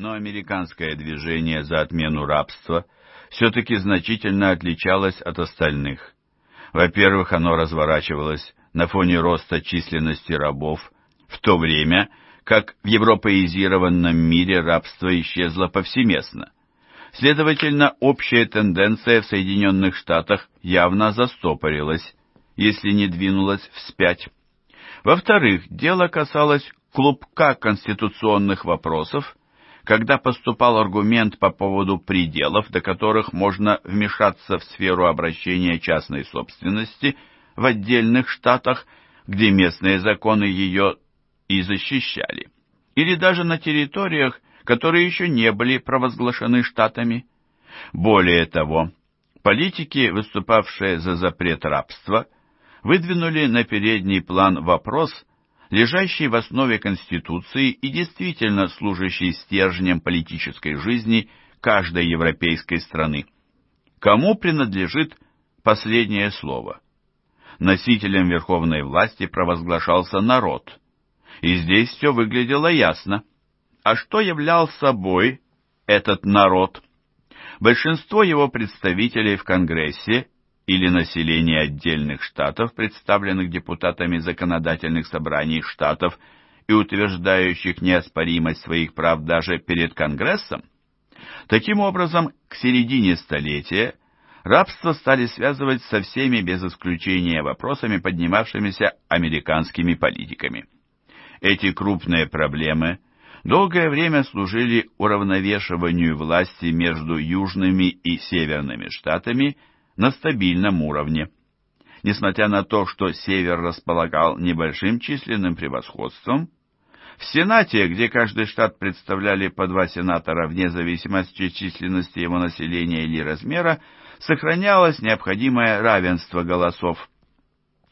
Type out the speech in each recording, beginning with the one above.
Но американское движение за отмену рабства все-таки значительно отличалось от остальных. Во-первых, оно разворачивалось на фоне роста численности рабов, в то время как в европеизированном мире рабство исчезло повсеместно. Следовательно, общая тенденция в Соединенных Штатах явно застопорилась, если не двинулась вспять. Во-вторых, дело касалось клубка конституционных вопросов, когда поступал аргумент по поводу пределов, до которых можно вмешаться в сферу обращения частной собственности в отдельных штатах, где местные законы ее и защищали, или даже на территориях, которые еще не были провозглашены штатами. Более того, политики, выступавшие за запрет рабства, выдвинули на передний план вопрос лежащий в основе Конституции и действительно служащий стержнем политической жизни каждой европейской страны. Кому принадлежит последнее слово? Носителем верховной власти провозглашался народ. И здесь все выглядело ясно. А что являл собой этот народ? Большинство его представителей в Конгрессе или население отдельных штатов, представленных депутатами законодательных собраний штатов и утверждающих неоспоримость своих прав даже перед Конгрессом? Таким образом, к середине столетия рабство стали связывать со всеми без исключения вопросами, поднимавшимися американскими политиками. Эти крупные проблемы долгое время служили уравновешиванию власти между южными и северными штатами – на стабильном уровне. Несмотря на то, что Север располагал небольшим численным превосходством, в Сенате, где каждый штат представляли по два сенатора вне зависимости от численности его населения или размера, сохранялось необходимое равенство голосов.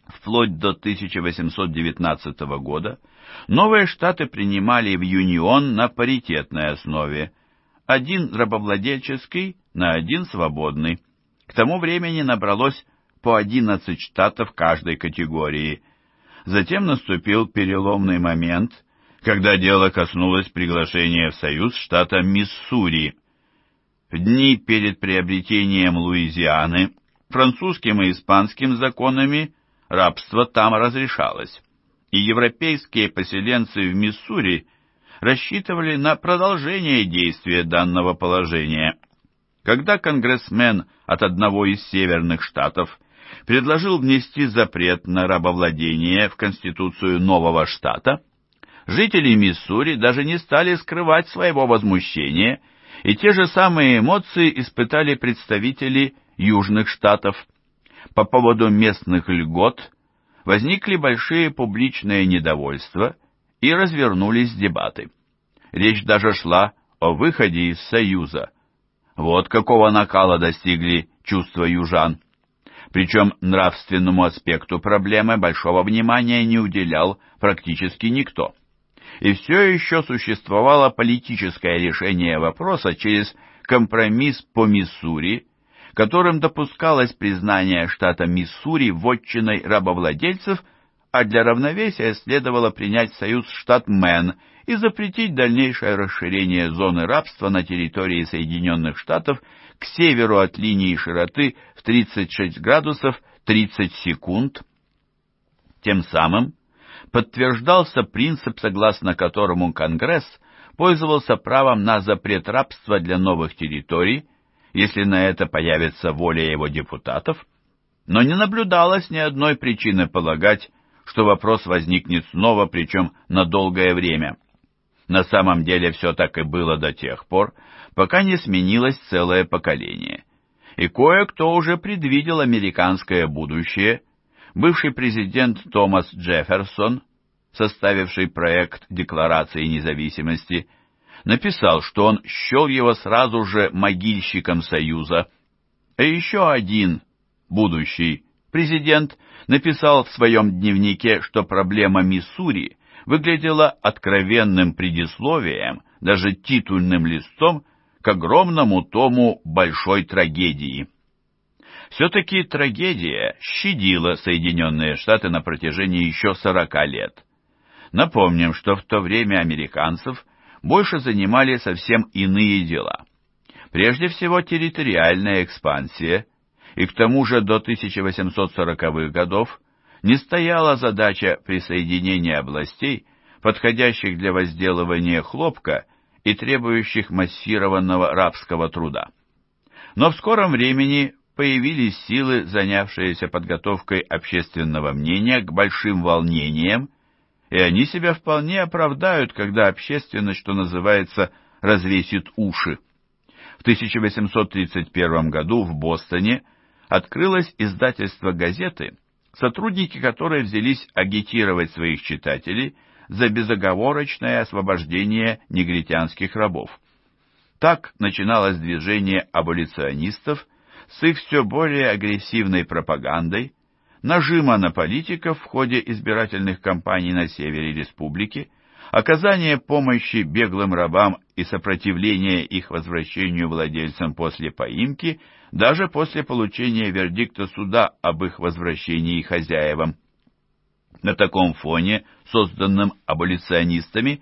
Вплоть до 1819 года новые штаты принимали в Юнион на паритетной основе, один рабовладельческий на один свободный тому времени набралось по 11 штатов каждой категории. Затем наступил переломный момент, когда дело коснулось приглашения в Союз штата Миссури. В дни перед приобретением Луизианы французским и испанским законами рабство там разрешалось, и европейские поселенцы в Миссури рассчитывали на продолжение действия данного положения – когда конгрессмен от одного из северных штатов предложил внести запрет на рабовладение в Конституцию нового штата, жители Миссури даже не стали скрывать своего возмущения, и те же самые эмоции испытали представители южных штатов. По поводу местных льгот возникли большие публичные недовольства и развернулись дебаты. Речь даже шла о выходе из Союза – вот какого накала достигли чувства южан. Причем нравственному аспекту проблемы большого внимания не уделял практически никто. И все еще существовало политическое решение вопроса через компромисс по Миссури, которым допускалось признание штата Миссури вотчиной рабовладельцев, а для равновесия следовало принять союз штат Мэн и запретить дальнейшее расширение зоны рабства на территории Соединенных Штатов к северу от линии широты в 36 градусов 30 секунд. Тем самым подтверждался принцип, согласно которому Конгресс пользовался правом на запрет рабства для новых территорий, если на это появится воля его депутатов, но не наблюдалось ни одной причины полагать, что вопрос возникнет снова, причем на долгое время. На самом деле все так и было до тех пор, пока не сменилось целое поколение. И кое-кто уже предвидел американское будущее. Бывший президент Томас Джефферсон, составивший проект Декларации независимости, написал, что он счел его сразу же могильщиком Союза. А еще один, будущий президент, написал в своем дневнике, что проблема Миссури выглядела откровенным предисловием, даже титульным листом, к огромному тому большой трагедии. Все-таки трагедия щадила Соединенные Штаты на протяжении еще 40 лет. Напомним, что в то время американцев больше занимали совсем иные дела. Прежде всего территориальная экспансия, и к тому же до 1840-х годов не стояла задача присоединения областей, подходящих для возделывания хлопка и требующих массированного рабского труда. Но в скором времени появились силы, занявшиеся подготовкой общественного мнения к большим волнениям, и они себя вполне оправдают, когда общественность, что называется, развесит уши. В 1831 году в Бостоне открылось издательство газеты сотрудники которой взялись агитировать своих читателей за безоговорочное освобождение негритянских рабов. Так начиналось движение аболиционистов с их все более агрессивной пропагандой, нажима на политиков в ходе избирательных кампаний на севере республики, оказание помощи беглым рабам и сопротивление их возвращению владельцам после поимки – даже после получения вердикта суда об их возвращении хозяевам. На таком фоне, созданном аболиционистами,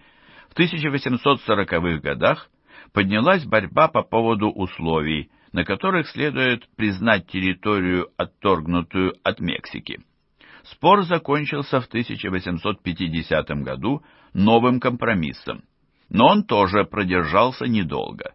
в 1840-х годах поднялась борьба по поводу условий, на которых следует признать территорию, отторгнутую от Мексики. Спор закончился в 1850 году новым компромиссом, но он тоже продержался недолго.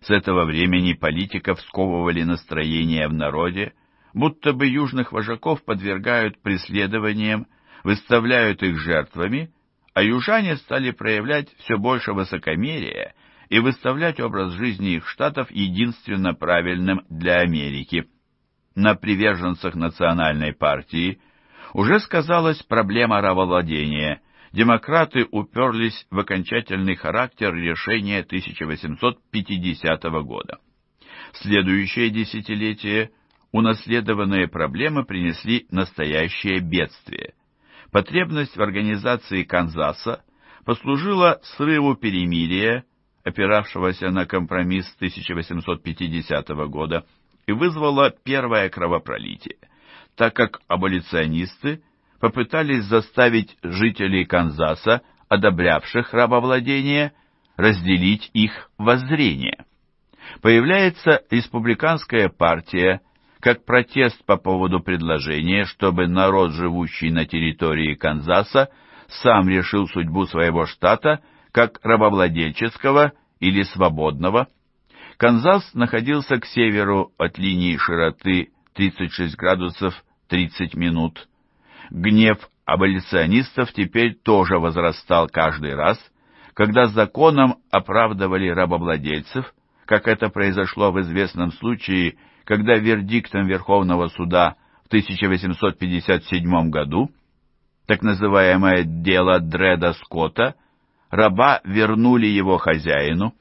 С этого времени политиков сковывали настроения в народе, будто бы южных вожаков подвергают преследованиям, выставляют их жертвами, а южане стали проявлять все больше высокомерия и выставлять образ жизни их штатов единственно правильным для Америки. На приверженцах национальной партии уже сказалась проблема рабовладения – демократы уперлись в окончательный характер решения 1850 года. В следующее десятилетие унаследованные проблемы принесли настоящее бедствие. Потребность в организации Канзаса послужила срыву перемирия, опиравшегося на компромисс 1850 года, и вызвала первое кровопролитие, так как аболиционисты попытались заставить жителей Канзаса, одобрявших рабовладение, разделить их воззрение. Появляется республиканская партия как протест по поводу предложения, чтобы народ, живущий на территории Канзаса, сам решил судьбу своего штата как рабовладельческого или свободного. Канзас находился к северу от линии широты 36 градусов 30 минут Гнев аболиционистов теперь тоже возрастал каждый раз, когда законом оправдывали рабовладельцев, как это произошло в известном случае, когда вердиктом Верховного суда в 1857 году так называемое «дело Дреда Скотта», раба вернули его хозяину.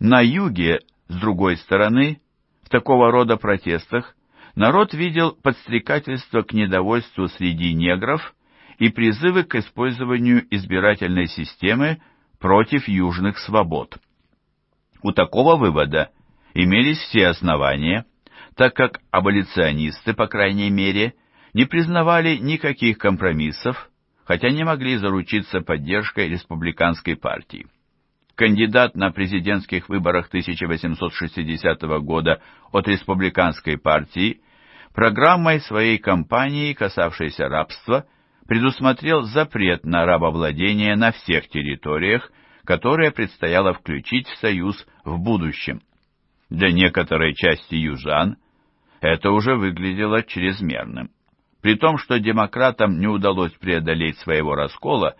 На юге, с другой стороны, в такого рода протестах Народ видел подстрекательство к недовольству среди негров и призывы к использованию избирательной системы против южных свобод. У такого вывода имелись все основания, так как аболиционисты, по крайней мере, не признавали никаких компромиссов, хотя не могли заручиться поддержкой республиканской партии. Кандидат на президентских выборах 1860 года от республиканской партии Программой своей кампании, касавшейся рабства, предусмотрел запрет на рабовладение на всех территориях, которые предстояло включить в Союз в будущем. Для некоторой части южан это уже выглядело чрезмерным. При том, что демократам не удалось преодолеть своего раскола,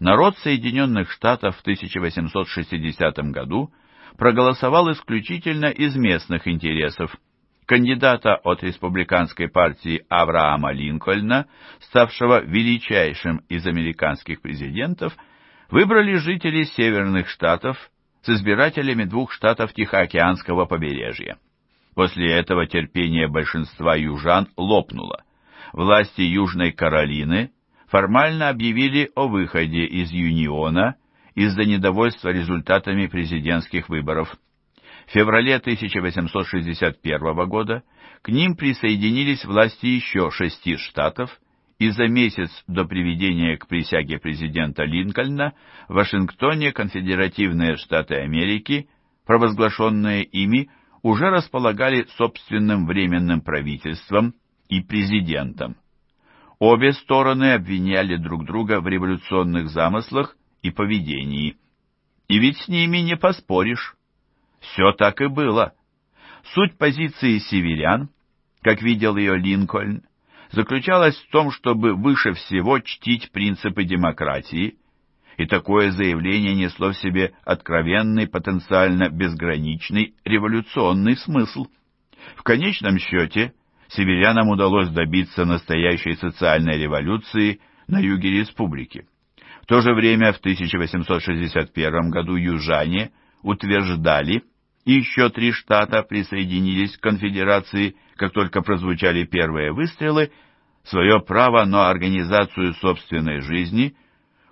народ Соединенных Штатов в 1860 году проголосовал исключительно из местных интересов – кандидата от республиканской партии Авраама Линкольна, ставшего величайшим из американских президентов, выбрали жители северных штатов с избирателями двух штатов Тихоокеанского побережья. После этого терпение большинства южан лопнуло. Власти Южной Каролины формально объявили о выходе из Юниона из-за недовольства результатами президентских выборов. В феврале 1861 года к ним присоединились власти еще шести штатов, и за месяц до приведения к присяге президента Линкольна в Вашингтоне конфедеративные штаты Америки, провозглашенные ими, уже располагали собственным временным правительством и президентом. Обе стороны обвиняли друг друга в революционных замыслах и поведении. И ведь с ними не поспоришь. Все так и было. Суть позиции северян, как видел ее Линкольн, заключалась в том, чтобы выше всего чтить принципы демократии, и такое заявление несло в себе откровенный, потенциально безграничный революционный смысл. В конечном счете, северянам удалось добиться настоящей социальной революции на юге республики. В то же время в 1861 году южане утверждали, еще три штата присоединились к конфедерации, как только прозвучали первые выстрелы, свое право на организацию собственной жизни,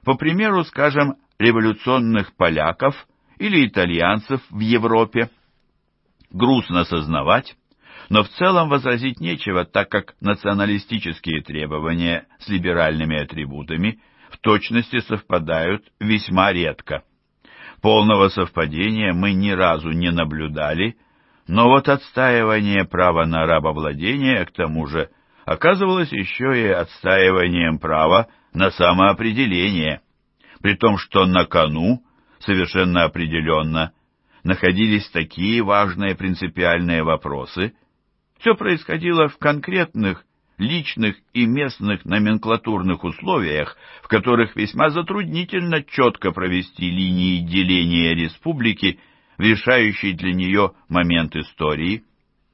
по примеру, скажем, революционных поляков или итальянцев в Европе. Грустно сознавать, но в целом возразить нечего, так как националистические требования с либеральными атрибутами в точности совпадают весьма редко. Полного совпадения мы ни разу не наблюдали, но вот отстаивание права на рабовладение, к тому же, оказывалось еще и отстаиванием права на самоопределение, при том, что на кону, совершенно определенно, находились такие важные принципиальные вопросы. Все происходило в конкретных личных и местных номенклатурных условиях, в которых весьма затруднительно четко провести линии деления республики в для нее момент истории.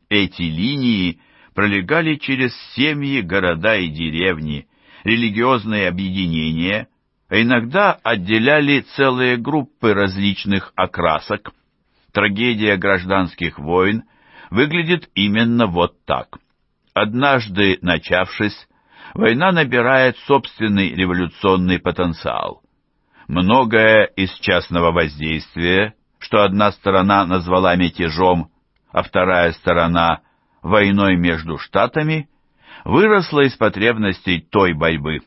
Эти линии пролегали через семьи, города и деревни, религиозные объединения, а иногда отделяли целые группы различных окрасок. Трагедия гражданских войн выглядит именно вот так – Однажды начавшись, война набирает собственный революционный потенциал. Многое из частного воздействия, что одна сторона назвала мятежом, а вторая сторона – войной между штатами, выросло из потребностей той борьбы.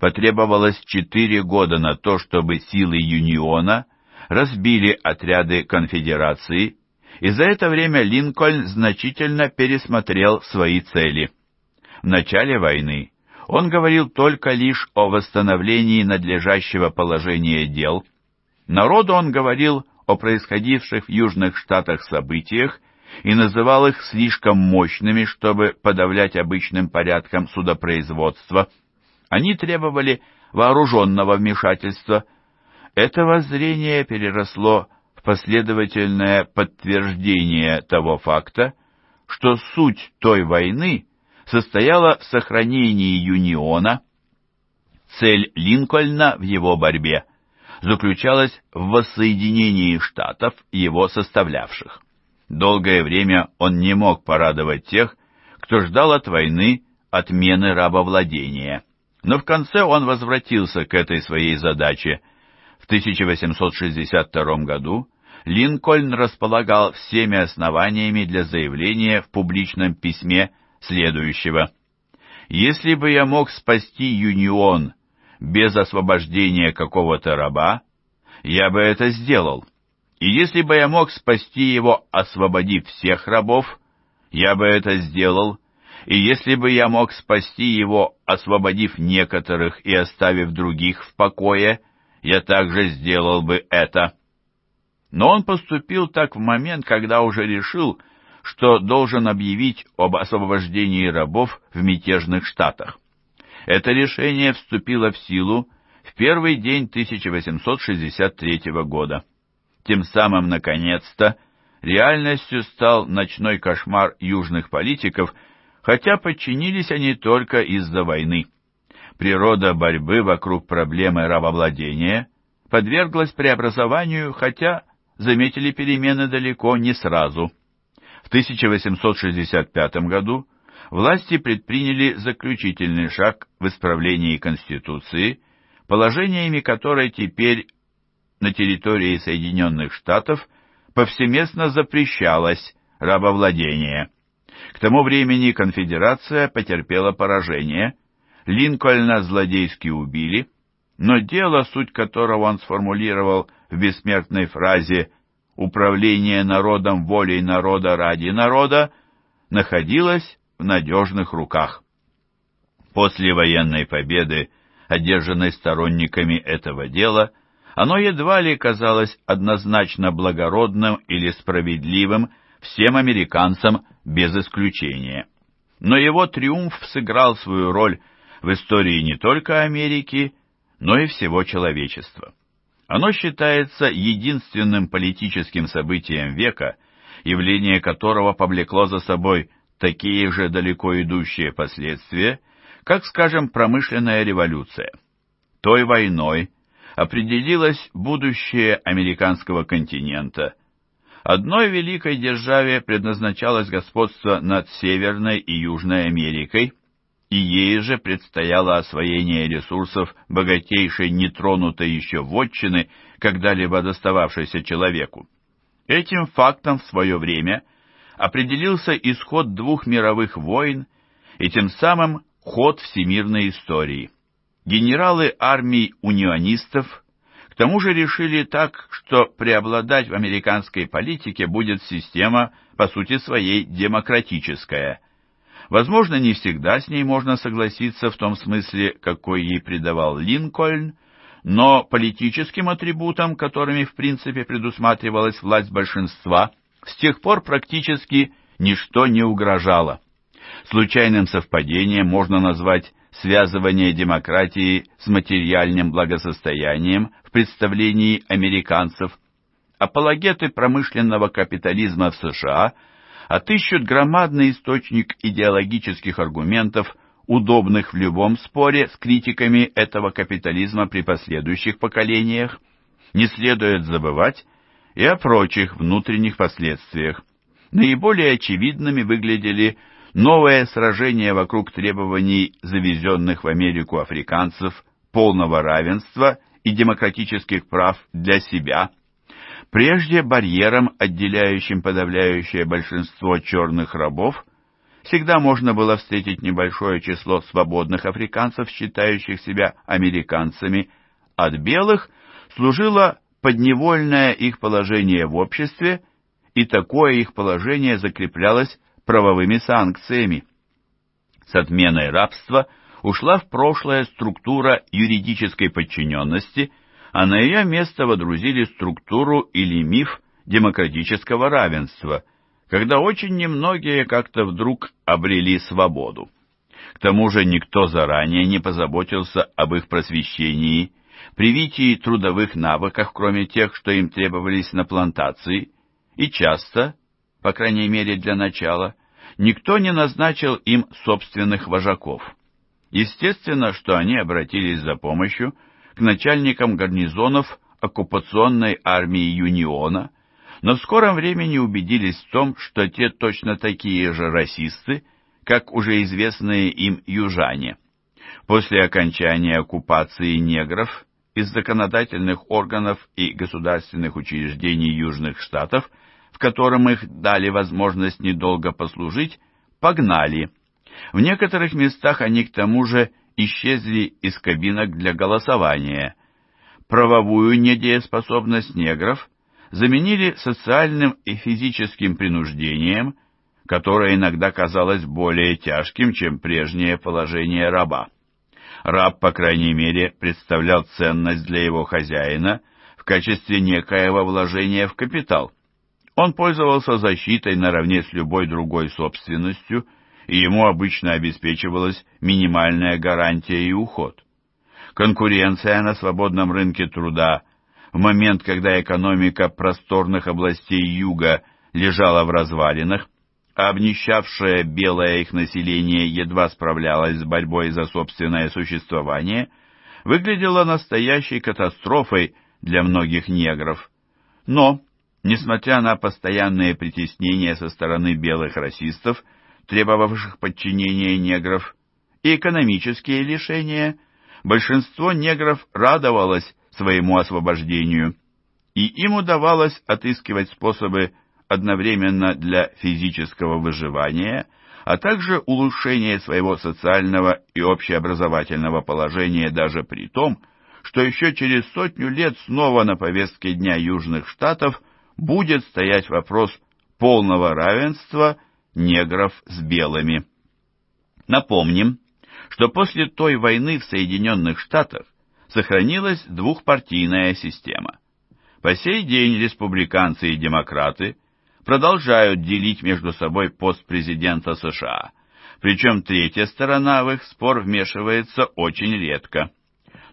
Потребовалось четыре года на то, чтобы силы Юниона разбили отряды конфедерации – и за это время Линкольн значительно пересмотрел свои цели. В начале войны он говорил только лишь о восстановлении надлежащего положения дел. Народу он говорил о происходивших в Южных Штатах событиях и называл их слишком мощными, чтобы подавлять обычным порядком судопроизводства. Они требовали вооруженного вмешательства. Это воззрение переросло последовательное подтверждение того факта, что суть той войны состояла в сохранении Юниона, цель Линкольна в его борьбе заключалась в воссоединении штатов, его составлявших. Долгое время он не мог порадовать тех, кто ждал от войны отмены рабовладения. Но в конце он возвратился к этой своей задаче, 1862 году Линкольн располагал всеми основаниями для заявления в публичном письме следующего. «Если бы я мог спасти Юнион без освобождения какого-то раба, я бы это сделал. И если бы я мог спасти его, освободив всех рабов, я бы это сделал. И если бы я мог спасти его, освободив некоторых и оставив других в покое, — я также сделал бы это. Но он поступил так в момент, когда уже решил, что должен объявить об освобождении рабов в мятежных штатах. Это решение вступило в силу в первый день 1863 года. Тем самым, наконец-то, реальностью стал ночной кошмар южных политиков, хотя подчинились они только из-за войны природа борьбы вокруг проблемы рабовладения подверглась преобразованию, хотя заметили перемены далеко не сразу. В 1865 году власти предприняли заключительный шаг в исправлении Конституции, положениями которой теперь на территории Соединенных Штатов повсеместно запрещалось рабовладение. К тому времени конфедерация потерпела поражение, Линкольна злодейски убили, но дело, суть которого он сформулировал в бессмертной фразе «Управление народом волей народа ради народа» находилось в надежных руках. После военной победы, одержанной сторонниками этого дела, оно едва ли казалось однозначно благородным или справедливым всем американцам без исключения. Но его триумф сыграл свою роль в истории не только Америки, но и всего человечества. Оно считается единственным политическим событием века, явление которого повлекло за собой такие же далеко идущие последствия, как, скажем, промышленная революция. Той войной определилось будущее американского континента. Одной великой державе предназначалось господство над Северной и Южной Америкой, и ей же предстояло освоение ресурсов богатейшей нетронутой еще вотчины, когда-либо достававшейся человеку. Этим фактом в свое время определился исход двух мировых войн и тем самым ход всемирной истории. Генералы армий унионистов к тому же решили так, что преобладать в американской политике будет система, по сути своей, демократическая – Возможно, не всегда с ней можно согласиться в том смысле, какой ей придавал Линкольн, но политическим атрибутам, которыми в принципе предусматривалась власть большинства, с тех пор практически ничто не угрожало. Случайным совпадением можно назвать связывание демократии с материальным благосостоянием в представлении американцев. Апологеты промышленного капитализма в США – отыщут громадный источник идеологических аргументов, удобных в любом споре с критиками этого капитализма при последующих поколениях, не следует забывать и о прочих внутренних последствиях. Наиболее очевидными выглядели новое сражение вокруг требований завезенных в Америку африканцев полного равенства и демократических прав для себя – Прежде барьером, отделяющим подавляющее большинство черных рабов, всегда можно было встретить небольшое число свободных африканцев, считающих себя американцами, от белых служило подневольное их положение в обществе, и такое их положение закреплялось правовыми санкциями. С отменой рабства ушла в прошлое структура юридической подчиненности – а на ее место водрузили структуру или миф демократического равенства, когда очень немногие как-то вдруг обрели свободу. К тому же никто заранее не позаботился об их просвещении, привитии трудовых навыков, кроме тех, что им требовались на плантации, и часто, по крайней мере для начала, никто не назначил им собственных вожаков. Естественно, что они обратились за помощью – начальникам гарнизонов оккупационной армии Юниона, но в скором времени убедились в том, что те точно такие же расисты, как уже известные им южане. После окончания оккупации негров из законодательных органов и государственных учреждений Южных Штатов, в котором их дали возможность недолго послужить, погнали. В некоторых местах они к тому же исчезли из кабинок для голосования. Правовую недееспособность негров заменили социальным и физическим принуждением, которое иногда казалось более тяжким, чем прежнее положение раба. Раб, по крайней мере, представлял ценность для его хозяина в качестве некоего вложения в капитал. Он пользовался защитой наравне с любой другой собственностью – и ему обычно обеспечивалась минимальная гарантия и уход. Конкуренция на свободном рынке труда в момент, когда экономика просторных областей юга лежала в развалинах, а обнищавшее белое их население едва справлялось с борьбой за собственное существование, выглядела настоящей катастрофой для многих негров. Но, несмотря на постоянные притеснения со стороны белых расистов, требовавших подчинения негров, и экономические лишения, большинство негров радовалось своему освобождению, и им удавалось отыскивать способы одновременно для физического выживания, а также улучшения своего социального и общеобразовательного положения даже при том, что еще через сотню лет снова на повестке дня Южных Штатов будет стоять вопрос полного равенства – негров с белыми. Напомним, что после той войны в Соединенных Штатах сохранилась двухпартийная система. По сей день республиканцы и демократы продолжают делить между собой пост президента США, причем третья сторона в их спор вмешивается очень редко.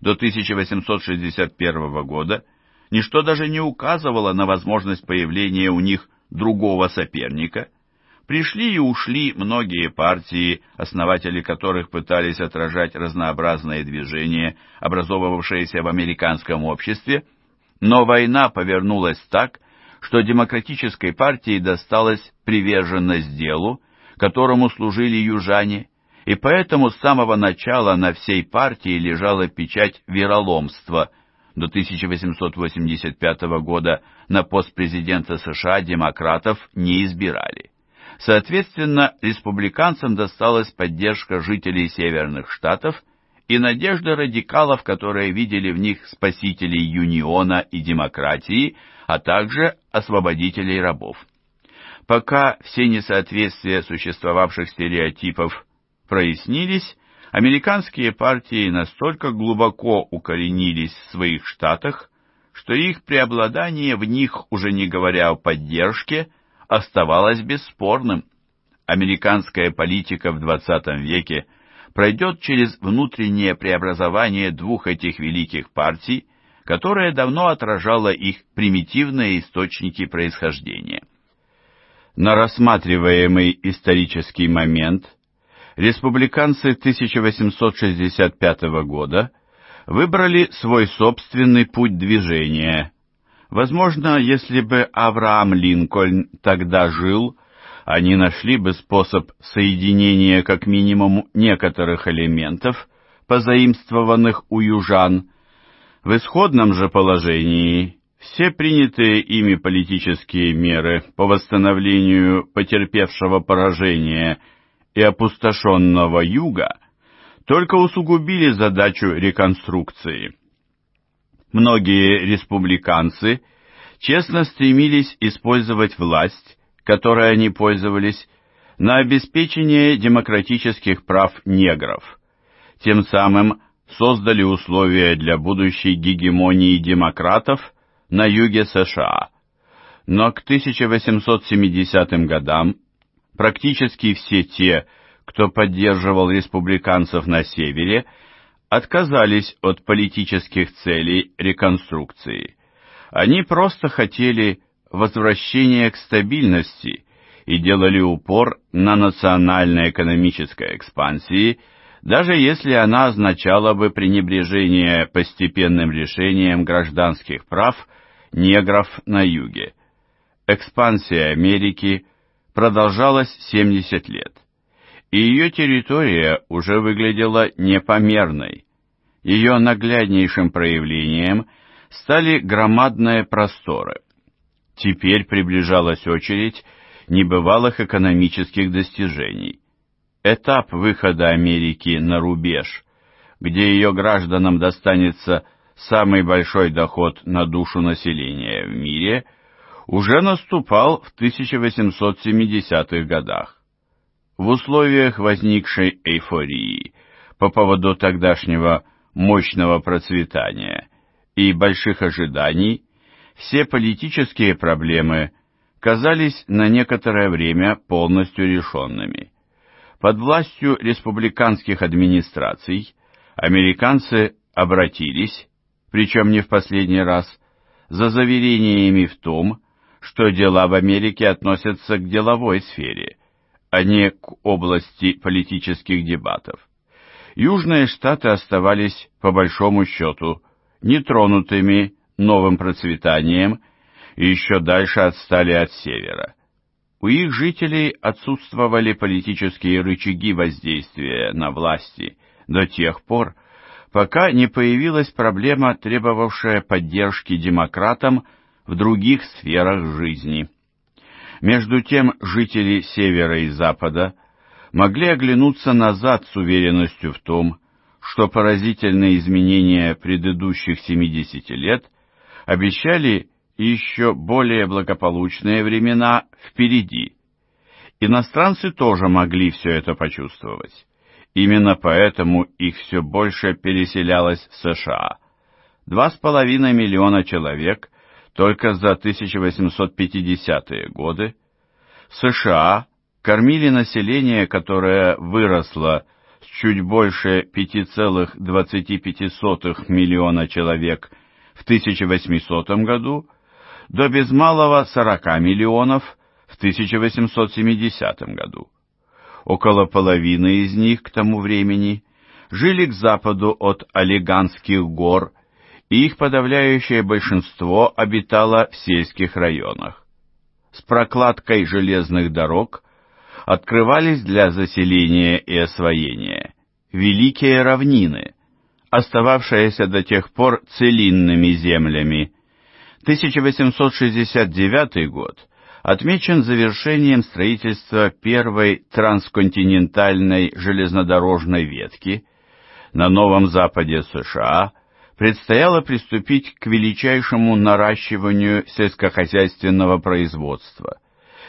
До 1861 года ничто даже не указывало на возможность появления у них другого соперника – Пришли и ушли многие партии, основатели которых пытались отражать разнообразные движения, образовавшиеся в американском обществе, но война повернулась так, что демократической партии досталась приверженность делу, которому служили южане, и поэтому с самого начала на всей партии лежала печать вероломства – до 1885 года на пост президента США демократов не избирали. Соответственно, республиканцам досталась поддержка жителей Северных Штатов и надежда радикалов, которые видели в них спасителей юниона и демократии, а также освободителей рабов. Пока все несоответствия существовавших стереотипов прояснились, американские партии настолько глубоко укоренились в своих штатах, что их преобладание в них, уже не говоря о поддержке, оставалось бесспорным. Американская политика в 20 веке пройдет через внутреннее преобразование двух этих великих партий, которое давно отражало их примитивные источники происхождения. На рассматриваемый исторический момент республиканцы 1865 года выбрали свой собственный путь движения – Возможно, если бы Авраам Линкольн тогда жил, они нашли бы способ соединения как минимум некоторых элементов, позаимствованных у южан. В исходном же положении все принятые ими политические меры по восстановлению потерпевшего поражения и опустошенного юга только усугубили задачу реконструкции многие республиканцы честно стремились использовать власть, которой они пользовались, на обеспечение демократических прав негров. Тем самым создали условия для будущей гегемонии демократов на юге США. Но к 1870 годам практически все те, кто поддерживал республиканцев на севере, отказались от политических целей реконструкции. Они просто хотели возвращения к стабильности и делали упор на национально-экономической экспансии, даже если она означала бы пренебрежение постепенным решением гражданских прав негров на юге. Экспансия Америки продолжалась 70 лет и ее территория уже выглядела непомерной. Ее нагляднейшим проявлением стали громадные просторы. Теперь приближалась очередь небывалых экономических достижений. Этап выхода Америки на рубеж, где ее гражданам достанется самый большой доход на душу населения в мире, уже наступал в 1870-х годах. В условиях возникшей эйфории по поводу тогдашнего мощного процветания и больших ожиданий все политические проблемы казались на некоторое время полностью решенными. Под властью республиканских администраций американцы обратились, причем не в последний раз, за заверениями в том, что дела в Америке относятся к деловой сфере – а не к области политических дебатов. Южные штаты оставались, по большому счету, нетронутыми новым процветанием и еще дальше отстали от севера. У их жителей отсутствовали политические рычаги воздействия на власти до тех пор, пока не появилась проблема, требовавшая поддержки демократам в других сферах жизни. Между тем жители севера и запада могли оглянуться назад с уверенностью в том, что поразительные изменения предыдущих 70 лет обещали еще более благополучные времена впереди. Иностранцы тоже могли все это почувствовать. Именно поэтому их все больше переселялось в США. Два с половиной миллиона человек только за 1850-е годы в США кормили население, которое выросло с чуть больше 5,25 миллиона человек в 1800 году до без малого 40 миллионов в 1870 году. Около половины из них к тому времени жили к западу от Олиганских гор и их подавляющее большинство обитало в сельских районах. С прокладкой железных дорог открывались для заселения и освоения великие равнины, остававшиеся до тех пор целинными землями. 1869 год отмечен завершением строительства первой трансконтинентальной железнодорожной ветки на Новом Западе США предстояло приступить к величайшему наращиванию сельскохозяйственного производства.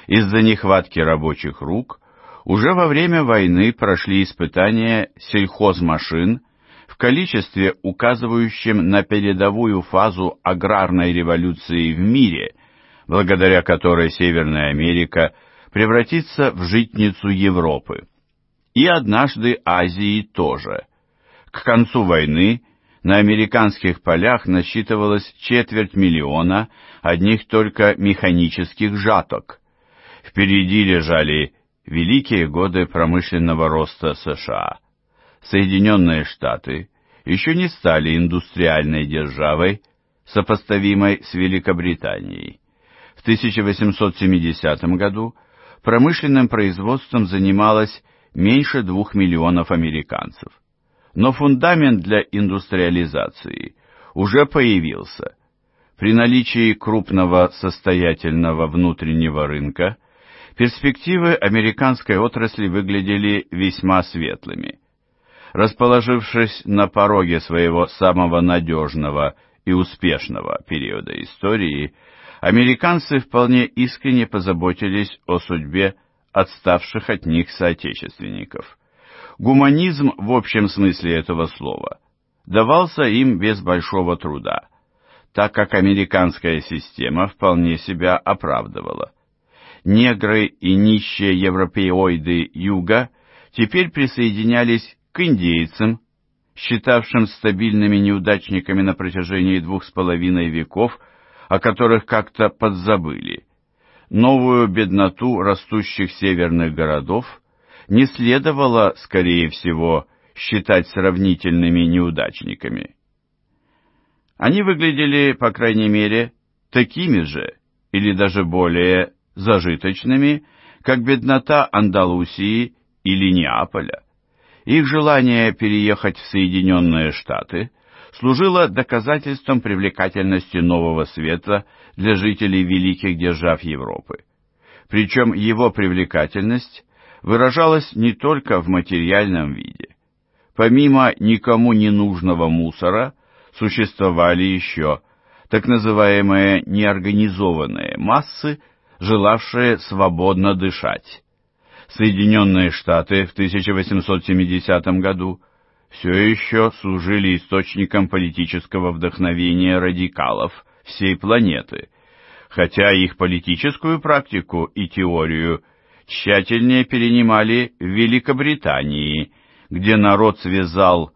Из-за нехватки рабочих рук уже во время войны прошли испытания сельхозмашин в количестве, указывающем на передовую фазу аграрной революции в мире, благодаря которой Северная Америка превратится в житницу Европы. И однажды Азии тоже. К концу войны на американских полях насчитывалось четверть миллиона одних только механических жаток. Впереди лежали великие годы промышленного роста США. Соединенные Штаты еще не стали индустриальной державой, сопоставимой с Великобританией. В 1870 году промышленным производством занималось меньше двух миллионов американцев. Но фундамент для индустриализации уже появился. При наличии крупного состоятельного внутреннего рынка перспективы американской отрасли выглядели весьма светлыми. Расположившись на пороге своего самого надежного и успешного периода истории, американцы вполне искренне позаботились о судьбе отставших от них соотечественников. Гуманизм в общем смысле этого слова давался им без большого труда, так как американская система вполне себя оправдывала. Негры и нищие европеоиды юга теперь присоединялись к индейцам, считавшим стабильными неудачниками на протяжении двух с половиной веков, о которых как-то подзабыли. Новую бедноту растущих северных городов – не следовало, скорее всего, считать сравнительными неудачниками. Они выглядели, по крайней мере, такими же, или даже более зажиточными, как беднота Андалусии или Неаполя. Их желание переехать в Соединенные Штаты служило доказательством привлекательности нового света для жителей великих держав Европы. Причем его привлекательность выражалась не только в материальном виде. Помимо никому не нужного мусора существовали еще так называемые неорганизованные массы, желавшие свободно дышать. Соединенные Штаты в 1870 году все еще служили источником политического вдохновения радикалов всей планеты, хотя их политическую практику и теорию – тщательнее перенимали в Великобритании, где народ связал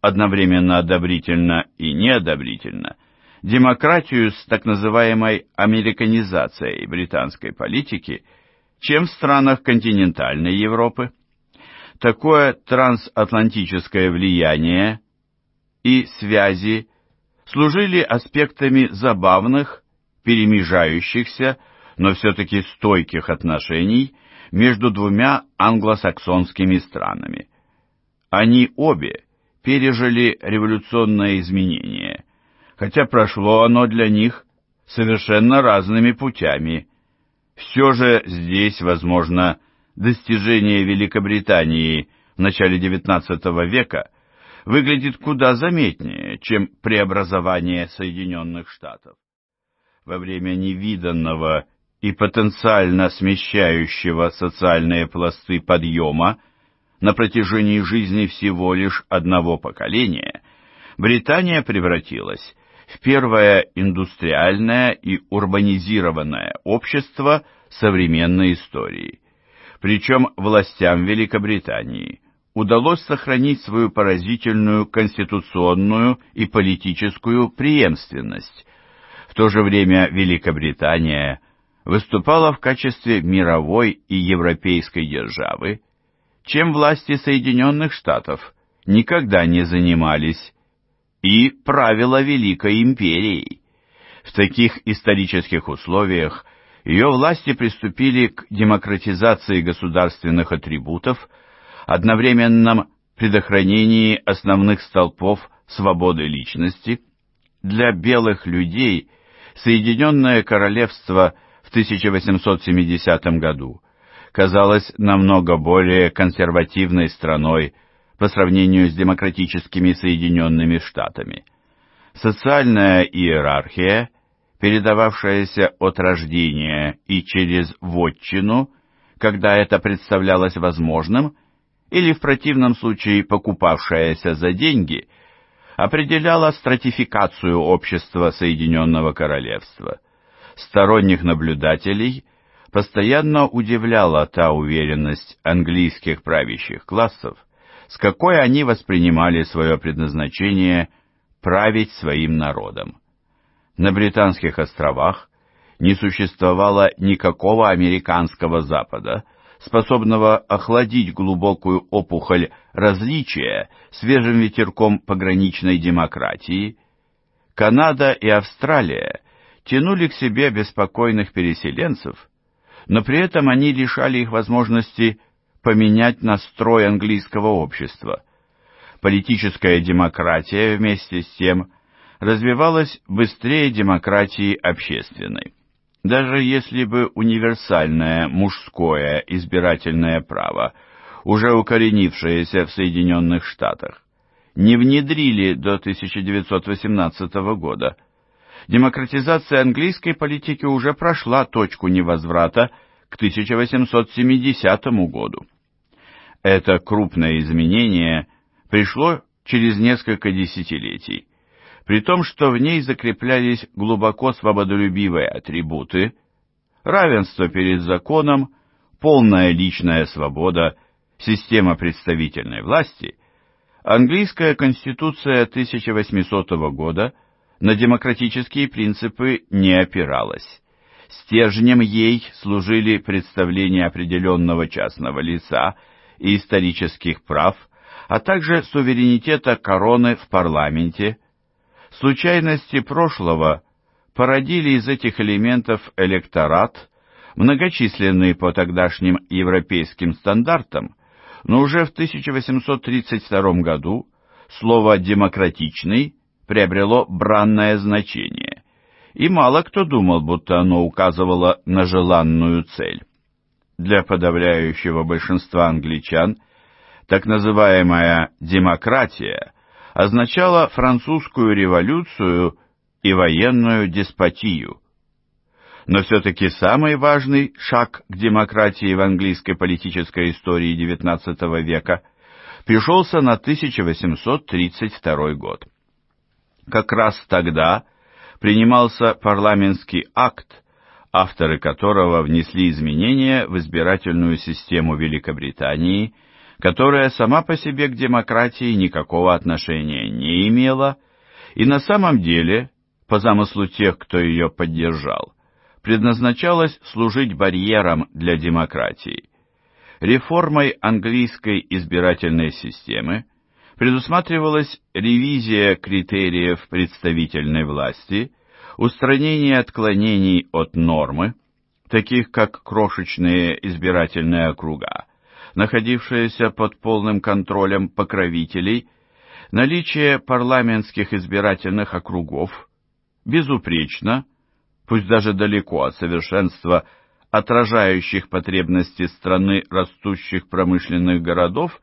одновременно одобрительно и неодобрительно демократию с так называемой американизацией британской политики, чем в странах континентальной Европы. Такое трансатлантическое влияние и связи служили аспектами забавных, перемежающихся, но все-таки стойких отношений между двумя англосаксонскими странами. Они обе пережили революционное изменение, хотя прошло оно для них совершенно разными путями. Все же здесь возможно достижение Великобритании в начале XIX века выглядит куда заметнее, чем преобразование Соединенных Штатов. Во время невиданного и потенциально смещающего социальные пласты подъема на протяжении жизни всего лишь одного поколения, Британия превратилась в первое индустриальное и урбанизированное общество современной истории. Причем властям Великобритании удалось сохранить свою поразительную конституционную и политическую преемственность. В то же время Великобритания – выступала в качестве мировой и европейской державы, чем власти Соединенных Штатов никогда не занимались, и правила Великой Империей. В таких исторических условиях ее власти приступили к демократизации государственных атрибутов, одновременном предохранении основных столпов свободы личности. Для белых людей Соединенное Королевство – в 1870 году казалась намного более консервативной страной по сравнению с демократическими Соединенными Штатами. Социальная иерархия, передававшаяся от рождения и через вотчину, когда это представлялось возможным, или в противном случае покупавшаяся за деньги, определяла стратификацию общества Соединенного Королевства – сторонних наблюдателей постоянно удивляла та уверенность английских правящих классов, с какой они воспринимали свое предназначение править своим народом. На Британских островах не существовало никакого американского Запада, способного охладить глубокую опухоль различия свежим ветерком пограничной демократии, Канада и Австралия тянули к себе беспокойных переселенцев, но при этом они лишали их возможности поменять настрой английского общества. Политическая демократия вместе с тем развивалась быстрее демократии общественной. Даже если бы универсальное мужское избирательное право, уже укоренившееся в Соединенных Штатах, не внедрили до 1918 года – демократизация английской политики уже прошла точку невозврата к 1870 году. Это крупное изменение пришло через несколько десятилетий, при том, что в ней закреплялись глубоко свободолюбивые атрибуты, равенство перед законом, полная личная свобода, система представительной власти, английская конституция 1800 года – на демократические принципы не опиралась. Стержнем ей служили представления определенного частного лица и исторических прав, а также суверенитета короны в парламенте. Случайности прошлого породили из этих элементов электорат, многочисленный по тогдашним европейским стандартам, но уже в 1832 году слово «демократичный» приобрело бранное значение, и мало кто думал, будто оно указывало на желанную цель. Для подавляющего большинства англичан так называемая «демократия» означала французскую революцию и военную деспотию. Но все-таки самый важный шаг к демократии в английской политической истории XIX века пришелся на 1832 год. Как раз тогда принимался парламентский акт, авторы которого внесли изменения в избирательную систему Великобритании, которая сама по себе к демократии никакого отношения не имела, и на самом деле, по замыслу тех, кто ее поддержал, предназначалась служить барьером для демократии. Реформой английской избирательной системы предусматривалась ревизия критериев представительной власти, устранение отклонений от нормы, таких как крошечные избирательные округа, находившиеся под полным контролем покровителей, наличие парламентских избирательных округов, безупречно, пусть даже далеко от совершенства, отражающих потребности страны растущих промышленных городов,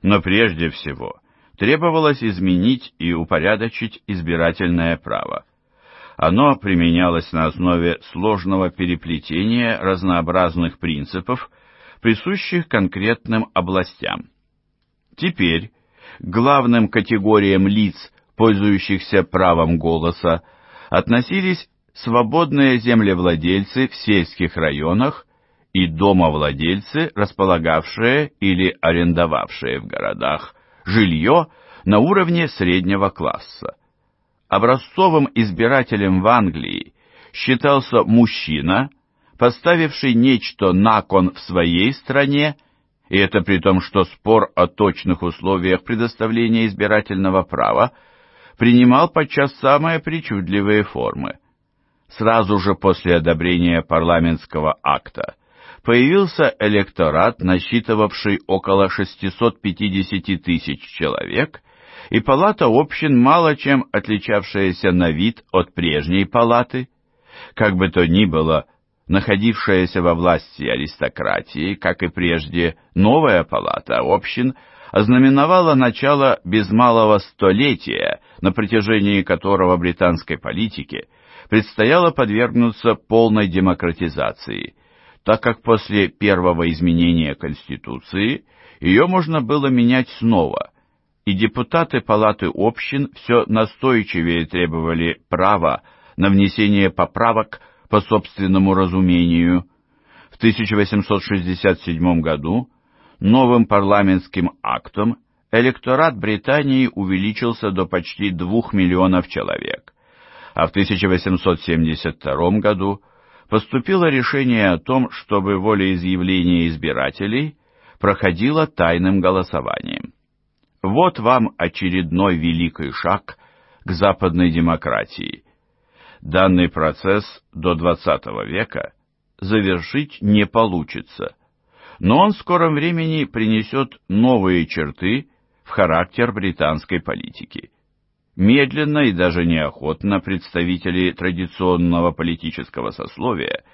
но прежде всего – требовалось изменить и упорядочить избирательное право. Оно применялось на основе сложного переплетения разнообразных принципов, присущих конкретным областям. Теперь главным категориям лиц, пользующихся правом голоса, относились свободные землевладельцы в сельских районах и домовладельцы, располагавшие или арендовавшие в городах жилье на уровне среднего класса. Образцовым избирателем в Англии считался мужчина, поставивший нечто на кон в своей стране, и это при том, что спор о точных условиях предоставления избирательного права принимал подчас самые причудливые формы. Сразу же после одобрения парламентского акта – появился электорат, насчитывавший около 650 тысяч человек, и палата общин, мало чем отличавшаяся на вид от прежней палаты. Как бы то ни было, находившаяся во власти аристократии, как и прежде, новая палата общин ознаменовала начало без малого столетия, на протяжении которого британской политике предстояло подвергнуться полной демократизации – так как после первого изменения Конституции ее можно было менять снова, и депутаты Палаты общин все настойчивее требовали права на внесение поправок по собственному разумению. В 1867 году новым парламентским актом электорат Британии увеличился до почти двух миллионов человек, а в 1872 году – поступило решение о том, чтобы волеизъявление избирателей проходило тайным голосованием. Вот вам очередной великий шаг к западной демократии. Данный процесс до XX века завершить не получится, но он в скором времени принесет новые черты в характер британской политики. Медленно и даже неохотно представители традиционного политического сословия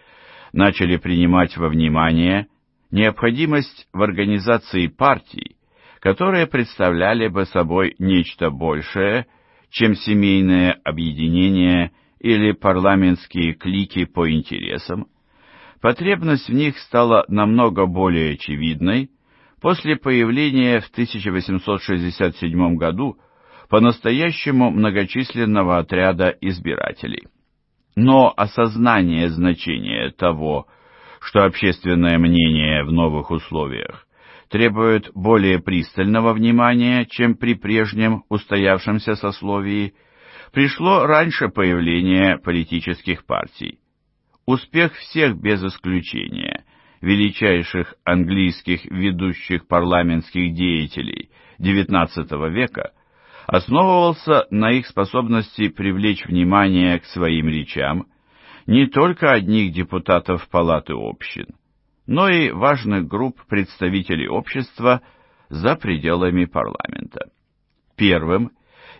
начали принимать во внимание необходимость в организации партий, которые представляли бы собой нечто большее, чем семейное объединение или парламентские клики по интересам, потребность в них стала намного более очевидной после появления в 1867 году по-настоящему многочисленного отряда избирателей. Но осознание значения того, что общественное мнение в новых условиях требует более пристального внимания, чем при прежнем устоявшемся сословии, пришло раньше появления политических партий. Успех всех без исключения величайших английских ведущих парламентских деятелей XIX века – основывался на их способности привлечь внимание к своим речам не только одних депутатов Палаты общин, но и важных групп представителей общества за пределами парламента. Первым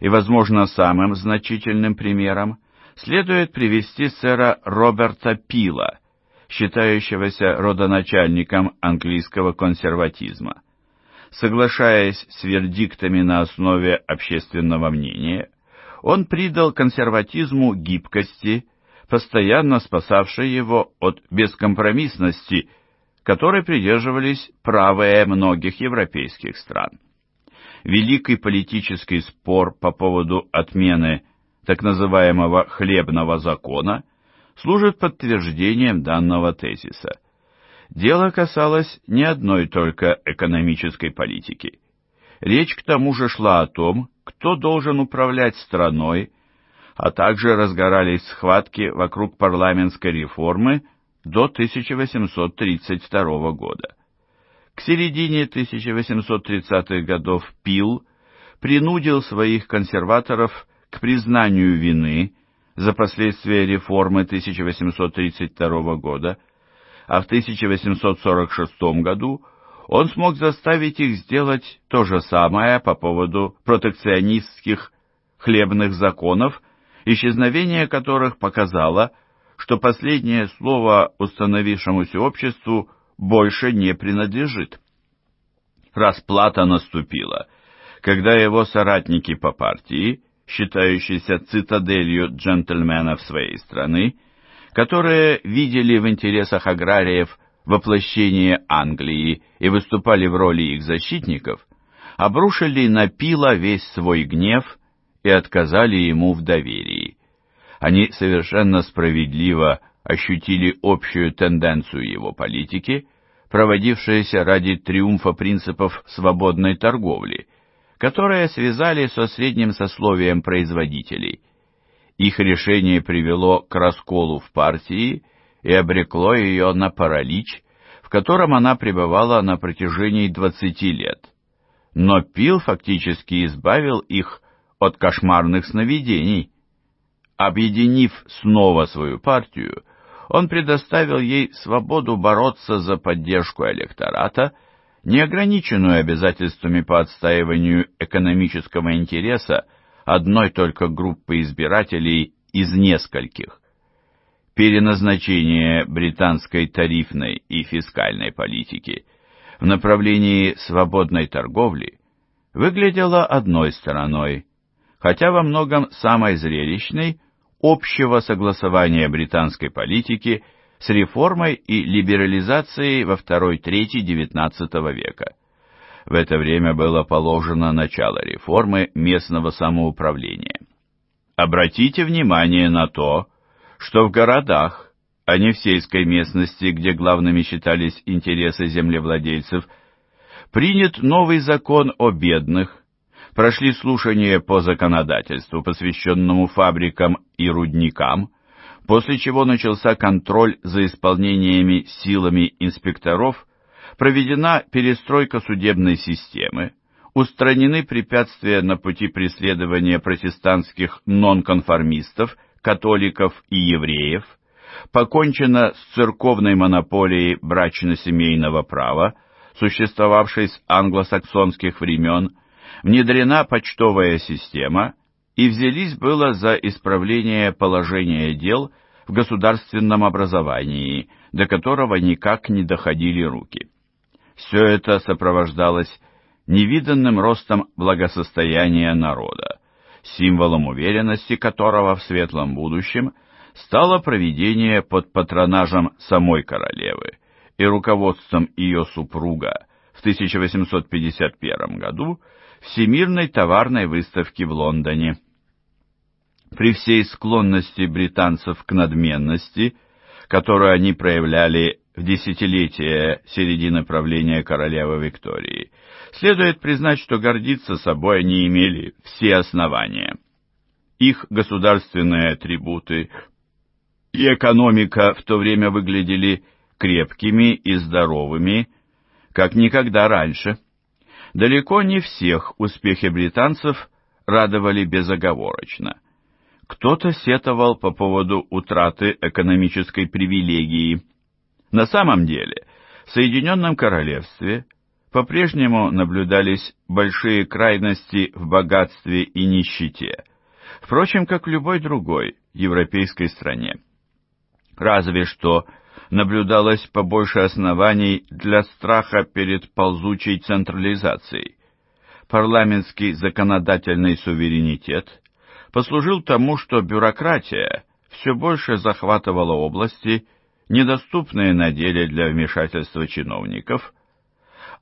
и, возможно, самым значительным примером следует привести сэра Роберта Пила, считающегося родоначальником английского консерватизма соглашаясь с вердиктами на основе общественного мнения, он придал консерватизму гибкости, постоянно спасавшей его от бескомпромиссности, которой придерживались правые многих европейских стран. Великий политический спор по поводу отмены так называемого «хлебного закона» служит подтверждением данного тезиса – Дело касалось не одной только экономической политики. Речь к тому же шла о том, кто должен управлять страной, а также разгорались схватки вокруг парламентской реформы до 1832 года. К середине 1830-х годов Пил принудил своих консерваторов к признанию вины за последствия реформы 1832 года – а в 1846 году он смог заставить их сделать то же самое по поводу протекционистских хлебных законов, исчезновение которых показало, что последнее слово установившемуся обществу больше не принадлежит. Расплата наступила, когда его соратники по партии, считающиеся цитаделью джентльменов своей страны, которые видели в интересах аграриев воплощение Англии и выступали в роли их защитников, обрушили на Пила весь свой гнев и отказали ему в доверии. Они совершенно справедливо ощутили общую тенденцию его политики, проводившуюся ради триумфа принципов свободной торговли, которые связали со средним сословием производителей – их решение привело к расколу в партии и обрекло ее на паралич, в котором она пребывала на протяжении 20 лет. Но Пил фактически избавил их от кошмарных сновидений. Объединив снова свою партию, он предоставил ей свободу бороться за поддержку электората, неограниченную обязательствами по отстаиванию экономического интереса одной только группы избирателей из нескольких. Переназначение британской тарифной и фискальной политики в направлении свободной торговли выглядело одной стороной, хотя во многом самой зрелищной общего согласования британской политики с реформой и либерализацией во второй трети XIX века в это время было положено начало реформы местного самоуправления. Обратите внимание на то, что в городах, а не в сельской местности, где главными считались интересы землевладельцев, принят новый закон о бедных, прошли слушания по законодательству, посвященному фабрикам и рудникам, после чего начался контроль за исполнениями силами инспекторов проведена перестройка судебной системы, устранены препятствия на пути преследования протестантских нонконформистов, католиков и евреев, покончено с церковной монополией брачно-семейного права, существовавшей с англосаксонских времен, внедрена почтовая система и взялись было за исправление положения дел в государственном образовании, до которого никак не доходили руки. Все это сопровождалось невиданным ростом благосостояния народа, символом уверенности которого в светлом будущем стало проведение под патронажем самой королевы и руководством ее супруга в 1851 году Всемирной товарной выставки в Лондоне. При всей склонности британцев к надменности, которую они проявляли в десятилетие середины правления королевы Виктории, следует признать, что гордиться собой они имели все основания. Их государственные атрибуты и экономика в то время выглядели крепкими и здоровыми, как никогда раньше. Далеко не всех успехи британцев радовали безоговорочно. Кто-то сетовал по поводу утраты экономической привилегии – на самом деле, в Соединенном Королевстве по-прежнему наблюдались большие крайности в богатстве и нищете, впрочем, как в любой другой европейской стране. Разве что наблюдалось побольше оснований для страха перед ползучей централизацией. Парламентский законодательный суверенитет послужил тому, что бюрократия все больше захватывала области, недоступные на деле для вмешательства чиновников,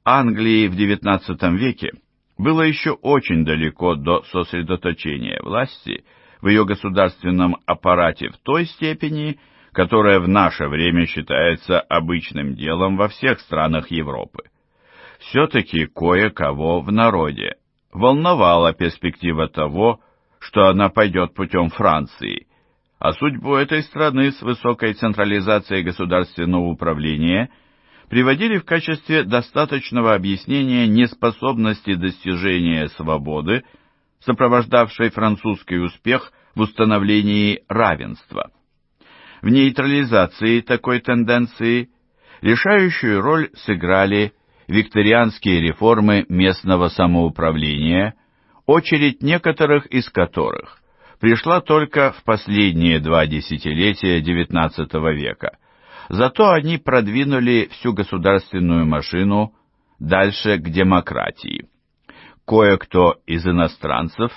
Англии в XIX веке было еще очень далеко до сосредоточения власти в ее государственном аппарате в той степени, которая в наше время считается обычным делом во всех странах Европы. Все-таки кое-кого в народе волновала перспектива того, что она пойдет путем Франции, а судьбу этой страны с высокой централизацией государственного управления приводили в качестве достаточного объяснения неспособности достижения свободы, сопровождавшей французский успех в установлении равенства. В нейтрализации такой тенденции решающую роль сыграли викторианские реформы местного самоуправления, очередь некоторых из которых пришла только в последние два десятилетия XIX века. Зато они продвинули всю государственную машину дальше к демократии. Кое-кто из иностранцев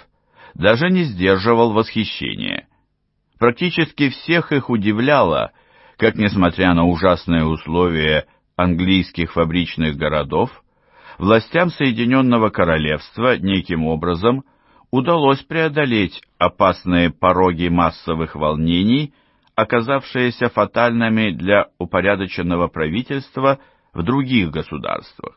даже не сдерживал восхищения. Практически всех их удивляло, как, несмотря на ужасные условия английских фабричных городов, властям Соединенного Королевства неким образом – удалось преодолеть опасные пороги массовых волнений, оказавшиеся фатальными для упорядоченного правительства в других государствах.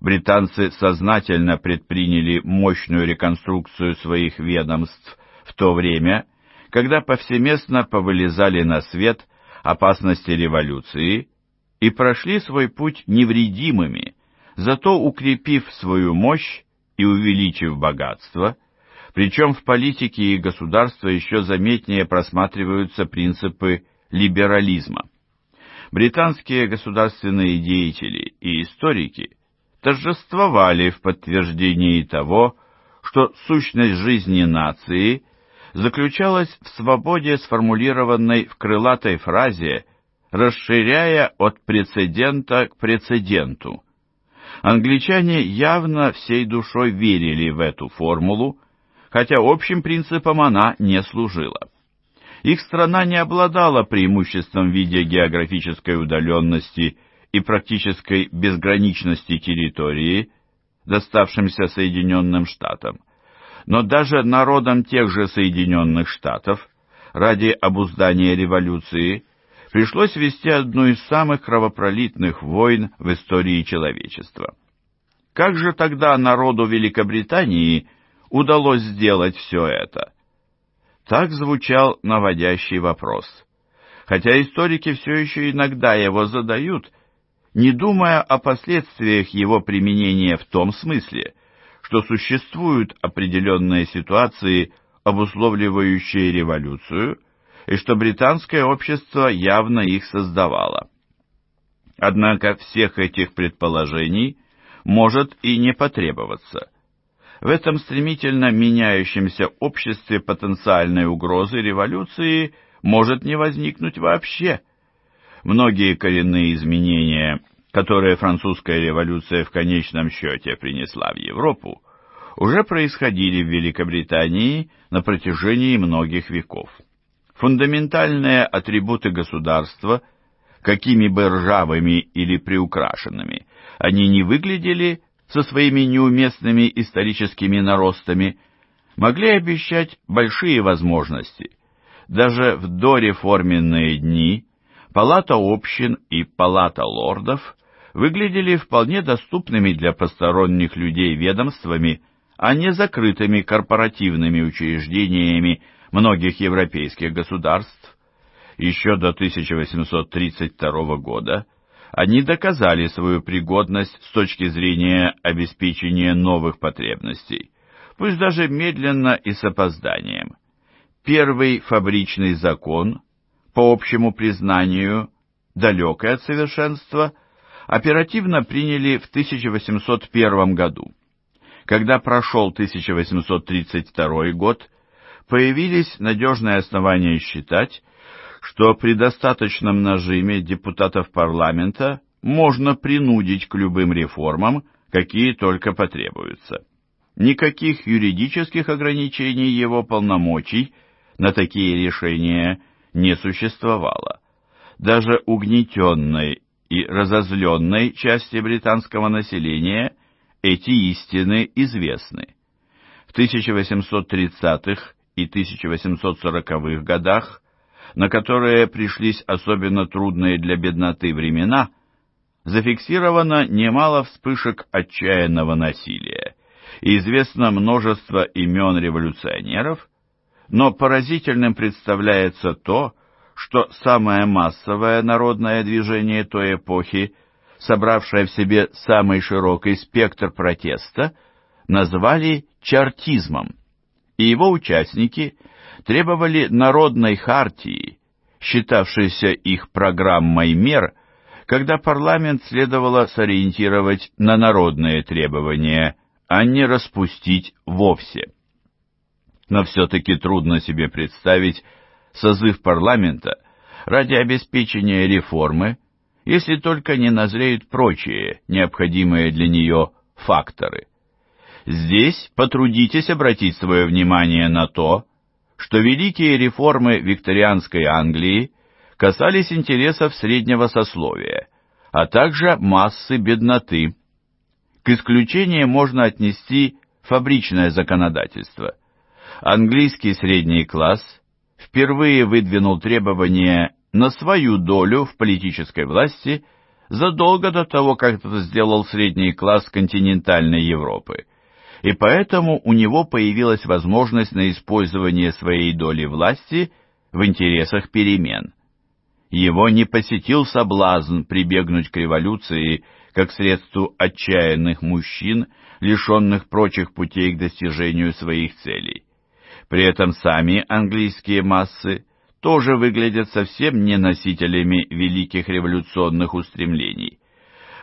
Британцы сознательно предприняли мощную реконструкцию своих ведомств в то время, когда повсеместно повылезали на свет опасности революции и прошли свой путь невредимыми, зато укрепив свою мощь и увеличив богатство – причем в политике и государстве еще заметнее просматриваются принципы либерализма. Британские государственные деятели и историки торжествовали в подтверждении того, что сущность жизни нации заключалась в свободе, сформулированной в крылатой фразе, расширяя от прецедента к прецеденту. Англичане явно всей душой верили в эту формулу, хотя общим принципам она не служила. Их страна не обладала преимуществом в виде географической удаленности и практической безграничности территории, доставшимся Соединенным Штатам. Но даже народам тех же Соединенных Штатов ради обуздания революции пришлось вести одну из самых кровопролитных войн в истории человечества. Как же тогда народу Великобритании – удалось сделать все это? Так звучал наводящий вопрос. Хотя историки все еще иногда его задают, не думая о последствиях его применения в том смысле, что существуют определенные ситуации, обусловливающие революцию, и что британское общество явно их создавало. Однако всех этих предположений может и не потребоваться. В этом стремительно меняющемся обществе потенциальной угрозы революции может не возникнуть вообще. Многие коренные изменения, которые французская революция в конечном счете принесла в Европу, уже происходили в Великобритании на протяжении многих веков. Фундаментальные атрибуты государства, какими бы ржавыми или приукрашенными, они не выглядели, со своими неуместными историческими наростами могли обещать большие возможности. Даже в дореформенные дни палата общин и палата лордов выглядели вполне доступными для посторонних людей ведомствами, а не закрытыми корпоративными учреждениями многих европейских государств. Еще до 1832 года они доказали свою пригодность с точки зрения обеспечения новых потребностей, пусть даже медленно и с опозданием. Первый фабричный закон, по общему признанию, далекий от совершенства, оперативно приняли в 1801 году. Когда прошел 1832 год, появились надежные основания считать, что при достаточном нажиме депутатов парламента можно принудить к любым реформам, какие только потребуются. Никаких юридических ограничений его полномочий на такие решения не существовало. Даже угнетенной и разозленной части британского населения эти истины известны. В 1830-х и 1840-х годах на которые пришлись особенно трудные для бедноты времена, зафиксировано немало вспышек отчаянного насилия, и известно множество имен революционеров, но поразительным представляется то, что самое массовое народное движение той эпохи, собравшее в себе самый широкий спектр протеста, назвали чартизмом, и его участники требовали народной хартии считавшийся их программой мер, когда парламент следовало сориентировать на народные требования, а не распустить вовсе. Но все-таки трудно себе представить созыв парламента ради обеспечения реформы, если только не назреют прочие, необходимые для нее факторы. Здесь потрудитесь обратить свое внимание на то, что великие реформы викторианской Англии касались интересов среднего сословия, а также массы бедноты. К исключению можно отнести фабричное законодательство. Английский средний класс впервые выдвинул требования на свою долю в политической власти задолго до того, как это сделал средний класс континентальной Европы и поэтому у него появилась возможность на использование своей доли власти в интересах перемен. Его не посетил соблазн прибегнуть к революции как средству отчаянных мужчин, лишенных прочих путей к достижению своих целей. При этом сами английские массы тоже выглядят совсем не носителями великих революционных устремлений.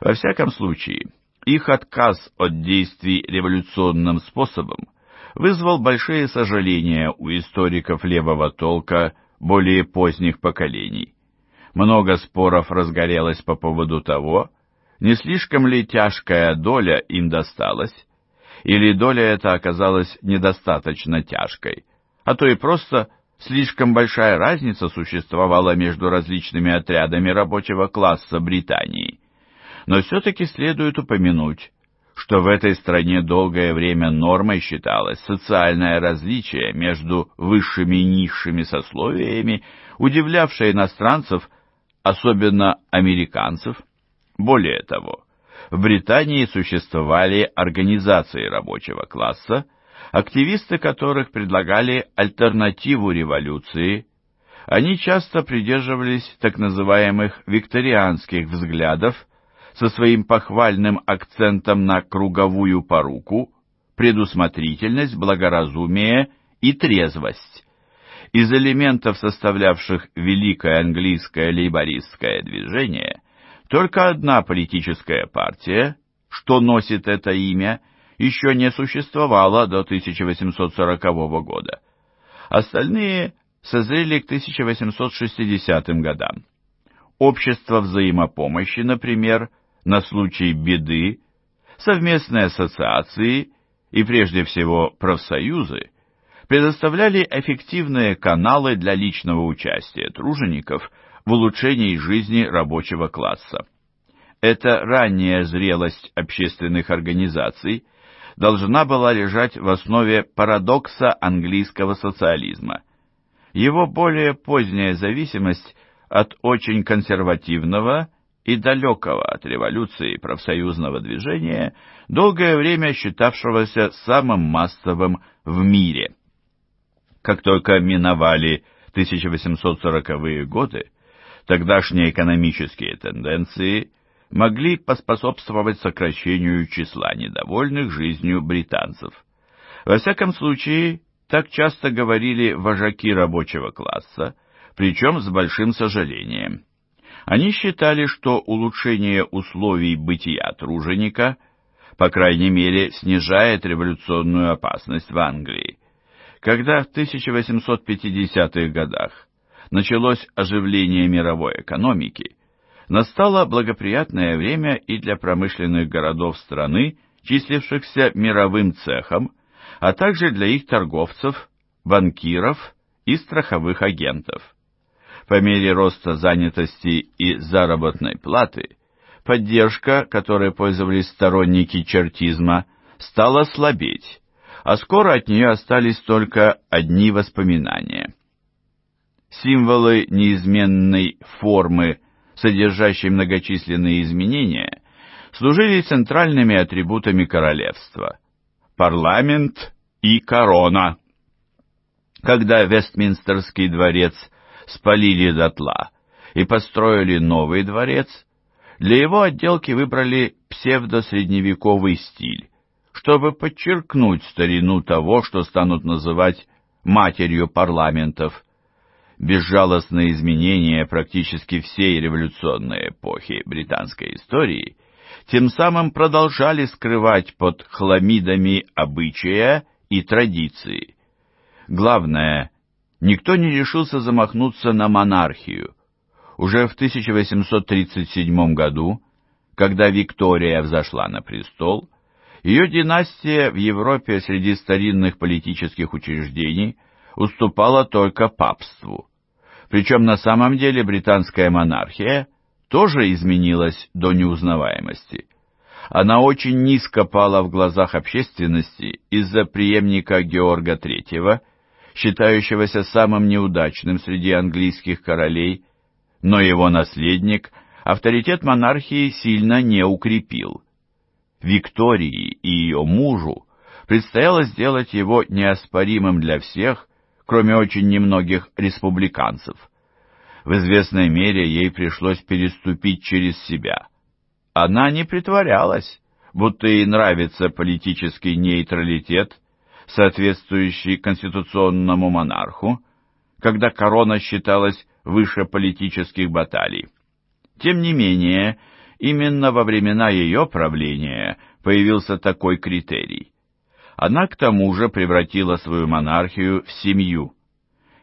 Во всяком случае, их отказ от действий революционным способом вызвал большие сожаления у историков левого толка более поздних поколений. Много споров разгорелось по поводу того, не слишком ли тяжкая доля им досталась, или доля эта оказалась недостаточно тяжкой, а то и просто слишком большая разница существовала между различными отрядами рабочего класса Британии но все-таки следует упомянуть, что в этой стране долгое время нормой считалось социальное различие между высшими и низшими сословиями, удивлявшее иностранцев, особенно американцев. Более того, в Британии существовали организации рабочего класса, активисты которых предлагали альтернативу революции. Они часто придерживались так называемых викторианских взглядов, со своим похвальным акцентом на круговую поруку, предусмотрительность, благоразумие и трезвость. Из элементов, составлявших великое английское лейбористское движение, только одна политическая партия, что носит это имя, еще не существовала до 1840 года. Остальные созрели к 1860 годам. Общество взаимопомощи, например, на случай беды, совместные ассоциации и, прежде всего, профсоюзы предоставляли эффективные каналы для личного участия тружеников в улучшении жизни рабочего класса. Эта ранняя зрелость общественных организаций должна была лежать в основе парадокса английского социализма. Его более поздняя зависимость от очень консервативного – и далекого от революции профсоюзного движения, долгое время считавшегося самым массовым в мире. Как только миновали 1840-е годы, тогдашние экономические тенденции могли поспособствовать сокращению числа недовольных жизнью британцев. Во всяком случае, так часто говорили вожаки рабочего класса, причем с большим сожалением – они считали, что улучшение условий бытия труженика, по крайней мере, снижает революционную опасность в Англии. Когда в 1850-х годах началось оживление мировой экономики, настало благоприятное время и для промышленных городов страны, числившихся мировым цехом, а также для их торговцев, банкиров и страховых агентов по мере роста занятости и заработной платы, поддержка, которой пользовались сторонники чертизма, стала слабеть, а скоро от нее остались только одни воспоминания. Символы неизменной формы, содержащие многочисленные изменения, служили центральными атрибутами королевства – парламент и корона. Когда Вестминстерский дворец – спалили дотла и построили новый дворец, для его отделки выбрали псевдосредневековый стиль, чтобы подчеркнуть старину того, что станут называть матерью парламентов. Безжалостные изменения практически всей революционной эпохи британской истории тем самым продолжали скрывать под хламидами обычая и традиции. Главное никто не решился замахнуться на монархию. Уже в 1837 году, когда Виктория взошла на престол, ее династия в Европе среди старинных политических учреждений уступала только папству. Причем на самом деле британская монархия тоже изменилась до неузнаваемости. Она очень низко пала в глазах общественности из-за преемника Георга III – считающегося самым неудачным среди английских королей, но его наследник авторитет монархии сильно не укрепил. Виктории и ее мужу предстояло сделать его неоспоримым для всех, кроме очень немногих республиканцев. В известной мере ей пришлось переступить через себя. Она не притворялась, будто ей нравится политический нейтралитет, соответствующий конституционному монарху, когда корона считалась выше политических баталий. Тем не менее, именно во времена ее правления появился такой критерий. Она к тому же превратила свою монархию в семью.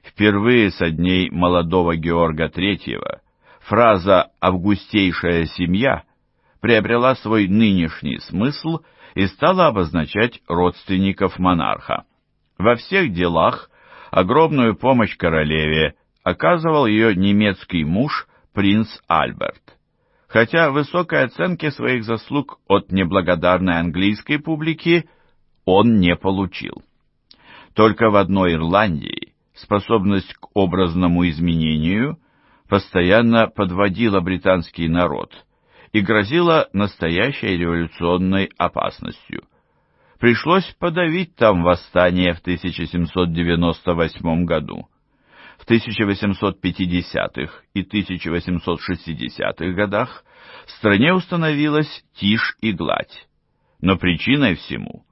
Впервые со дней молодого Георга III фраза «августейшая семья» приобрела свой нынешний смысл – и стала обозначать родственников монарха. Во всех делах огромную помощь королеве оказывал ее немецкий муж принц Альберт. Хотя высокой оценки своих заслуг от неблагодарной английской публики он не получил. Только в одной Ирландии способность к образному изменению постоянно подводила британский народ – и грозила настоящей революционной опасностью. Пришлось подавить там восстание в 1798 году. В 1850-х и 1860-х годах в стране установилась тишь и гладь. Но причиной всему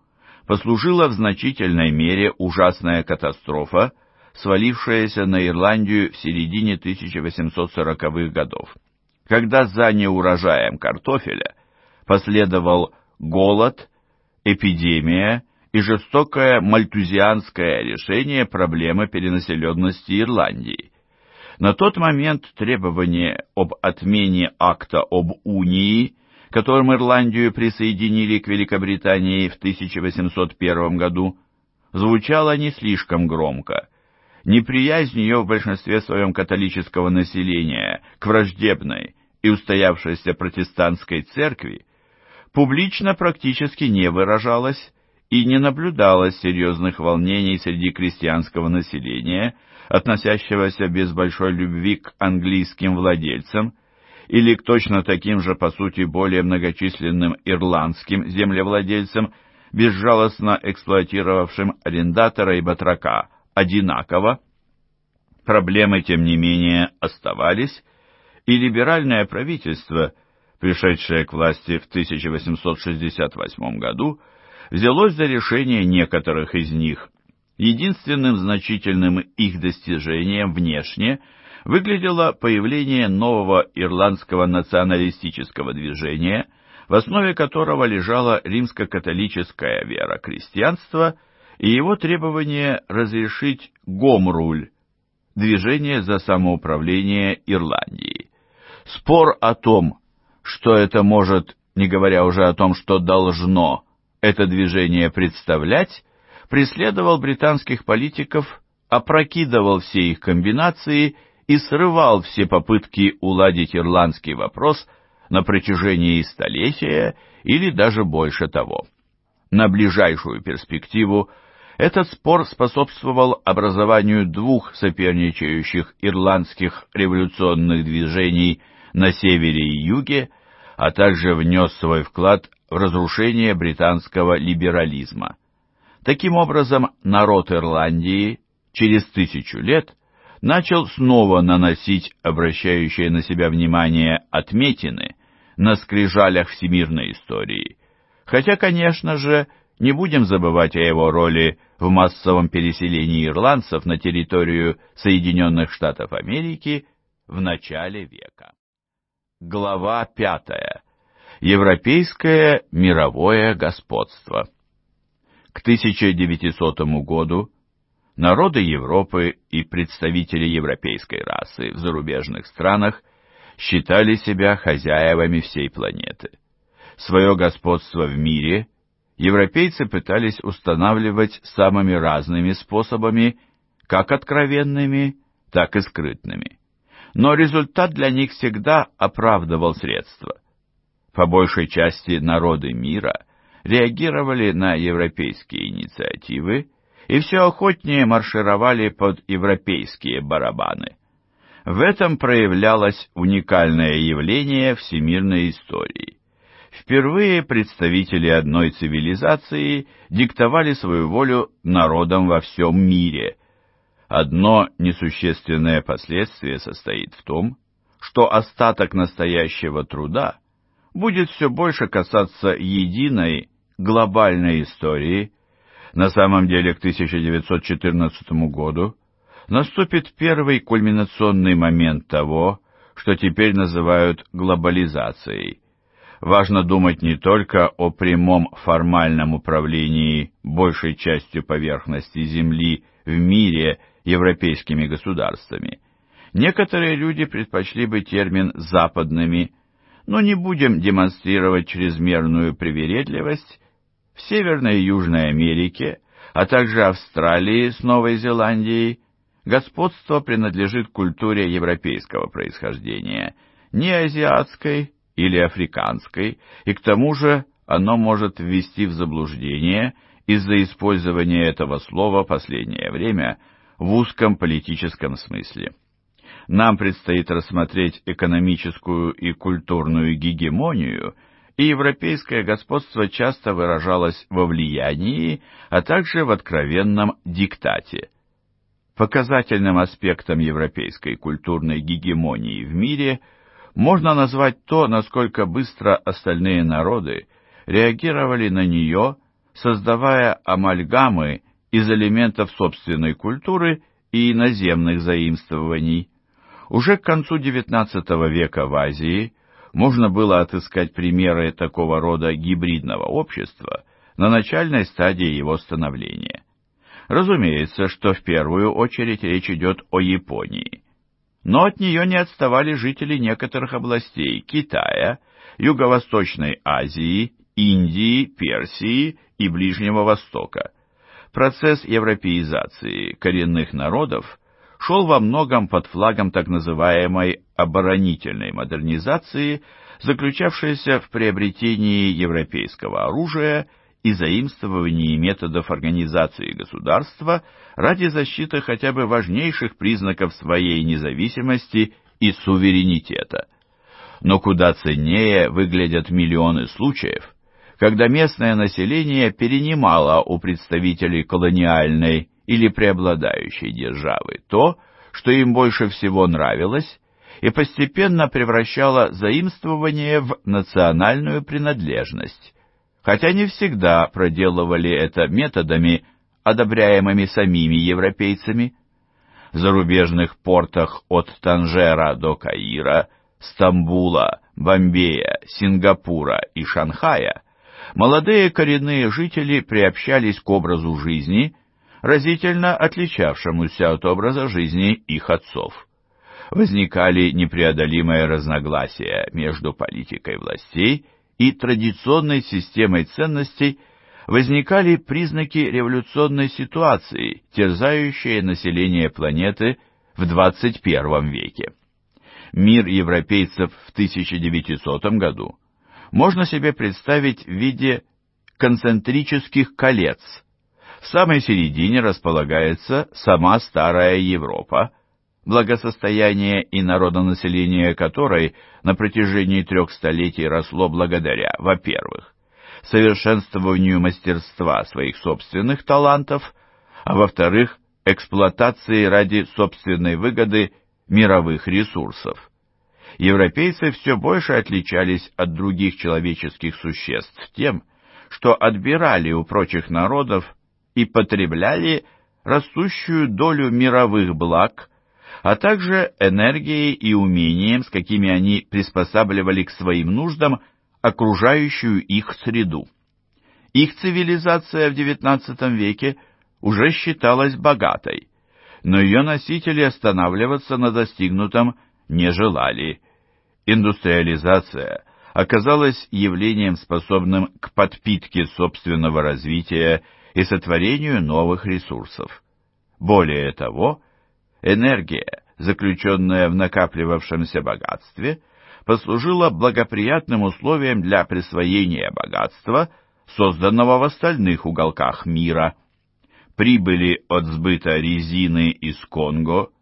послужила в значительной мере ужасная катастрофа, свалившаяся на Ирландию в середине 1840-х годов когда за неурожаем картофеля последовал голод, эпидемия и жестокое мальтузианское решение проблемы перенаселенности Ирландии. На тот момент требование об отмене акта об унии, которым Ирландию присоединили к Великобритании в 1801 году, звучало не слишком громко. Неприязнь ее в большинстве своем католического населения к враждебной, и устоявшейся протестантской церкви, публично практически не выражалось и не наблюдалось серьезных волнений среди крестьянского населения, относящегося без большой любви к английским владельцам или к точно таким же, по сути, более многочисленным ирландским землевладельцам, безжалостно эксплуатировавшим арендатора и батрака одинаково. Проблемы, тем не менее, оставались, и либеральное правительство, пришедшее к власти в 1868 году, взялось за решение некоторых из них. Единственным значительным их достижением внешне выглядело появление нового ирландского националистического движения, в основе которого лежала римско-католическая вера крестьянства и его требование разрешить гомруль, движение за самоуправление Ирландии. Спор о том, что это может, не говоря уже о том, что должно это движение представлять, преследовал британских политиков, опрокидывал все их комбинации и срывал все попытки уладить ирландский вопрос на протяжении столетия или даже больше того. На ближайшую перспективу этот спор способствовал образованию двух соперничающих ирландских революционных движений – на севере и юге, а также внес свой вклад в разрушение британского либерализма. Таким образом, народ Ирландии через тысячу лет начал снова наносить обращающие на себя внимание отметины на скрижалях всемирной истории, хотя, конечно же, не будем забывать о его роли в массовом переселении ирландцев на территорию Соединенных Штатов Америки в начале века. Глава пятая. Европейское мировое господство. К 1900 году народы Европы и представители европейской расы в зарубежных странах считали себя хозяевами всей планеты. Свое господство в мире европейцы пытались устанавливать самыми разными способами, как откровенными, так и скрытными но результат для них всегда оправдывал средства. По большей части народы мира реагировали на европейские инициативы и все охотнее маршировали под европейские барабаны. В этом проявлялось уникальное явление всемирной истории. Впервые представители одной цивилизации диктовали свою волю народам во всем мире – Одно несущественное последствие состоит в том, что остаток настоящего труда будет все больше касаться единой глобальной истории. На самом деле к 1914 году наступит первый кульминационный момент того, что теперь называют глобализацией. Важно думать не только о прямом формальном управлении большей частью поверхности Земли – в мире европейскими государствами. Некоторые люди предпочли бы термин «западными», но не будем демонстрировать чрезмерную привередливость. В Северной и Южной Америке, а также Австралии с Новой Зеландией, господство принадлежит культуре европейского происхождения, не азиатской или африканской, и к тому же оно может ввести в заблуждение – из-за использования этого слова последнее время в узком политическом смысле. Нам предстоит рассмотреть экономическую и культурную гегемонию, и европейское господство часто выражалось во влиянии, а также в откровенном диктате. Показательным аспектом европейской культурной гегемонии в мире можно назвать то, насколько быстро остальные народы реагировали на нее – создавая амальгамы из элементов собственной культуры и иноземных заимствований. Уже к концу XIX века в Азии можно было отыскать примеры такого рода гибридного общества на начальной стадии его становления. Разумеется, что в первую очередь речь идет о Японии. Но от нее не отставали жители некоторых областей Китая, Юго-Восточной Азии Индии, Персии и Ближнего Востока. Процесс европеизации коренных народов шел во многом под флагом так называемой оборонительной модернизации, заключавшейся в приобретении европейского оружия и заимствовании методов организации государства ради защиты хотя бы важнейших признаков своей независимости и суверенитета. Но куда ценнее выглядят миллионы случаев – когда местное население перенимало у представителей колониальной или преобладающей державы то, что им больше всего нравилось, и постепенно превращало заимствование в национальную принадлежность, хотя не всегда проделывали это методами, одобряемыми самими европейцами. В зарубежных портах от Танжера до Каира, Стамбула, Бомбея, Сингапура и Шанхая молодые коренные жители приобщались к образу жизни, разительно отличавшемуся от образа жизни их отцов. Возникали непреодолимые разногласия между политикой властей и традиционной системой ценностей, возникали признаки революционной ситуации, терзающие население планеты в 21 веке. Мир европейцев в 1900 году – можно себе представить в виде концентрических колец. В самой середине располагается сама Старая Европа, благосостояние и народонаселение которой на протяжении трех столетий росло благодаря, во-первых, совершенствованию мастерства своих собственных талантов, а во-вторых, эксплуатации ради собственной выгоды мировых ресурсов европейцы все больше отличались от других человеческих существ тем, что отбирали у прочих народов и потребляли растущую долю мировых благ, а также энергией и умением, с какими они приспосабливали к своим нуждам окружающую их среду. Их цивилизация в XIX веке уже считалась богатой, но ее носители останавливаться на достигнутом – не желали. Индустриализация оказалась явлением, способным к подпитке собственного развития и сотворению новых ресурсов. Более того, энергия, заключенная в накапливавшемся богатстве, послужила благоприятным условием для присвоения богатства, созданного в остальных уголках мира. Прибыли от сбыта резины из Конго –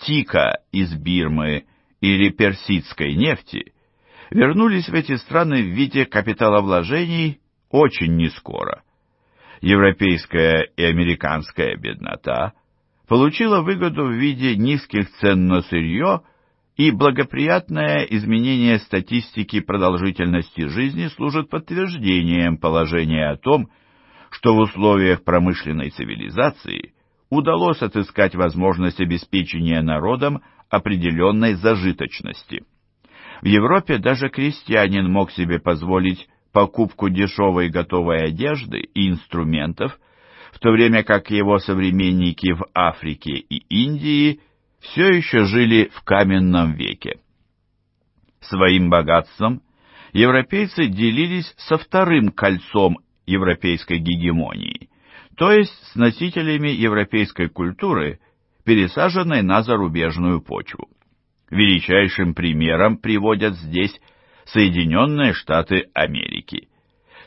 тика из Бирмы или персидской нефти вернулись в эти страны в виде капиталовложений очень нескоро. Европейская и американская беднота получила выгоду в виде низких цен на сырье и благоприятное изменение статистики продолжительности жизни служит подтверждением положения о том, что в условиях промышленной цивилизации удалось отыскать возможность обеспечения народом определенной зажиточности. В Европе даже крестьянин мог себе позволить покупку дешевой готовой одежды и инструментов, в то время как его современники в Африке и Индии все еще жили в каменном веке. Своим богатством европейцы делились со вторым кольцом европейской гегемонии – то есть с носителями европейской культуры, пересаженной на зарубежную почву. Величайшим примером приводят здесь Соединенные Штаты Америки.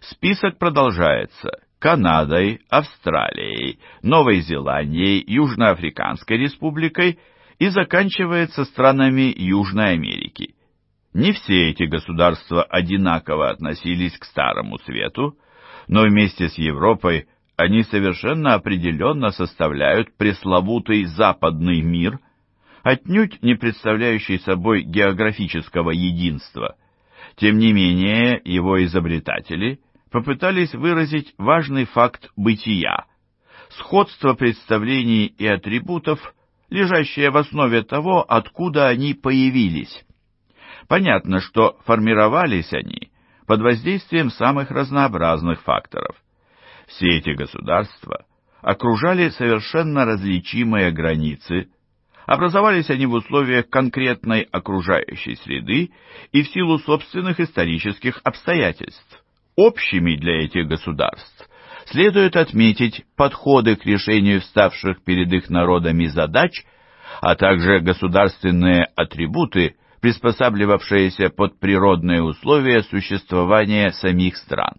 Список продолжается Канадой, Австралией, Новой Зеландией, Южноафриканской республикой и заканчивается странами Южной Америки. Не все эти государства одинаково относились к Старому Свету, но вместе с Европой – они совершенно определенно составляют пресловутый западный мир, отнюдь не представляющий собой географического единства. Тем не менее, его изобретатели попытались выразить важный факт бытия, сходство представлений и атрибутов, лежащее в основе того, откуда они появились. Понятно, что формировались они под воздействием самых разнообразных факторов – все эти государства окружали совершенно различимые границы, образовались они в условиях конкретной окружающей среды и в силу собственных исторических обстоятельств. Общими для этих государств следует отметить подходы к решению вставших перед их народами задач, а также государственные атрибуты, приспосабливавшиеся под природные условия существования самих стран.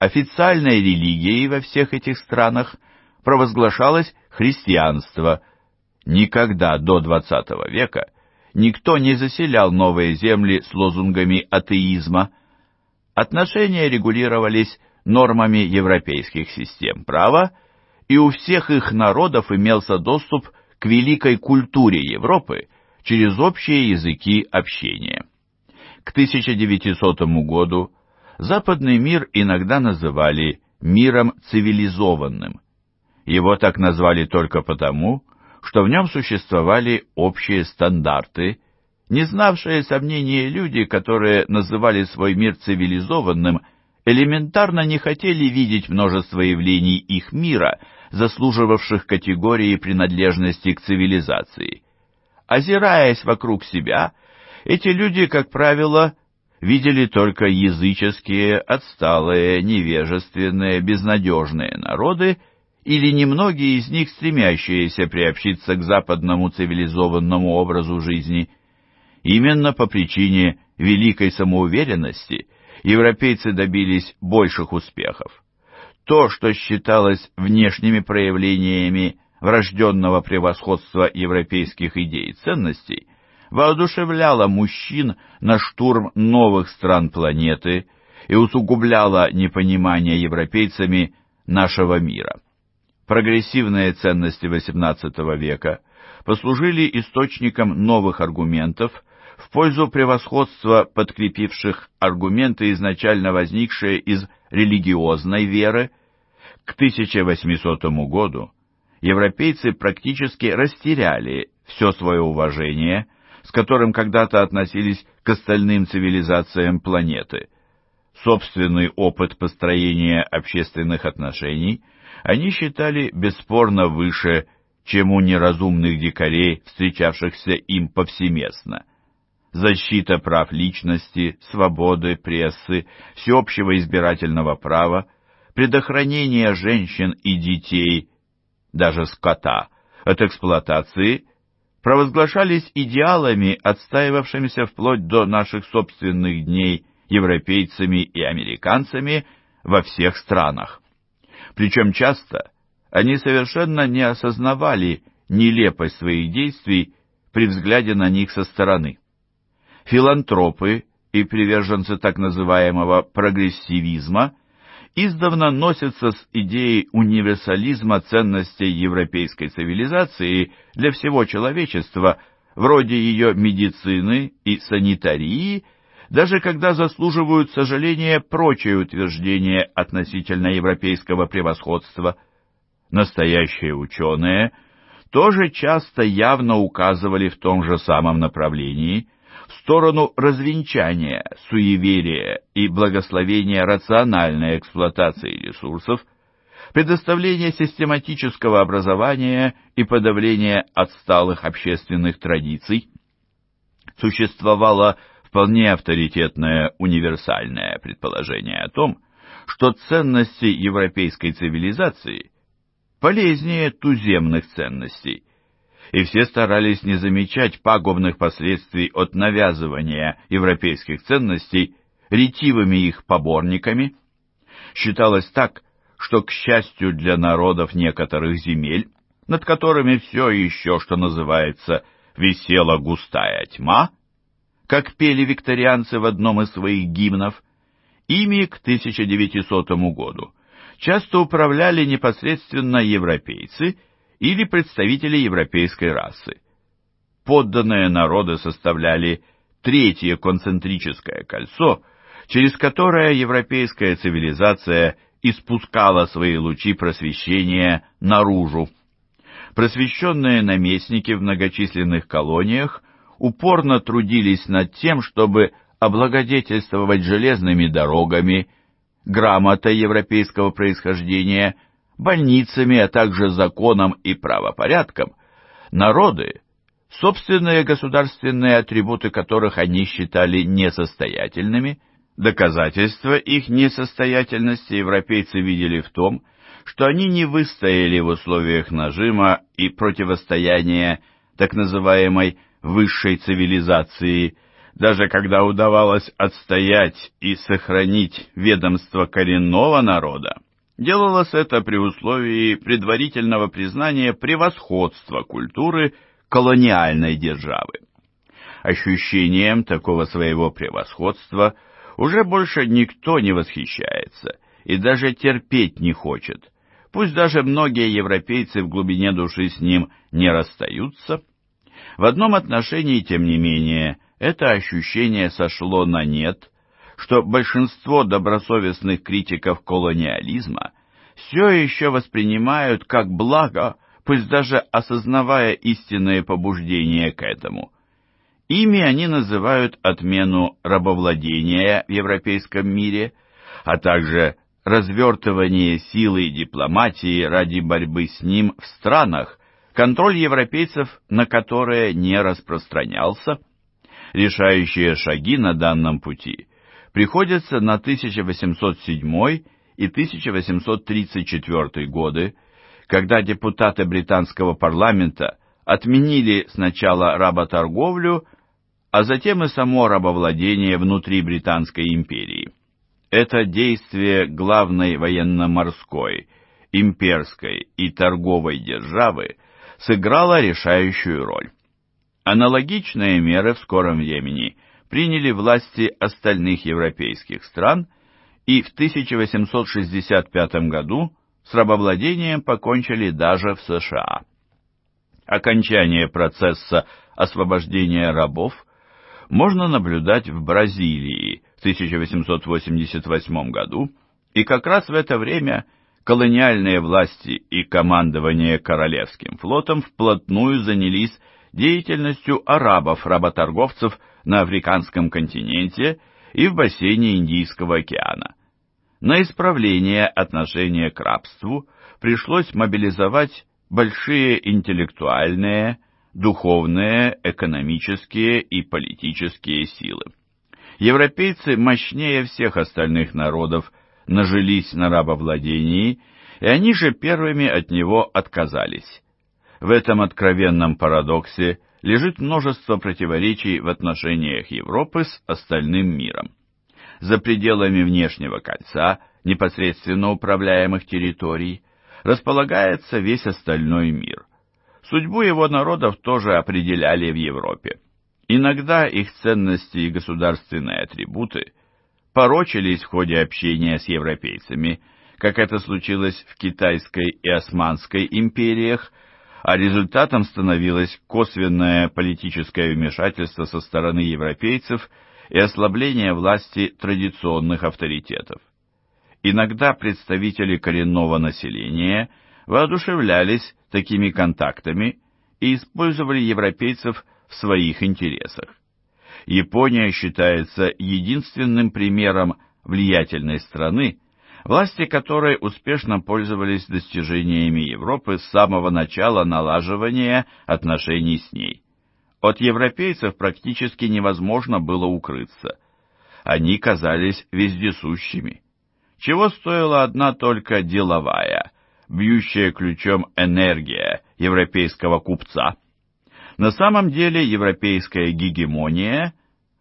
Официальной религией во всех этих странах провозглашалось христианство. Никогда до XX века никто не заселял новые земли с лозунгами атеизма. Отношения регулировались нормами европейских систем права, и у всех их народов имелся доступ к великой культуре Европы через общие языки общения. К 1900 году Западный мир иногда называли миром цивилизованным. Его так назвали только потому, что в нем существовали общие стандарты, не знавшие сомнений люди, которые называли свой мир цивилизованным, элементарно не хотели видеть множество явлений их мира, заслуживавших категории принадлежности к цивилизации. Озираясь вокруг себя, эти люди, как правило, видели только языческие, отсталые, невежественные, безнадежные народы или немногие из них, стремящиеся приобщиться к западному цивилизованному образу жизни. Именно по причине великой самоуверенности европейцы добились больших успехов. То, что считалось внешними проявлениями врожденного превосходства европейских идей и ценностей, воодушевляла мужчин на штурм новых стран планеты и усугубляла непонимание европейцами нашего мира. Прогрессивные ценности XVIII века послужили источником новых аргументов в пользу превосходства подкрепивших аргументы, изначально возникшие из религиозной веры. К 1800 году европейцы практически растеряли все свое уважение – с которым когда-то относились к остальным цивилизациям планеты. Собственный опыт построения общественных отношений они считали бесспорно выше, чем у неразумных дикарей, встречавшихся им повсеместно. Защита прав личности, свободы, прессы, всеобщего избирательного права, предохранение женщин и детей, даже скота, от эксплуатации – провозглашались идеалами, отстаивавшимися вплоть до наших собственных дней европейцами и американцами во всех странах. Причем часто они совершенно не осознавали нелепость своих действий при взгляде на них со стороны. Филантропы и приверженцы так называемого прогрессивизма – издавна носится с идеей универсализма ценностей европейской цивилизации для всего человечества, вроде ее медицины и санитарии, даже когда заслуживают сожаления прочие утверждения относительно европейского превосходства. Настоящие ученые тоже часто явно указывали в том же самом направлении – в сторону развенчания суеверия и благословения рациональной эксплуатации ресурсов, предоставления систематического образования и подавления отсталых общественных традиций, существовало вполне авторитетное универсальное предположение о том, что ценности европейской цивилизации полезнее туземных ценностей, и все старались не замечать пагубных последствий от навязывания европейских ценностей ретивыми их поборниками. Считалось так, что, к счастью для народов некоторых земель, над которыми все еще, что называется, висела густая тьма, как пели викторианцы в одном из своих гимнов, ими к 1900 году часто управляли непосредственно европейцы – или представители европейской расы. Подданные народы составляли третье концентрическое кольцо, через которое европейская цивилизация испускала свои лучи просвещения наружу. Просвещенные наместники в многочисленных колониях упорно трудились над тем, чтобы облагодетельствовать железными дорогами, грамотой европейского происхождения – больницами, а также законом и правопорядком, народы, собственные государственные атрибуты которых они считали несостоятельными, доказательства их несостоятельности европейцы видели в том, что они не выстояли в условиях нажима и противостояния так называемой высшей цивилизации, даже когда удавалось отстоять и сохранить ведомство коренного народа. Делалось это при условии предварительного признания превосходства культуры колониальной державы. Ощущением такого своего превосходства уже больше никто не восхищается и даже терпеть не хочет, пусть даже многие европейцы в глубине души с ним не расстаются. В одном отношении, тем не менее, это ощущение сошло на нет что большинство добросовестных критиков колониализма все еще воспринимают как благо, пусть даже осознавая истинные побуждения к этому. Ими они называют отмену рабовладения в европейском мире, а также развертывание силы и дипломатии ради борьбы с ним в странах, контроль европейцев на которые не распространялся. Решающие шаги на данном пути Приходится на 1807 и 1834 годы, когда депутаты британского парламента отменили сначала работорговлю, а затем и само рабовладение внутри Британской империи. Это действие главной военно-морской, имперской и торговой державы сыграло решающую роль. Аналогичные меры в скором времени – приняли власти остальных европейских стран, и в 1865 году с рабовладением покончили даже в США. Окончание процесса освобождения рабов можно наблюдать в Бразилии в 1888 году, и как раз в это время колониальные власти и командование Королевским флотом вплотную занялись деятельностью арабов-работорговцев на африканском континенте и в бассейне Индийского океана. На исправление отношения к рабству пришлось мобилизовать большие интеллектуальные, духовные, экономические и политические силы. Европейцы мощнее всех остальных народов нажились на рабовладении, и они же первыми от него отказались. В этом откровенном парадоксе лежит множество противоречий в отношениях Европы с остальным миром. За пределами внешнего кольца, непосредственно управляемых территорий, располагается весь остальной мир. Судьбу его народов тоже определяли в Европе. Иногда их ценности и государственные атрибуты порочились в ходе общения с европейцами, как это случилось в Китайской и Османской империях – а результатом становилось косвенное политическое вмешательство со стороны европейцев и ослабление власти традиционных авторитетов. Иногда представители коренного населения воодушевлялись такими контактами и использовали европейцев в своих интересах. Япония считается единственным примером влиятельной страны, власти которой успешно пользовались достижениями Европы с самого начала налаживания отношений с ней. От европейцев практически невозможно было укрыться. Они казались вездесущими. Чего стоила одна только деловая, бьющая ключом энергия европейского купца? На самом деле европейская гегемония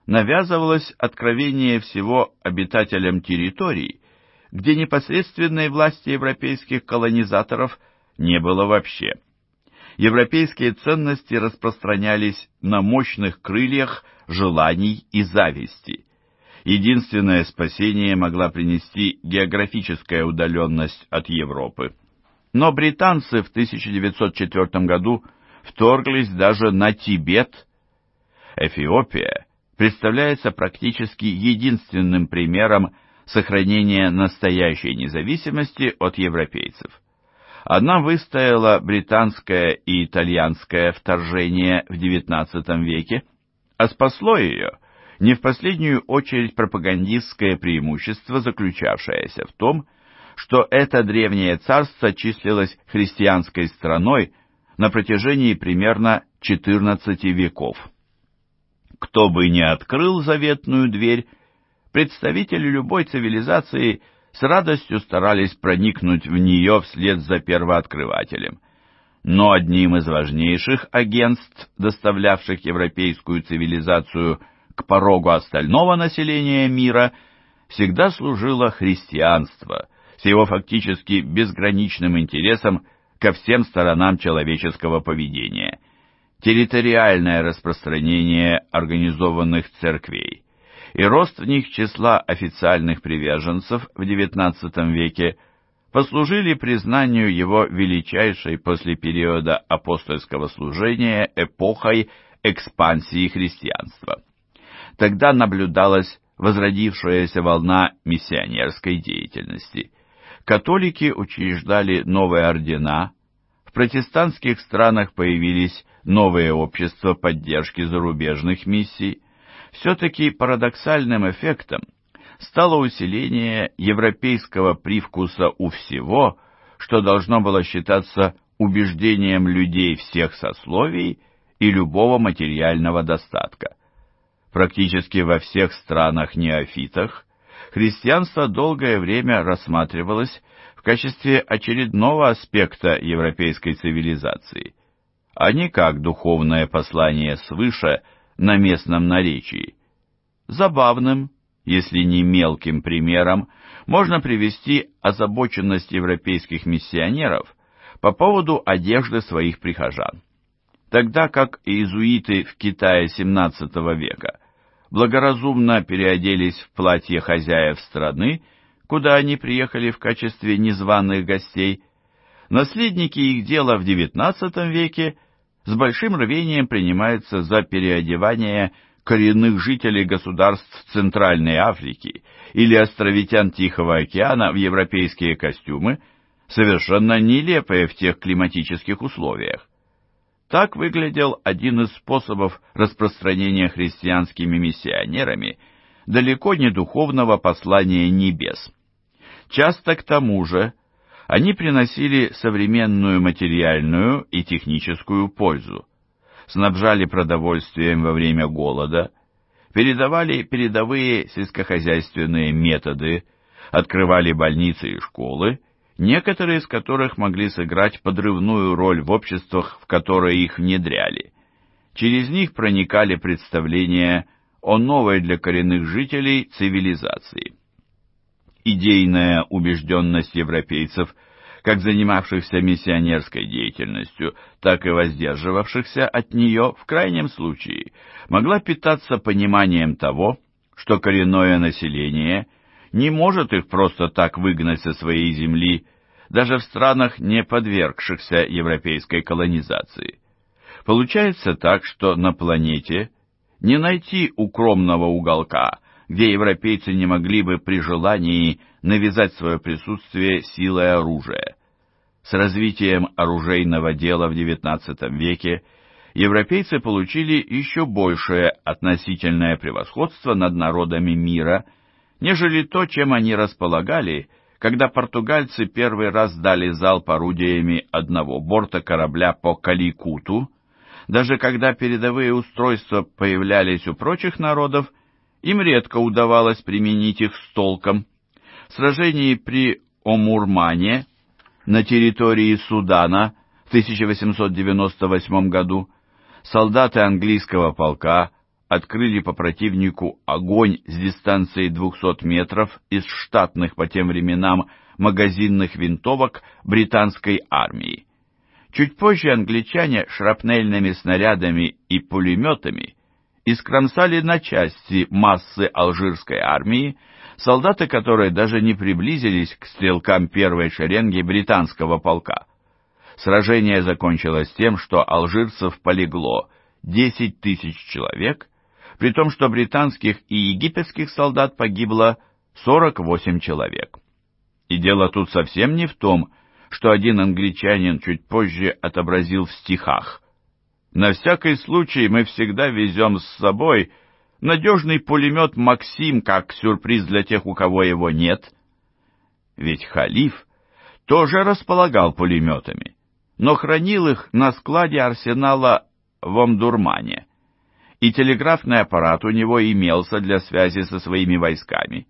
навязывалась откровение всего обитателям территорий, где непосредственной власти европейских колонизаторов не было вообще. Европейские ценности распространялись на мощных крыльях желаний и зависти. Единственное спасение могла принести географическая удаленность от Европы. Но британцы в 1904 году вторглись даже на Тибет. Эфиопия представляется практически единственным примером сохранения настоящей независимости от европейцев. Одна выстояла британское и итальянское вторжение в XIX веке, а спасло ее не в последнюю очередь пропагандистское преимущество, заключавшееся в том, что это древнее царство числилось христианской страной на протяжении примерно 14 веков. Кто бы ни открыл заветную дверь представители любой цивилизации с радостью старались проникнуть в нее вслед за первооткрывателем. Но одним из важнейших агентств, доставлявших европейскую цивилизацию к порогу остального населения мира, всегда служило христианство с его фактически безграничным интересом ко всем сторонам человеческого поведения, территориальное распространение организованных церквей – и рост в них числа официальных приверженцев в XIX веке послужили признанию его величайшей после периода апостольского служения эпохой экспансии христианства. Тогда наблюдалась возродившаяся волна миссионерской деятельности. Католики учреждали новые ордена, в протестантских странах появились новые общества поддержки зарубежных миссий, все-таки парадоксальным эффектом стало усиление европейского привкуса у всего, что должно было считаться убеждением людей всех сословий и любого материального достатка. Практически во всех странах-неофитах христианство долгое время рассматривалось в качестве очередного аспекта европейской цивилизации, а не как духовное послание свыше – на местном наречии. Забавным, если не мелким примером, можно привести озабоченность европейских миссионеров по поводу одежды своих прихожан. Тогда как иезуиты в Китае XVII века благоразумно переоделись в платье хозяев страны, куда они приехали в качестве незваных гостей, наследники их дела в XIX веке – с большим рвением принимается за переодевание коренных жителей государств Центральной Африки или островитян Тихого океана в европейские костюмы, совершенно нелепые в тех климатических условиях. Так выглядел один из способов распространения христианскими миссионерами далеко не духовного послания небес. Часто к тому же они приносили современную материальную и техническую пользу, снабжали продовольствием во время голода, передавали передовые сельскохозяйственные методы, открывали больницы и школы, некоторые из которых могли сыграть подрывную роль в обществах, в которые их внедряли. Через них проникали представления о новой для коренных жителей цивилизации идейная убежденность европейцев, как занимавшихся миссионерской деятельностью, так и воздерживавшихся от нее, в крайнем случае, могла питаться пониманием того, что коренное население не может их просто так выгнать со своей земли, даже в странах, не подвергшихся европейской колонизации. Получается так, что на планете не найти укромного уголка – где европейцы не могли бы при желании навязать свое присутствие силой оружия. С развитием оружейного дела в XIX веке европейцы получили еще большее относительное превосходство над народами мира, нежели то, чем они располагали, когда португальцы первый раз дали залп орудиями одного борта корабля по Каликуту, даже когда передовые устройства появлялись у прочих народов, им редко удавалось применить их с толком. В сражении при Омурмане на территории Судана в 1898 году солдаты английского полка открыли по противнику огонь с дистанции 200 метров из штатных по тем временам магазинных винтовок британской армии. Чуть позже англичане шрапнельными снарядами и пулеметами и искромсали на части массы алжирской армии, солдаты которой даже не приблизились к стрелкам первой шеренги британского полка. Сражение закончилось тем, что алжирцев полегло 10 тысяч человек, при том, что британских и египетских солдат погибло 48 человек. И дело тут совсем не в том, что один англичанин чуть позже отобразил в стихах – на всякий случай мы всегда везем с собой надежный пулемет «Максим» как сюрприз для тех, у кого его нет. Ведь халиф тоже располагал пулеметами, но хранил их на складе арсенала в Омдурмане, и телеграфный аппарат у него имелся для связи со своими войсками,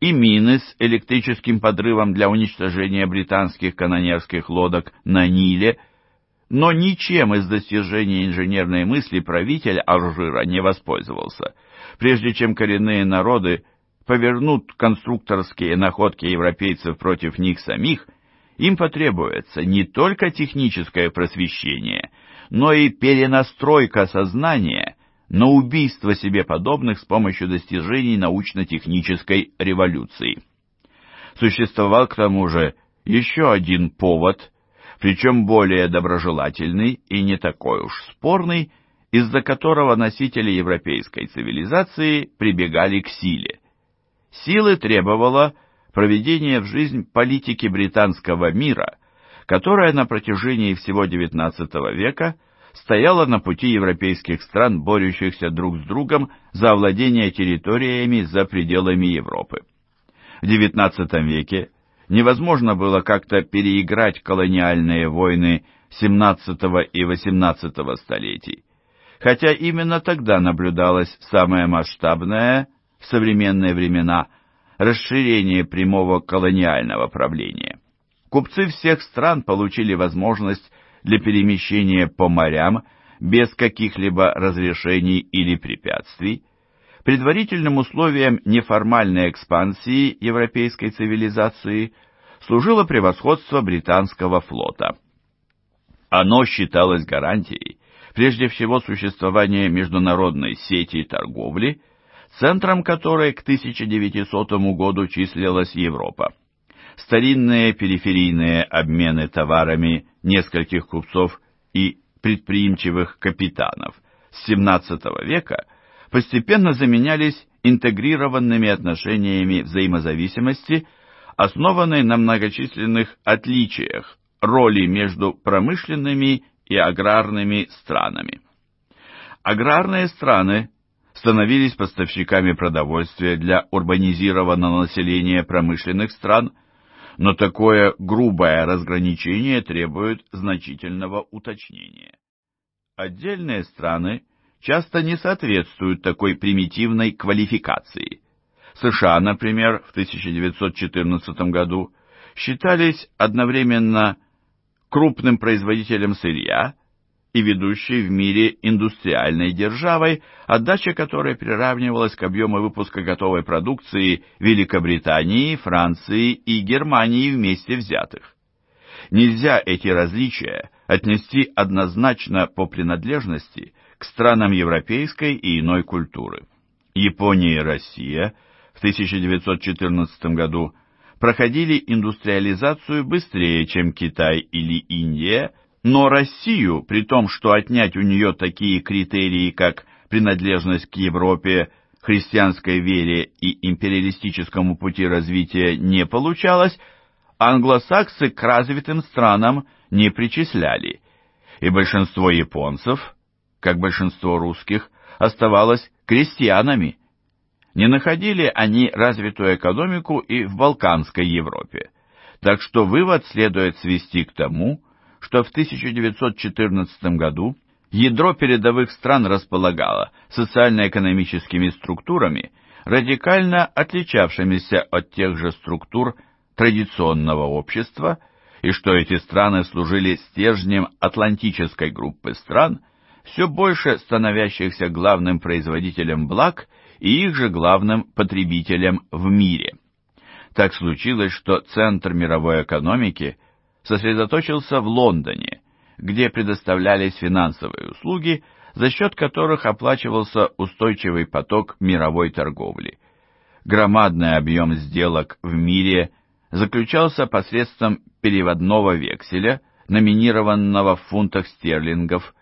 и мины с электрическим подрывом для уничтожения британских канонерских лодок на Ниле – но ничем из достижений инженерной мысли правитель Алжира не воспользовался. Прежде чем коренные народы повернут конструкторские находки европейцев против них самих, им потребуется не только техническое просвещение, но и перенастройка сознания на убийство себе подобных с помощью достижений научно-технической революции. Существовал к тому же еще один повод – причем более доброжелательный и не такой уж спорный, из-за которого носители европейской цивилизации прибегали к силе. Силы требовало проведение в жизнь политики британского мира, которая на протяжении всего XIX века стояла на пути европейских стран, борющихся друг с другом за овладение территориями за пределами Европы. В XIX веке невозможно было как-то переиграть колониальные войны XVII и XVIII столетий, хотя именно тогда наблюдалось самое масштабное в современные времена расширение прямого колониального правления. Купцы всех стран получили возможность для перемещения по морям без каких-либо разрешений или препятствий, Предварительным условием неформальной экспансии европейской цивилизации служило превосходство британского флота. Оно считалось гарантией прежде всего существования международной сети торговли, центром которой к 1900 году числилась Европа. Старинные периферийные обмены товарами нескольких купцов и предприимчивых капитанов с XVII века – постепенно заменялись интегрированными отношениями взаимозависимости, основанной на многочисленных отличиях роли между промышленными и аграрными странами. Аграрные страны становились поставщиками продовольствия для урбанизированного населения промышленных стран, но такое грубое разграничение требует значительного уточнения. Отдельные страны часто не соответствуют такой примитивной квалификации. США, например, в 1914 году считались одновременно крупным производителем сырья и ведущей в мире индустриальной державой, отдача которой приравнивалась к объему выпуска готовой продукции Великобритании, Франции и Германии вместе взятых. Нельзя эти различия отнести однозначно по принадлежности – к странам европейской и иной культуры. Япония и Россия в 1914 году проходили индустриализацию быстрее, чем Китай или Индия, но Россию, при том, что отнять у нее такие критерии, как принадлежность к Европе, христианской вере и империалистическому пути развития не получалось, англосаксы к развитым странам не причисляли, и большинство японцев – как большинство русских, оставалась крестьянами. Не находили они развитую экономику и в Балканской Европе. Так что вывод следует свести к тому, что в 1914 году ядро передовых стран располагало социально-экономическими структурами, радикально отличавшимися от тех же структур традиционного общества, и что эти страны служили стержнем атлантической группы стран, все больше становящихся главным производителем благ и их же главным потребителем в мире. Так случилось, что центр мировой экономики сосредоточился в Лондоне, где предоставлялись финансовые услуги, за счет которых оплачивался устойчивый поток мировой торговли. Громадный объем сделок в мире заключался посредством переводного векселя, номинированного в фунтах стерлингов,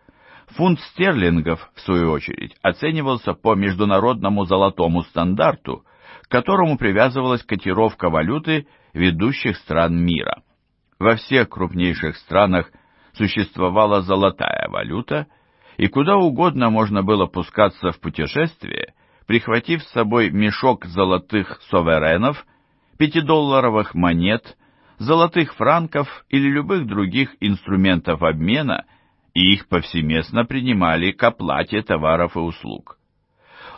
Фунт стерлингов, в свою очередь, оценивался по международному золотому стандарту, к которому привязывалась котировка валюты ведущих стран мира. Во всех крупнейших странах существовала золотая валюта, и куда угодно можно было пускаться в путешествие, прихватив с собой мешок золотых суверенов, пятидолларовых монет, золотых франков или любых других инструментов обмена – и их повсеместно принимали к оплате товаров и услуг.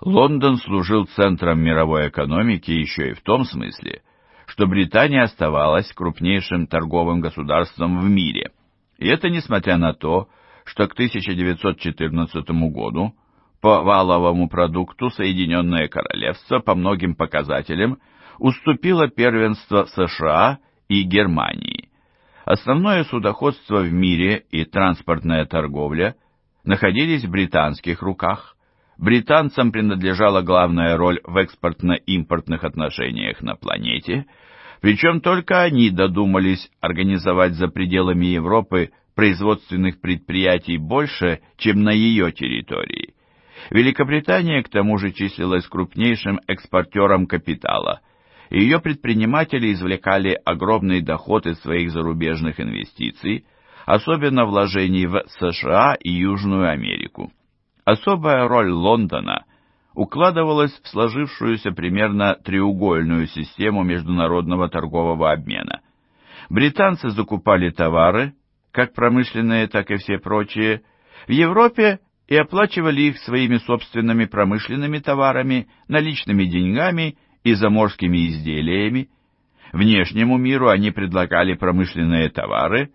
Лондон служил центром мировой экономики еще и в том смысле, что Британия оставалась крупнейшим торговым государством в мире, и это несмотря на то, что к 1914 году по валовому продукту Соединенное Королевство по многим показателям уступило первенство США и Германии. Основное судоходство в мире и транспортная торговля находились в британских руках. Британцам принадлежала главная роль в экспортно-импортных отношениях на планете, причем только они додумались организовать за пределами Европы производственных предприятий больше, чем на ее территории. Великобритания к тому же числилась крупнейшим экспортером капитала и ее предприниматели извлекали огромный доход из своих зарубежных инвестиций, особенно вложений в США и Южную Америку. Особая роль Лондона укладывалась в сложившуюся примерно треугольную систему международного торгового обмена. Британцы закупали товары, как промышленные, так и все прочие, в Европе и оплачивали их своими собственными промышленными товарами, наличными деньгами и заморскими изделиями, внешнему миру они предлагали промышленные товары,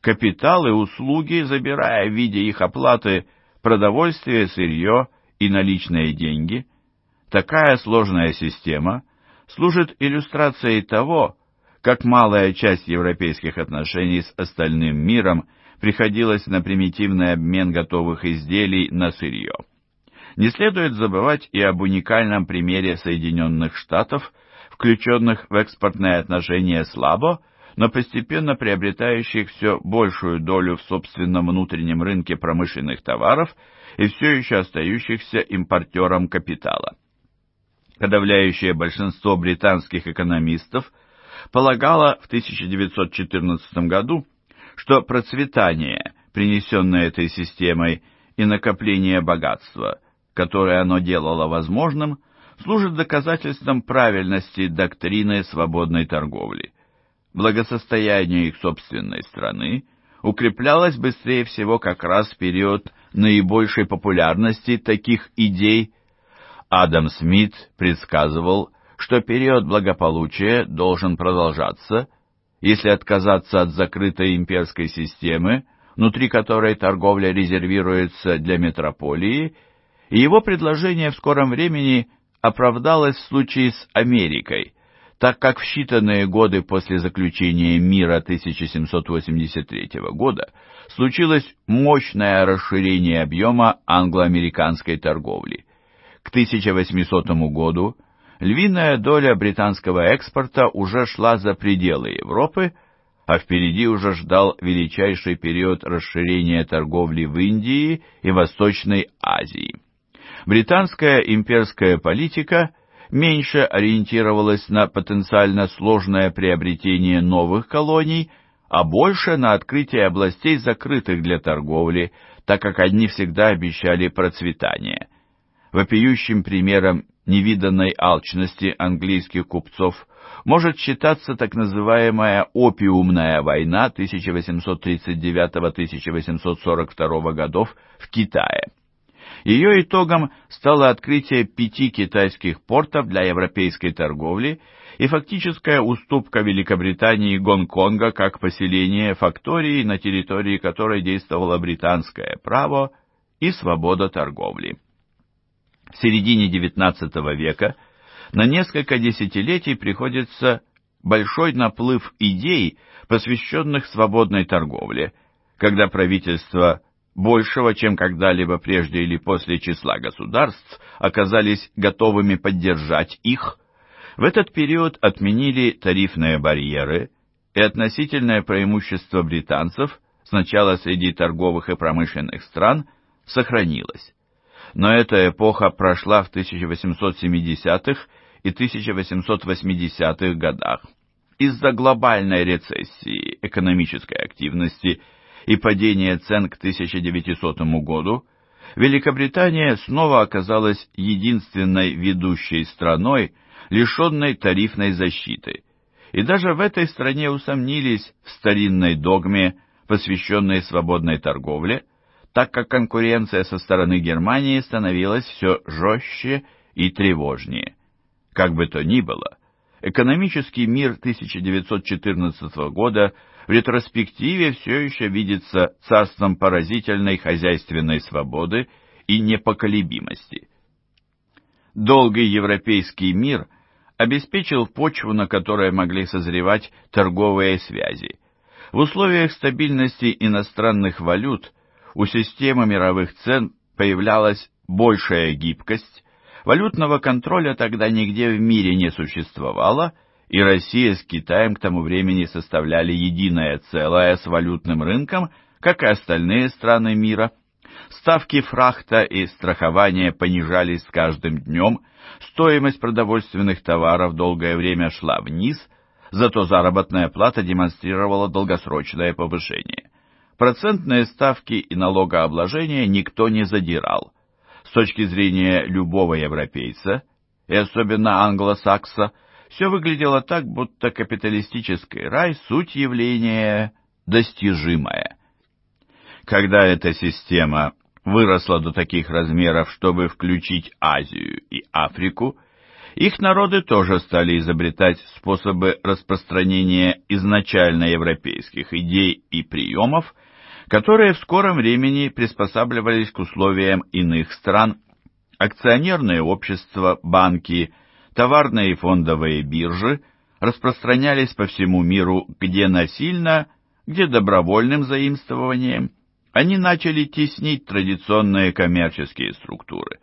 капитал и услуги, забирая в виде их оплаты продовольствие, сырье и наличные деньги. Такая сложная система служит иллюстрацией того, как малая часть европейских отношений с остальным миром приходилась на примитивный обмен готовых изделий на сырье. Не следует забывать и об уникальном примере Соединенных Штатов, включенных в экспортные отношения слабо, но постепенно приобретающих все большую долю в собственном внутреннем рынке промышленных товаров и все еще остающихся импортером капитала. Подавляющее большинство британских экономистов полагало в 1914 году, что процветание, принесенное этой системой, и накопление богатства которое оно делало возможным, служит доказательством правильности доктрины свободной торговли. Благосостояние их собственной страны укреплялось быстрее всего как раз в период наибольшей популярности таких идей. Адам Смит предсказывал, что период благополучия должен продолжаться, если отказаться от закрытой имперской системы, внутри которой торговля резервируется для метрополии и его предложение в скором времени оправдалось в случае с Америкой, так как в считанные годы после заключения мира 1783 года случилось мощное расширение объема англо-американской торговли. К 1800 году львиная доля британского экспорта уже шла за пределы Европы, а впереди уже ждал величайший период расширения торговли в Индии и Восточной Азии британская имперская политика меньше ориентировалась на потенциально сложное приобретение новых колоний, а больше на открытие областей, закрытых для торговли, так как одни всегда обещали процветание. Вопиющим примером невиданной алчности английских купцов может считаться так называемая «опиумная война» 1839-1842 годов в Китае. Ее итогом стало открытие пяти китайских портов для европейской торговли и фактическая уступка Великобритании Гонконга как поселение фактории, на территории которой действовало британское право и свобода торговли. В середине XIX века на несколько десятилетий приходится большой наплыв идей, посвященных свободной торговле, когда правительства большего, чем когда-либо прежде или после числа государств, оказались готовыми поддержать их, в этот период отменили тарифные барьеры и относительное преимущество британцев сначала среди торговых и промышленных стран сохранилось. Но эта эпоха прошла в 1870-х и 1880-х годах. Из-за глобальной рецессии экономической активности – и падение цен к 1900 году, Великобритания снова оказалась единственной ведущей страной, лишенной тарифной защиты. И даже в этой стране усомнились в старинной догме, посвященной свободной торговле, так как конкуренция со стороны Германии становилась все жестче и тревожнее. Как бы то ни было, Экономический мир 1914 года в ретроспективе все еще видится царством поразительной хозяйственной свободы и непоколебимости. Долгий европейский мир обеспечил почву, на которой могли созревать торговые связи. В условиях стабильности иностранных валют у системы мировых цен появлялась большая гибкость, Валютного контроля тогда нигде в мире не существовало, и Россия с Китаем к тому времени составляли единое целое с валютным рынком, как и остальные страны мира. Ставки фрахта и страхования понижались с каждым днем, стоимость продовольственных товаров долгое время шла вниз, зато заработная плата демонстрировала долгосрочное повышение. Процентные ставки и налогообложения никто не задирал. С точки зрения любого европейца, и особенно англосакса, все выглядело так, будто капиталистический рай – суть явления достижимое. Когда эта система выросла до таких размеров, чтобы включить Азию и Африку, их народы тоже стали изобретать способы распространения изначально европейских идей и приемов – которые в скором времени приспосабливались к условиям иных стран, акционерные общества, банки, товарные и фондовые биржи распространялись по всему миру где насильно, где добровольным заимствованием, они начали теснить традиционные коммерческие структуры.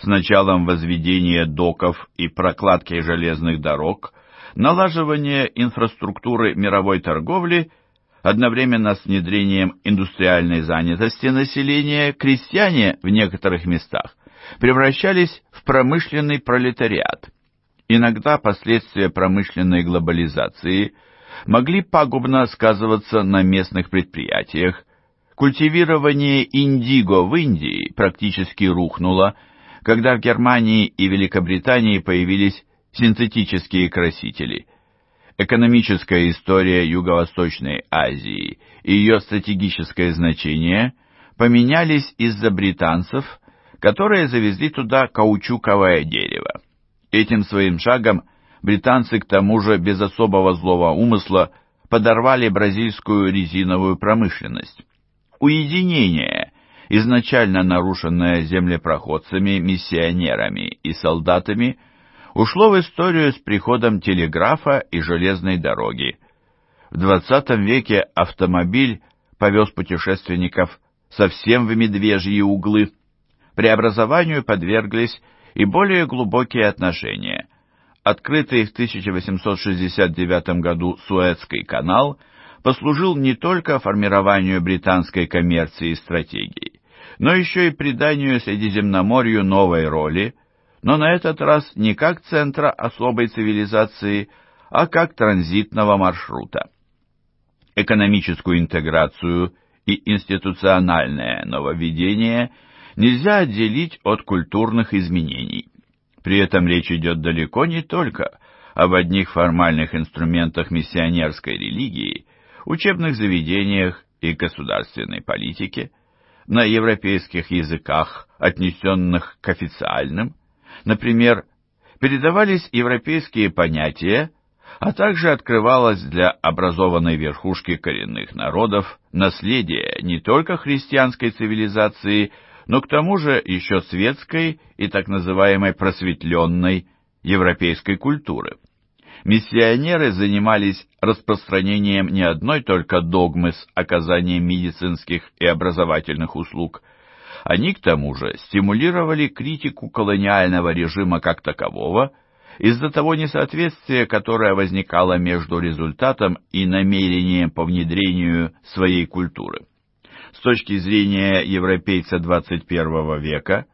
С началом возведения доков и прокладки железных дорог, налаживания инфраструктуры мировой торговли – Одновременно с внедрением индустриальной занятости населения крестьяне в некоторых местах превращались в промышленный пролетариат. Иногда последствия промышленной глобализации могли пагубно сказываться на местных предприятиях. Культивирование индиго в Индии практически рухнуло, когда в Германии и Великобритании появились синтетические красители. Экономическая история Юго-Восточной Азии и ее стратегическое значение поменялись из-за британцев, которые завезли туда каучуковое дерево. Этим своим шагом британцы к тому же без особого злого умысла подорвали бразильскую резиновую промышленность. Уединение, изначально нарушенное землепроходцами, миссионерами и солдатами – ушло в историю с приходом телеграфа и железной дороги. В XX веке автомобиль повез путешественников совсем в медвежьи углы. Преобразованию подверглись и более глубокие отношения. Открытый в 1869 году Суэцкий канал послужил не только формированию британской коммерции и стратегии, но еще и приданию Средиземноморью новой роли, но на этот раз не как центра особой цивилизации, а как транзитного маршрута. Экономическую интеграцию и институциональное нововведение нельзя отделить от культурных изменений. При этом речь идет далеко не только об одних формальных инструментах миссионерской религии, учебных заведениях и государственной политике, на европейских языках, отнесенных к официальным, Например, передавались европейские понятия, а также открывалось для образованной верхушки коренных народов наследие не только христианской цивилизации, но к тому же еще светской и так называемой просветленной европейской культуры. Миссионеры занимались распространением не одной только догмы с оказанием медицинских и образовательных услуг, они, к тому же, стимулировали критику колониального режима как такового из-за того несоответствия, которое возникало между результатом и намерением по внедрению своей культуры. С точки зрения европейца XXI века,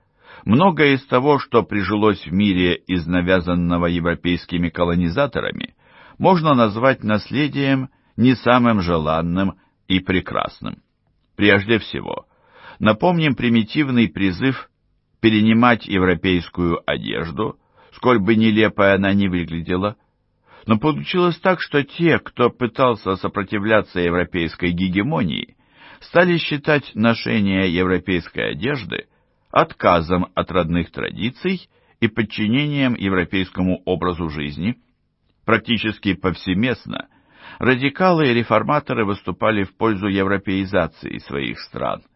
многое из того, что прижилось в мире из навязанного европейскими колонизаторами, можно назвать наследием не самым желанным и прекрасным. Прежде всего – Напомним примитивный призыв перенимать европейскую одежду, сколь бы нелепой она ни выглядела. Но получилось так, что те, кто пытался сопротивляться европейской гегемонии, стали считать ношение европейской одежды отказом от родных традиций и подчинением европейскому образу жизни. Практически повсеместно радикалы и реформаторы выступали в пользу европеизации своих стран –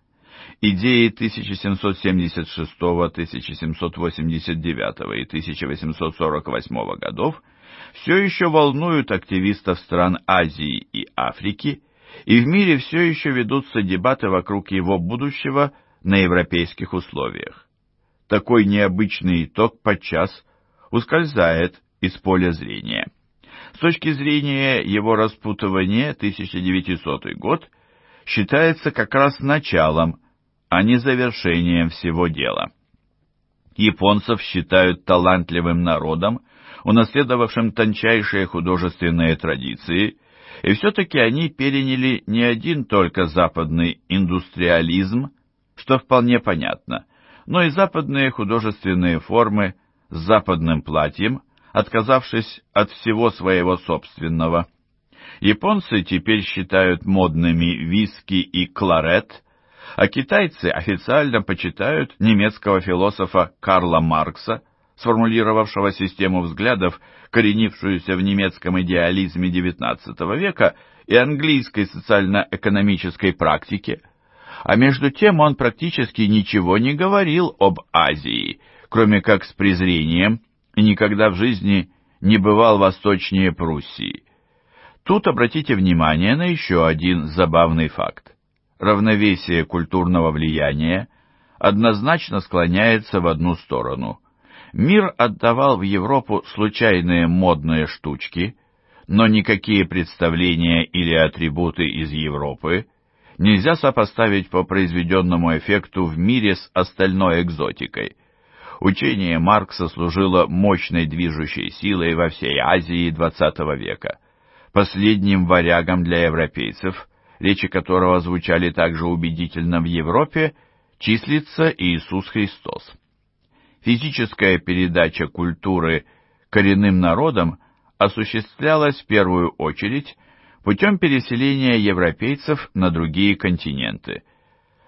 Идеи 1776, 1789 и 1848 годов все еще волнуют активистов стран Азии и Африки, и в мире все еще ведутся дебаты вокруг его будущего на европейских условиях. Такой необычный итог подчас ускользает из поля зрения. С точки зрения его распутывания 1900 год считается как раз началом а не завершением всего дела. Японцев считают талантливым народом, унаследовавшим тончайшие художественные традиции, и все-таки они переняли не один только западный индустриализм, что вполне понятно, но и западные художественные формы с западным платьем, отказавшись от всего своего собственного. Японцы теперь считают модными виски и кларет – а китайцы официально почитают немецкого философа Карла Маркса, сформулировавшего систему взглядов, коренившуюся в немецком идеализме XIX века и английской социально-экономической практике. А между тем он практически ничего не говорил об Азии, кроме как с презрением, и никогда в жизни не бывал восточнее Пруссии. Тут обратите внимание на еще один забавный факт равновесие культурного влияния однозначно склоняется в одну сторону. Мир отдавал в Европу случайные модные штучки, но никакие представления или атрибуты из Европы нельзя сопоставить по произведенному эффекту в мире с остальной экзотикой. Учение Маркса служило мощной движущей силой во всей Азии XX века. Последним варягом для европейцев – речи которого звучали так же убедительно в Европе, числится Иисус Христос. Физическая передача культуры коренным народам осуществлялась в первую очередь путем переселения европейцев на другие континенты.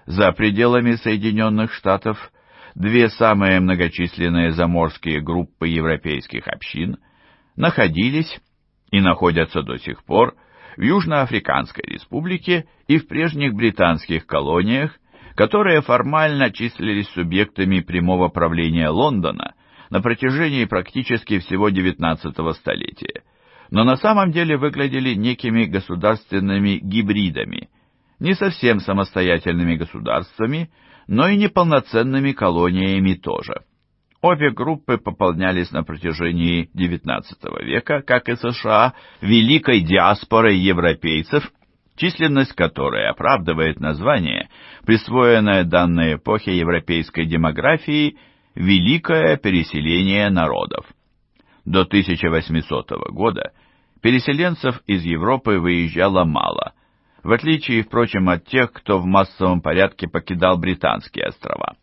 За пределами Соединенных Штатов две самые многочисленные заморские группы европейских общин находились и находятся до сих пор – в Южноафриканской республике и в прежних британских колониях, которые формально числились субъектами прямого правления Лондона на протяжении практически всего XIX столетия, но на самом деле выглядели некими государственными гибридами, не совсем самостоятельными государствами, но и неполноценными колониями тоже. Обе группы пополнялись на протяжении XIX века, как и США, великой диаспорой европейцев, численность которой оправдывает название, присвоенное данной эпохе европейской демографии «Великое переселение народов». До 1800 года переселенцев из Европы выезжало мало, в отличие, впрочем, от тех, кто в массовом порядке покидал Британские острова.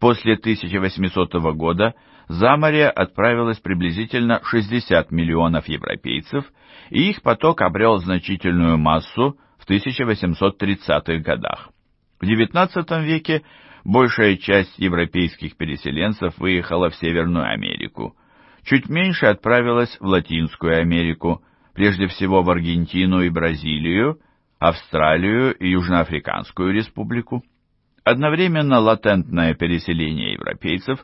После 1800 года за море отправилось приблизительно 60 миллионов европейцев, и их поток обрел значительную массу в 1830-х годах. В XIX веке большая часть европейских переселенцев выехала в Северную Америку. Чуть меньше отправилась в Латинскую Америку, прежде всего в Аргентину и Бразилию, Австралию и Южноафриканскую республику. Одновременно латентное переселение европейцев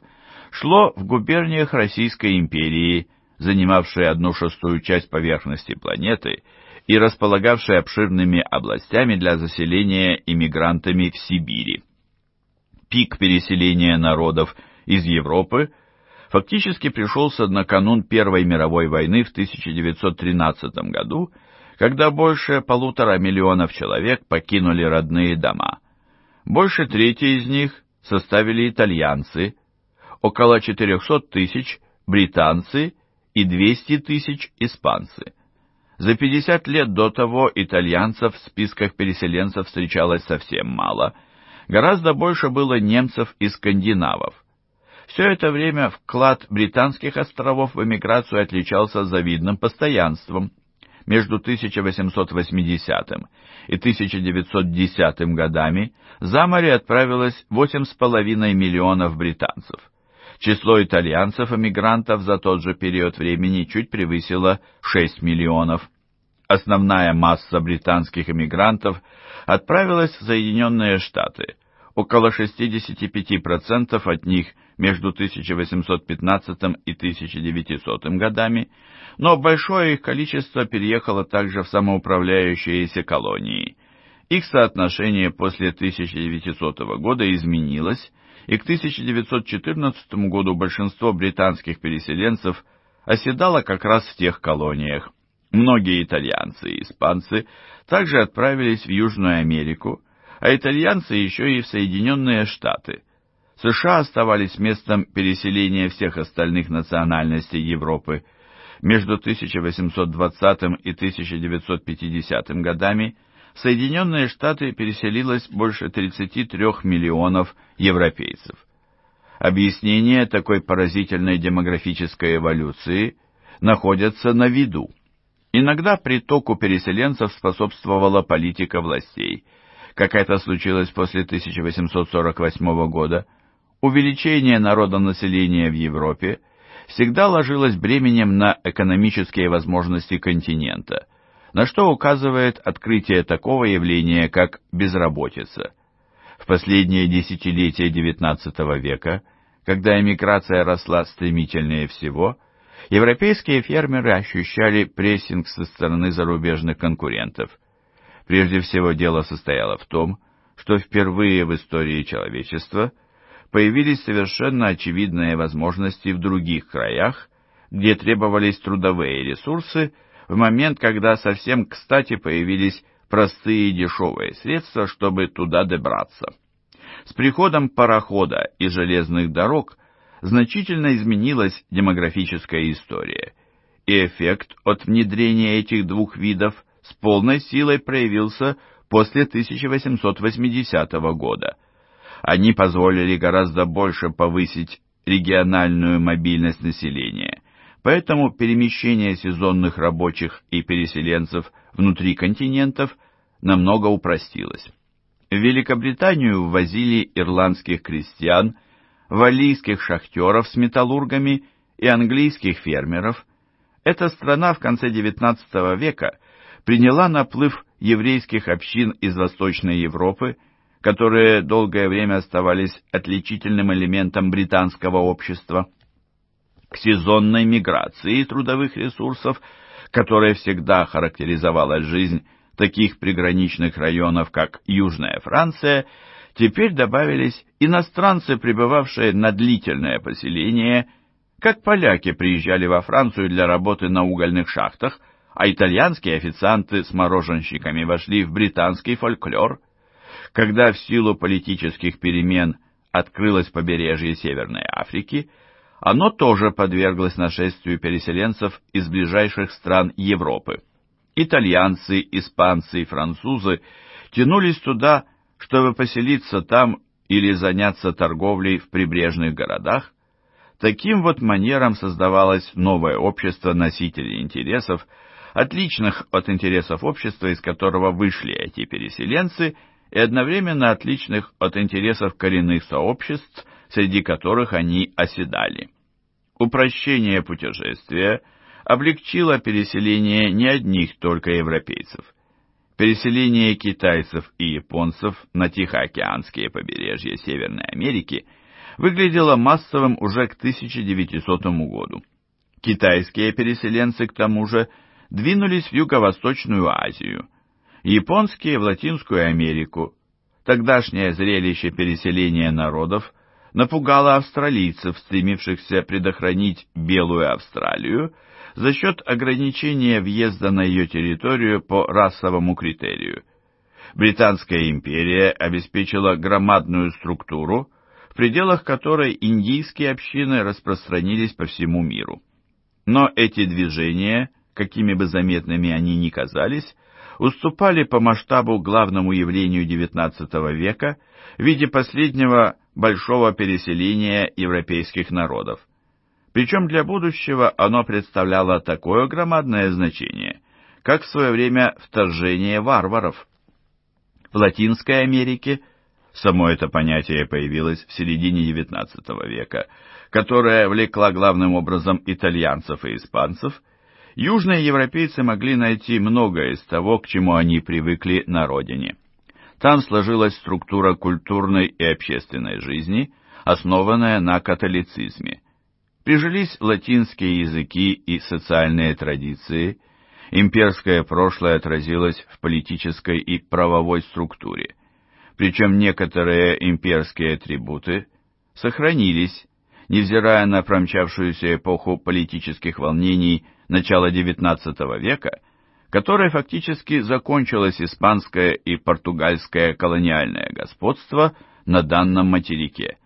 шло в губерниях Российской империи, занимавшей одну шестую часть поверхности планеты и располагавшей обширными областями для заселения иммигрантами в Сибири. Пик переселения народов из Европы – фактически пришелся на канун Первой мировой войны в 1913 году, когда больше полутора миллионов человек покинули родные дома. Больше трети из них составили итальянцы, около 400 тысяч – британцы и 200 тысяч – испанцы. За 50 лет до того итальянцев в списках переселенцев встречалось совсем мало. Гораздо больше было немцев и скандинавов. Все это время вклад британских островов в эмиграцию отличался завидным постоянством – между 1880 и 1910 годами за море отправилось 8,5 миллионов британцев. Число итальянцев-эмигрантов за тот же период времени чуть превысило 6 миллионов. Основная масса британских эмигрантов отправилась в Соединенные Штаты. Около 65% от них между 1815 и 1900 годами – но большое их количество переехало также в самоуправляющиеся колонии. Их соотношение после 1900 года изменилось, и к 1914 году большинство британских переселенцев оседало как раз в тех колониях. Многие итальянцы и испанцы также отправились в Южную Америку, а итальянцы еще и в Соединенные Штаты. США оставались местом переселения всех остальных национальностей Европы – между 1820 и 1950 годами в Соединенные Штаты переселилось больше 33 миллионов европейцев. Объяснение такой поразительной демографической эволюции находятся на виду. Иногда притоку переселенцев способствовала политика властей, как это случилось после 1848 года, увеличение народонаселения в Европе – всегда ложилось бременем на экономические возможности континента, на что указывает открытие такого явления, как безработица. В последние десятилетия XIX века, когда эмиграция росла стремительнее всего, европейские фермеры ощущали прессинг со стороны зарубежных конкурентов. Прежде всего дело состояло в том, что впервые в истории человечества – появились совершенно очевидные возможности в других краях, где требовались трудовые ресурсы, в момент, когда совсем кстати появились простые и дешевые средства, чтобы туда добраться. С приходом парохода и железных дорог значительно изменилась демографическая история, и эффект от внедрения этих двух видов с полной силой проявился после 1880 года – они позволили гораздо больше повысить региональную мобильность населения, поэтому перемещение сезонных рабочих и переселенцев внутри континентов намного упростилось. В Великобританию ввозили ирландских крестьян, валийских шахтеров с металлургами и английских фермеров. Эта страна в конце XIX века приняла наплыв еврейских общин из Восточной Европы – которые долгое время оставались отличительным элементом британского общества, к сезонной миграции трудовых ресурсов, которая всегда характеризовала жизнь таких приграничных районов, как Южная Франция, теперь добавились иностранцы, пребывавшие на длительное поселение, как поляки приезжали во Францию для работы на угольных шахтах, а итальянские официанты с мороженщиками вошли в британский фольклор – когда в силу политических перемен открылось побережье Северной Африки, оно тоже подверглось нашествию переселенцев из ближайших стран Европы. Итальянцы, испанцы и французы тянулись туда, чтобы поселиться там или заняться торговлей в прибрежных городах. Таким вот манером создавалось новое общество носителей интересов, отличных от интересов общества, из которого вышли эти переселенцы – и одновременно отличных от интересов коренных сообществ, среди которых они оседали. Упрощение путешествия облегчило переселение не одних только европейцев. Переселение китайцев и японцев на Тихоокеанские побережья Северной Америки выглядело массовым уже к 1900 году. Китайские переселенцы, к тому же, двинулись в Юго-Восточную Азию, японские в Латинскую Америку. Тогдашнее зрелище переселения народов напугало австралийцев, стремившихся предохранить Белую Австралию за счет ограничения въезда на ее территорию по расовому критерию. Британская империя обеспечила громадную структуру, в пределах которой индийские общины распространились по всему миру. Но эти движения, какими бы заметными они ни казались, уступали по масштабу главному явлению XIX века в виде последнего большого переселения европейских народов. Причем для будущего оно представляло такое громадное значение, как в свое время вторжение варваров. В Латинской Америке само это понятие появилось в середине XIX века, которое влекло главным образом итальянцев и испанцев – южные европейцы могли найти многое из того, к чему они привыкли на родине. Там сложилась структура культурной и общественной жизни, основанная на католицизме. Прижились латинские языки и социальные традиции, имперское прошлое отразилось в политической и правовой структуре, причем некоторые имперские атрибуты сохранились, невзирая на промчавшуюся эпоху политических волнений начала XIX века, которая фактически закончилась испанское и португальское колониальное господство на данном материке.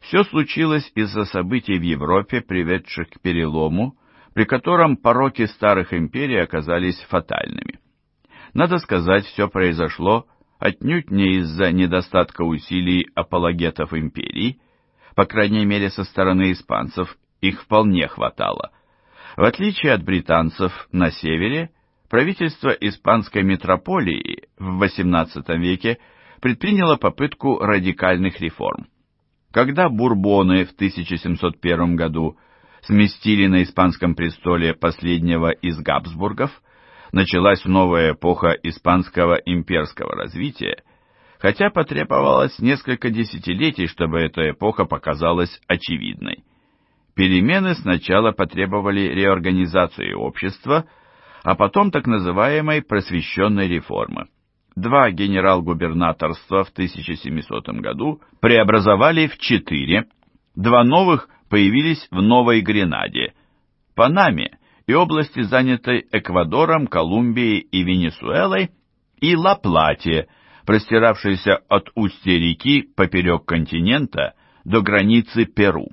Все случилось из-за событий в Европе, приведших к перелому, при котором пороки старых империй оказались фатальными. Надо сказать, все произошло отнюдь не из-за недостатка усилий апологетов империй, по крайней мере со стороны испанцев, их вполне хватало. В отличие от британцев на севере, правительство испанской метрополии в XVIII веке предприняло попытку радикальных реформ. Когда бурбоны в 1701 году сместили на испанском престоле последнего из Габсбургов, началась новая эпоха испанского имперского развития, хотя потребовалось несколько десятилетий, чтобы эта эпоха показалась очевидной. Перемены сначала потребовали реорганизации общества, а потом так называемой просвещенной реформы. Два генерал-губернаторства в 1700 году преобразовали в четыре, два новых появились в Новой Гренаде, Панаме и области, занятой Эквадором, Колумбией и Венесуэлой, и Ла-Плате – простиравшийся от устья реки поперек континента до границы Перу.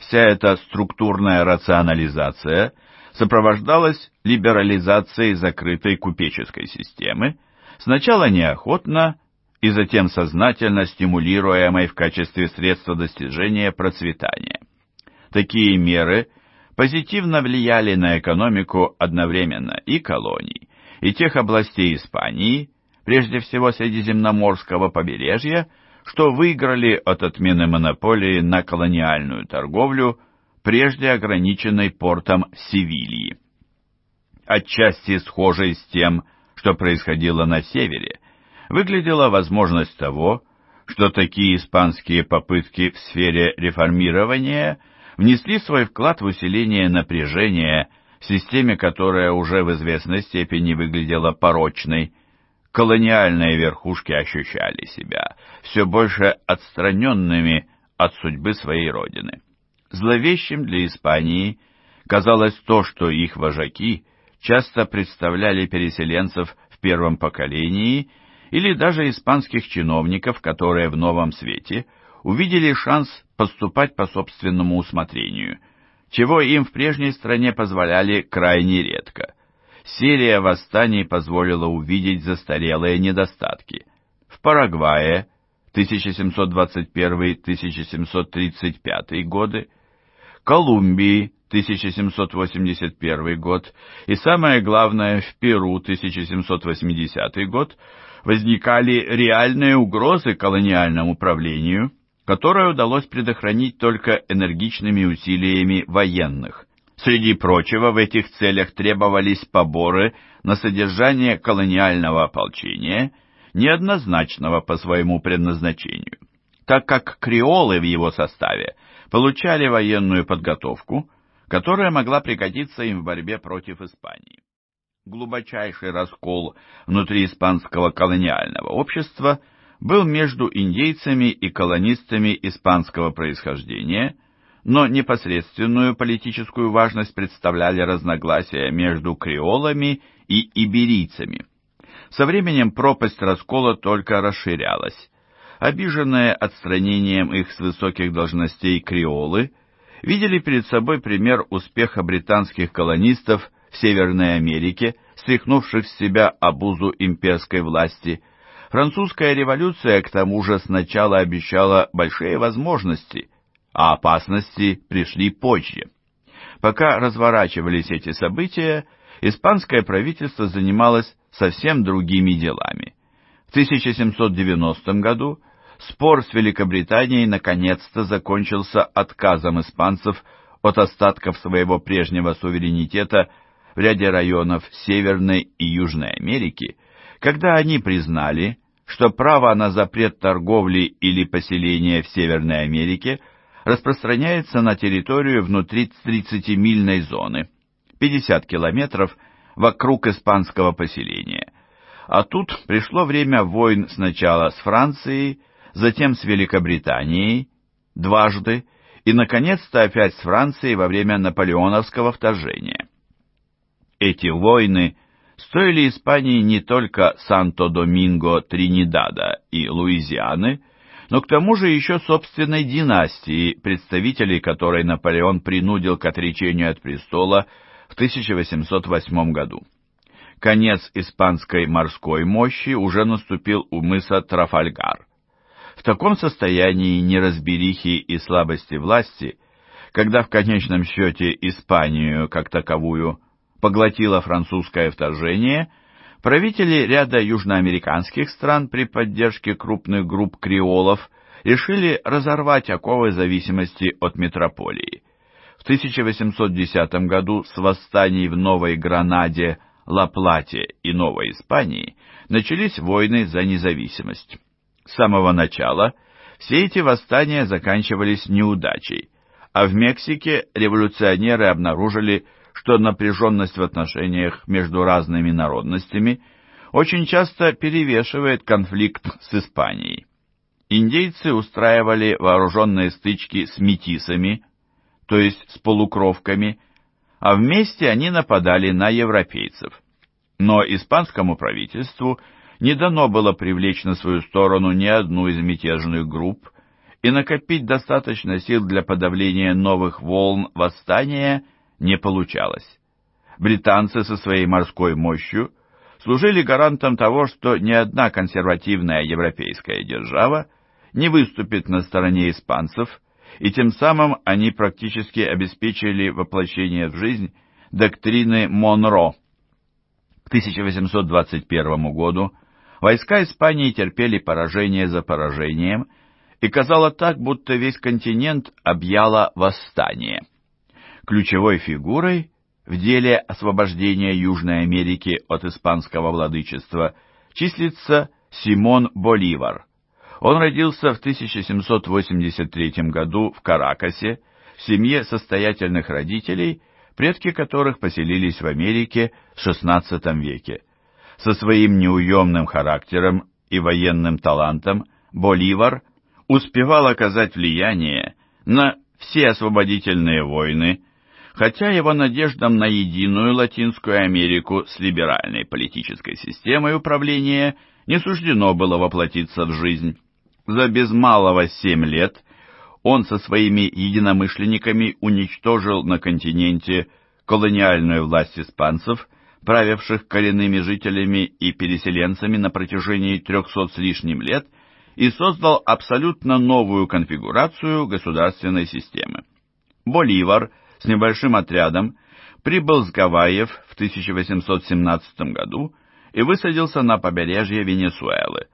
Вся эта структурная рационализация сопровождалась либерализацией закрытой купеческой системы, сначала неохотно и затем сознательно стимулируемой в качестве средства достижения процветания. Такие меры позитивно влияли на экономику одновременно и колоний, и тех областей Испании, прежде всего Средиземноморского побережья, что выиграли от отмены монополии на колониальную торговлю, прежде ограниченной портом Севильи. Отчасти схожей с тем, что происходило на севере, выглядела возможность того, что такие испанские попытки в сфере реформирования внесли свой вклад в усиление напряжения в системе, которая уже в известной степени выглядела порочной, колониальные верхушки ощущали себя все больше отстраненными от судьбы своей родины. Зловещим для Испании казалось то, что их вожаки часто представляли переселенцев в первом поколении или даже испанских чиновников, которые в новом свете увидели шанс поступать по собственному усмотрению, чего им в прежней стране позволяли крайне редко – серия восстаний позволила увидеть застарелые недостатки. В Парагвае 1721-1735 годы, Колумбии 1781 год и, самое главное, в Перу 1780 год возникали реальные угрозы колониальному правлению, которое удалось предохранить только энергичными усилиями военных. Среди прочего, в этих целях требовались поборы на содержание колониального ополчения, неоднозначного по своему предназначению, так как креолы в его составе получали военную подготовку, которая могла пригодиться им в борьбе против Испании. Глубочайший раскол внутри испанского колониального общества был между индейцами и колонистами испанского происхождения – но непосредственную политическую важность представляли разногласия между креолами и иберийцами. Со временем пропасть раскола только расширялась. Обиженные отстранением их с высоких должностей креолы видели перед собой пример успеха британских колонистов в Северной Америке, стряхнувших с себя обузу имперской власти. Французская революция, к тому же, сначала обещала большие возможности – а опасности пришли позже. Пока разворачивались эти события, испанское правительство занималось совсем другими делами. В 1790 году спор с Великобританией наконец-то закончился отказом испанцев от остатков своего прежнего суверенитета в ряде районов Северной и Южной Америки, когда они признали, что право на запрет торговли или поселения в Северной Америке – распространяется на территорию внутри 30-мильной зоны, 50 километров вокруг испанского поселения. А тут пришло время войн сначала с Францией, затем с Великобританией, дважды, и, наконец-то, опять с Францией во время наполеоновского вторжения. Эти войны стоили Испании не только Санто-Доминго, Тринидада и Луизианы, но к тому же еще собственной династии, представителей которой Наполеон принудил к отречению от престола в 1808 году. Конец испанской морской мощи уже наступил у мыса Трафальгар. В таком состоянии неразберихи и слабости власти, когда в конечном счете Испанию как таковую поглотило французское вторжение – Правители ряда южноамериканских стран при поддержке крупных групп креолов решили разорвать оковы зависимости от метрополии. В 1810 году с восстаний в Новой Гранаде, Ла-Плате и Новой Испании начались войны за независимость. С самого начала все эти восстания заканчивались неудачей, а в Мексике революционеры обнаружили, что напряженность в отношениях между разными народностями очень часто перевешивает конфликт с Испанией. Индейцы устраивали вооруженные стычки с метисами, то есть с полукровками, а вместе они нападали на европейцев. Но испанскому правительству не дано было привлечь на свою сторону ни одну из мятежных групп и накопить достаточно сил для подавления новых волн восстания – не получалось. Британцы со своей морской мощью служили гарантом того, что ни одна консервативная европейская держава не выступит на стороне испанцев, и тем самым они практически обеспечили воплощение в жизнь доктрины Монро. К 1821 году войска Испании терпели поражение за поражением, и казало так, будто весь континент объяло восстание ключевой фигурой в деле освобождения Южной Америки от испанского владычества числится Симон Боливар. Он родился в 1783 году в Каракасе в семье состоятельных родителей, предки которых поселились в Америке в XVI веке. Со своим неуемным характером и военным талантом Боливар успевал оказать влияние на все освободительные войны, Хотя его надеждам на единую Латинскую Америку с либеральной политической системой управления не суждено было воплотиться в жизнь. За без малого семь лет он со своими единомышленниками уничтожил на континенте колониальную власть испанцев, правивших коренными жителями и переселенцами на протяжении трехсот с лишним лет, и создал абсолютно новую конфигурацию государственной системы. Боливар – с небольшим отрядом прибыл с Гавайев в 1817 году и высадился на побережье Венесуэлы.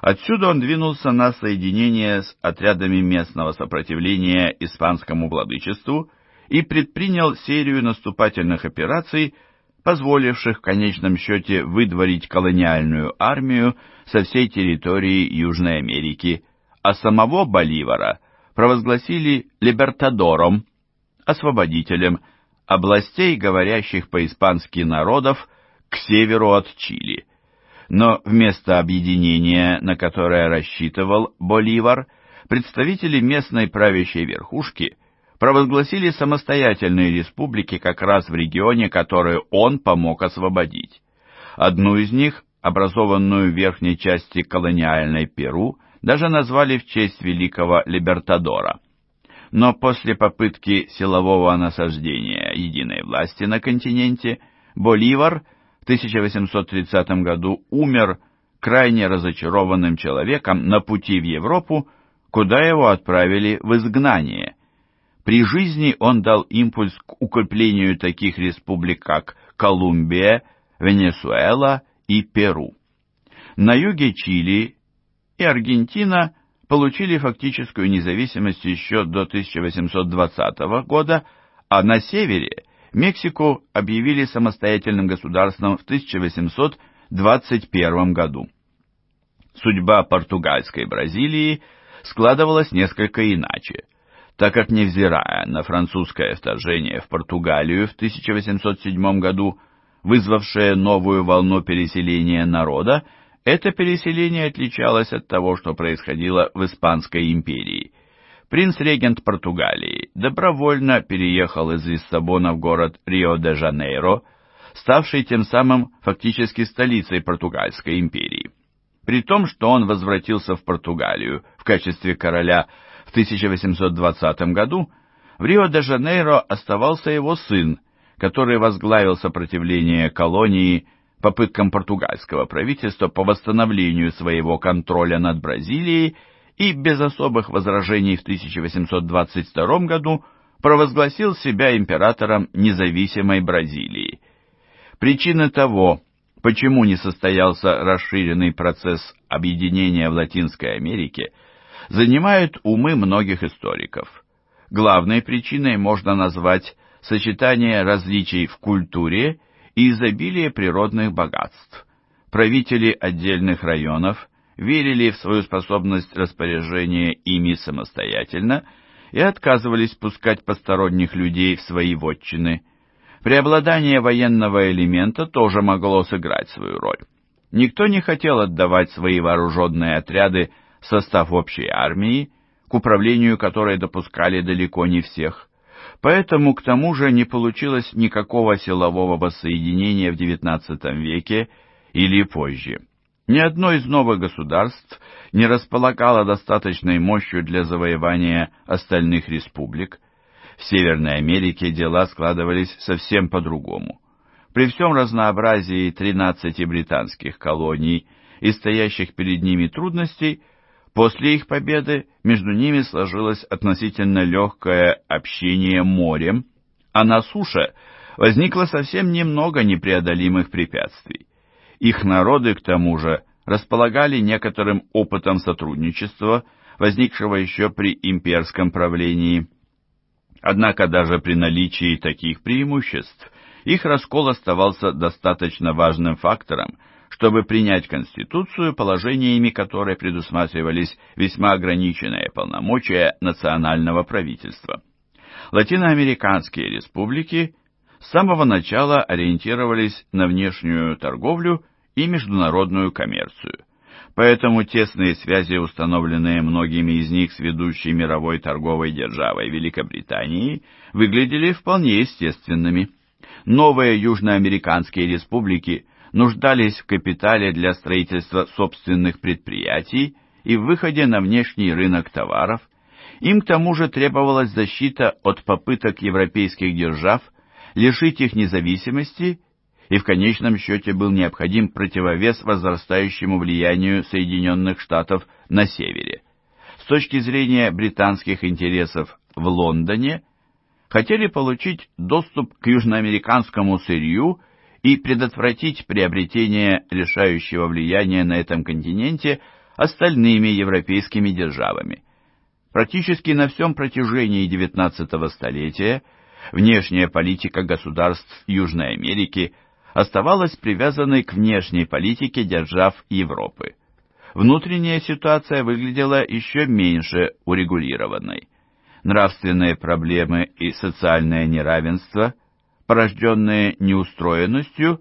Отсюда он двинулся на соединение с отрядами местного сопротивления испанскому владычеству и предпринял серию наступательных операций, позволивших в конечном счете выдворить колониальную армию со всей территории Южной Америки, а самого Боливара провозгласили «либертадором», освободителем областей, говорящих по-испански народов, к северу от Чили. Но вместо объединения, на которое рассчитывал Боливар, представители местной правящей верхушки провозгласили самостоятельные республики как раз в регионе, которые он помог освободить. Одну из них, образованную в верхней части колониальной Перу, даже назвали в честь великого либертадора но после попытки силового насаждения единой власти на континенте Боливар в 1830 году умер крайне разочарованным человеком на пути в Европу, куда его отправили в изгнание. При жизни он дал импульс к укреплению таких республик, как Колумбия, Венесуэла и Перу. На юге Чили и Аргентина – получили фактическую независимость еще до 1820 года, а на севере Мексику объявили самостоятельным государством в 1821 году. Судьба португальской Бразилии складывалась несколько иначе, так как, невзирая на французское вторжение в Португалию в 1807 году, вызвавшее новую волну переселения народа, это переселение отличалось от того, что происходило в Испанской империи. Принц-регент Португалии добровольно переехал из Лиссабона в город Рио-де-Жанейро, ставший тем самым фактически столицей Португальской империи. При том, что он возвратился в Португалию в качестве короля в 1820 году, в Рио-де-Жанейро оставался его сын, который возглавил сопротивление колонии попыткам португальского правительства по восстановлению своего контроля над Бразилией и без особых возражений в 1822 году провозгласил себя императором независимой Бразилии. Причины того, почему не состоялся расширенный процесс объединения в Латинской Америке, занимают умы многих историков. Главной причиной можно назвать сочетание различий в культуре и изобилие природных богатств. Правители отдельных районов верили в свою способность распоряжения ими самостоятельно и отказывались пускать посторонних людей в свои вотчины. Преобладание военного элемента тоже могло сыграть свою роль. Никто не хотел отдавать свои вооруженные отряды в состав общей армии, к управлению которой допускали далеко не всех. Поэтому к тому же не получилось никакого силового воссоединения в XIX веке или позже. Ни одно из новых государств не располагало достаточной мощью для завоевания остальных республик. В Северной Америке дела складывались совсем по-другому. При всем разнообразии 13 британских колоний и стоящих перед ними трудностей – После их победы между ними сложилось относительно легкое общение морем, а на суше возникло совсем немного непреодолимых препятствий. Их народы, к тому же, располагали некоторым опытом сотрудничества, возникшего еще при имперском правлении. Однако даже при наличии таких преимуществ их раскол оставался достаточно важным фактором – чтобы принять Конституцию, положениями которой предусматривались весьма ограниченные полномочия национального правительства. Латиноамериканские республики с самого начала ориентировались на внешнюю торговлю и международную коммерцию. Поэтому тесные связи, установленные многими из них с ведущей мировой торговой державой Великобританией, выглядели вполне естественными. Новые южноамериканские республики – нуждались в капитале для строительства собственных предприятий и в выходе на внешний рынок товаров, им к тому же требовалась защита от попыток европейских держав лишить их независимости и в конечном счете был необходим противовес возрастающему влиянию Соединенных Штатов на севере. С точки зрения британских интересов в Лондоне хотели получить доступ к южноамериканскому сырью и предотвратить приобретение решающего влияния на этом континенте остальными европейскими державами. Практически на всем протяжении XIX столетия внешняя политика государств Южной Америки оставалась привязанной к внешней политике держав Европы. Внутренняя ситуация выглядела еще меньше урегулированной. Нравственные проблемы и социальное неравенство – порожденные неустроенностью,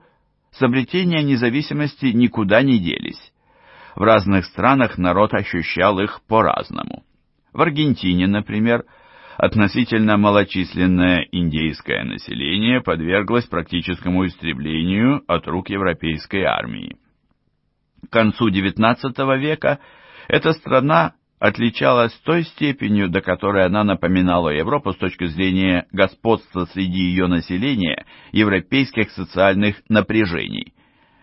с обретения независимости никуда не делись. В разных странах народ ощущал их по-разному. В Аргентине, например, относительно малочисленное индейское население подверглось практическому истреблению от рук европейской армии. К концу XIX века эта страна отличалась той степенью, до которой она напоминала Европу с точки зрения господства среди ее населения европейских социальных напряжений.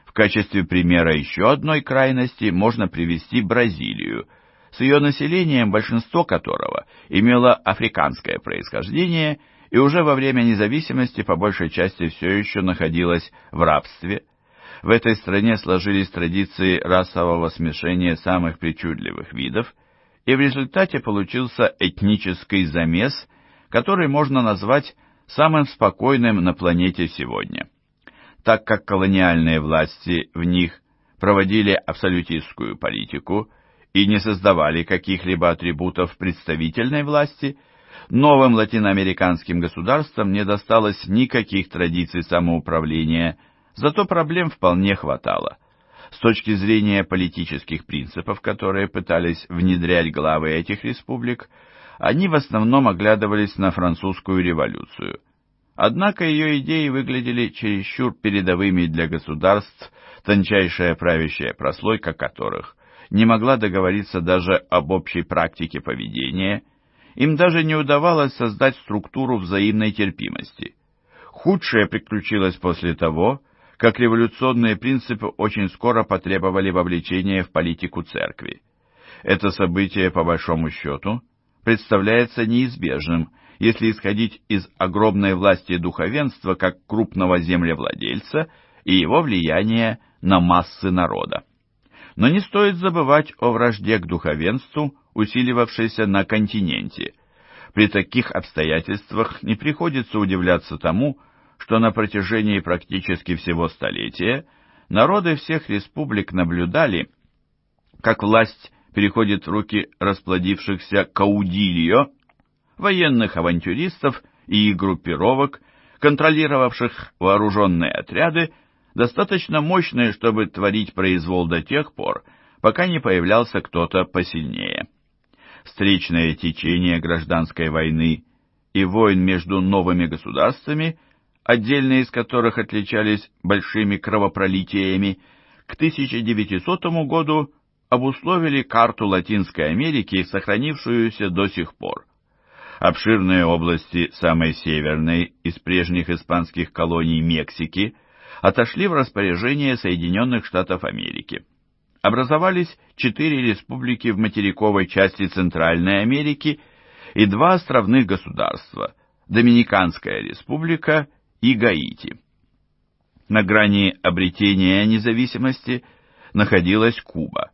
В качестве примера еще одной крайности можно привести Бразилию, с ее населением, большинство которого имело африканское происхождение и уже во время независимости по большей части все еще находилось в рабстве. В этой стране сложились традиции расового смешения самых причудливых видов – и в результате получился этнический замес, который можно назвать самым спокойным на планете сегодня. Так как колониальные власти в них проводили абсолютистскую политику и не создавали каких-либо атрибутов представительной власти, новым латиноамериканским государствам не досталось никаких традиций самоуправления, зато проблем вполне хватало – с точки зрения политических принципов, которые пытались внедрять главы этих республик, они в основном оглядывались на французскую революцию. Однако ее идеи выглядели чересчур передовыми для государств, тончайшая правящая прослойка которых не могла договориться даже об общей практике поведения, им даже не удавалось создать структуру взаимной терпимости. Худшее приключилось после того, как революционные принципы очень скоро потребовали вовлечения в политику церкви. Это событие, по большому счету, представляется неизбежным, если исходить из огромной власти духовенства как крупного землевладельца и его влияния на массы народа. Но не стоит забывать о вражде к духовенству, усиливавшейся на континенте. При таких обстоятельствах не приходится удивляться тому, что на протяжении практически всего столетия народы всех республик наблюдали, как власть переходит в руки расплодившихся каудильо, военных авантюристов и группировок, контролировавших вооруженные отряды, достаточно мощные, чтобы творить произвол до тех пор, пока не появлялся кто-то посильнее. Встречное течение гражданской войны и войн между новыми государствами – отдельные из которых отличались большими кровопролитиями, к 1900 году обусловили карту Латинской Америки, сохранившуюся до сих пор. Обширные области самой северной из прежних испанских колоний Мексики отошли в распоряжение Соединенных Штатов Америки. Образовались четыре республики в материковой части Центральной Америки и два островных государства – Доминиканская республика и Гаити. На грани обретения независимости находилась Куба.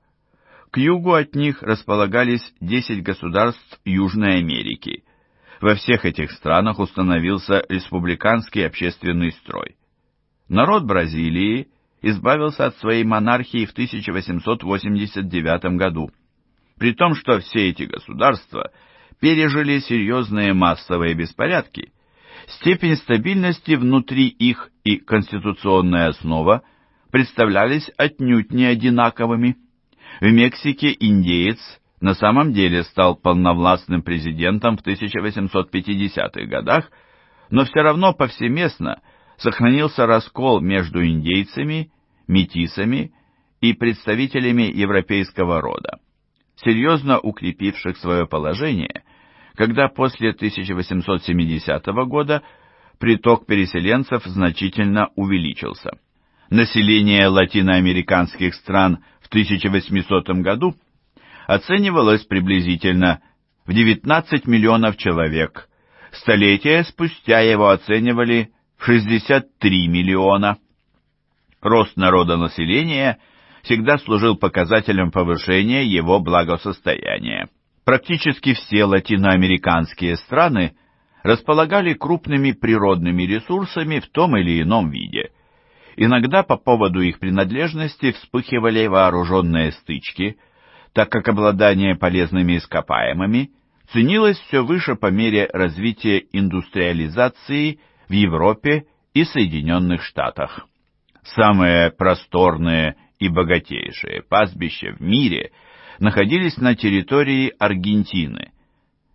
К югу от них располагались 10 государств Южной Америки. Во всех этих странах установился республиканский общественный строй. Народ Бразилии избавился от своей монархии в 1889 году, при том, что все эти государства пережили серьезные массовые беспорядки, Степень стабильности внутри их и конституционная основа представлялись отнюдь не одинаковыми. В Мексике индеец на самом деле стал полновластным президентом в 1850-х годах, но все равно повсеместно сохранился раскол между индейцами, метисами и представителями европейского рода серьезно укрепивших свое положение когда после 1870 года приток переселенцев значительно увеличился. Население латиноамериканских стран в 1800 году оценивалось приблизительно в 19 миллионов человек, столетия спустя его оценивали в 63 миллиона. Рост народонаселения всегда служил показателем повышения его благосостояния. Практически все латиноамериканские страны располагали крупными природными ресурсами в том или ином виде. Иногда по поводу их принадлежности вспыхивали вооруженные стычки, так как обладание полезными ископаемыми ценилось все выше по мере развития индустриализации в Европе и Соединенных Штатах. Самые просторные и богатейшие пастбища в мире – находились на территории Аргентины.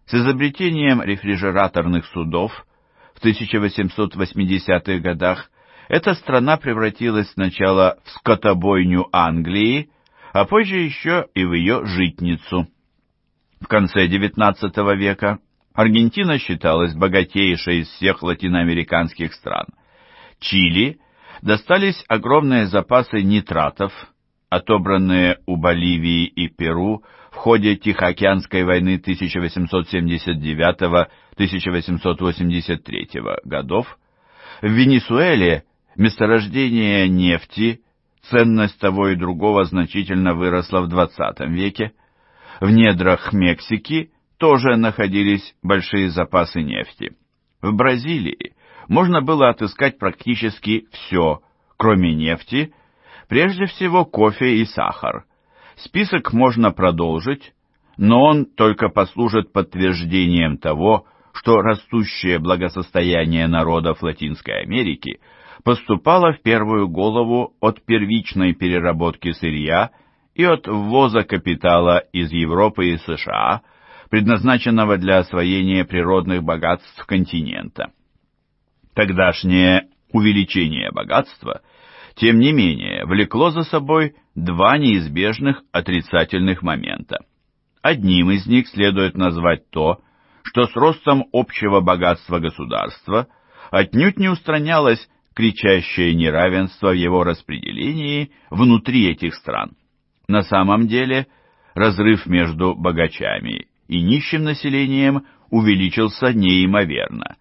С изобретением рефрижераторных судов в 1880-х годах эта страна превратилась сначала в скотобойню Англии, а позже еще и в ее житницу. В конце XIX века Аргентина считалась богатейшей из всех латиноамериканских стран. Чили достались огромные запасы нитратов, отобранные у Боливии и Перу в ходе Тихоокеанской войны 1879-1883 годов, в Венесуэле месторождение нефти, ценность того и другого значительно выросла в XX веке, в недрах Мексики тоже находились большие запасы нефти. В Бразилии можно было отыскать практически все, кроме нефти, Прежде всего кофе и сахар. Список можно продолжить, но он только послужит подтверждением того, что растущее благосостояние народов Латинской Америки поступало в первую голову от первичной переработки сырья и от ввоза капитала из Европы и США, предназначенного для освоения природных богатств континента. Тогдашнее увеличение богатства тем не менее влекло за собой два неизбежных отрицательных момента. Одним из них следует назвать то, что с ростом общего богатства государства отнюдь не устранялось кричащее неравенство в его распределении внутри этих стран. На самом деле разрыв между богачами и нищим населением увеличился неимоверно.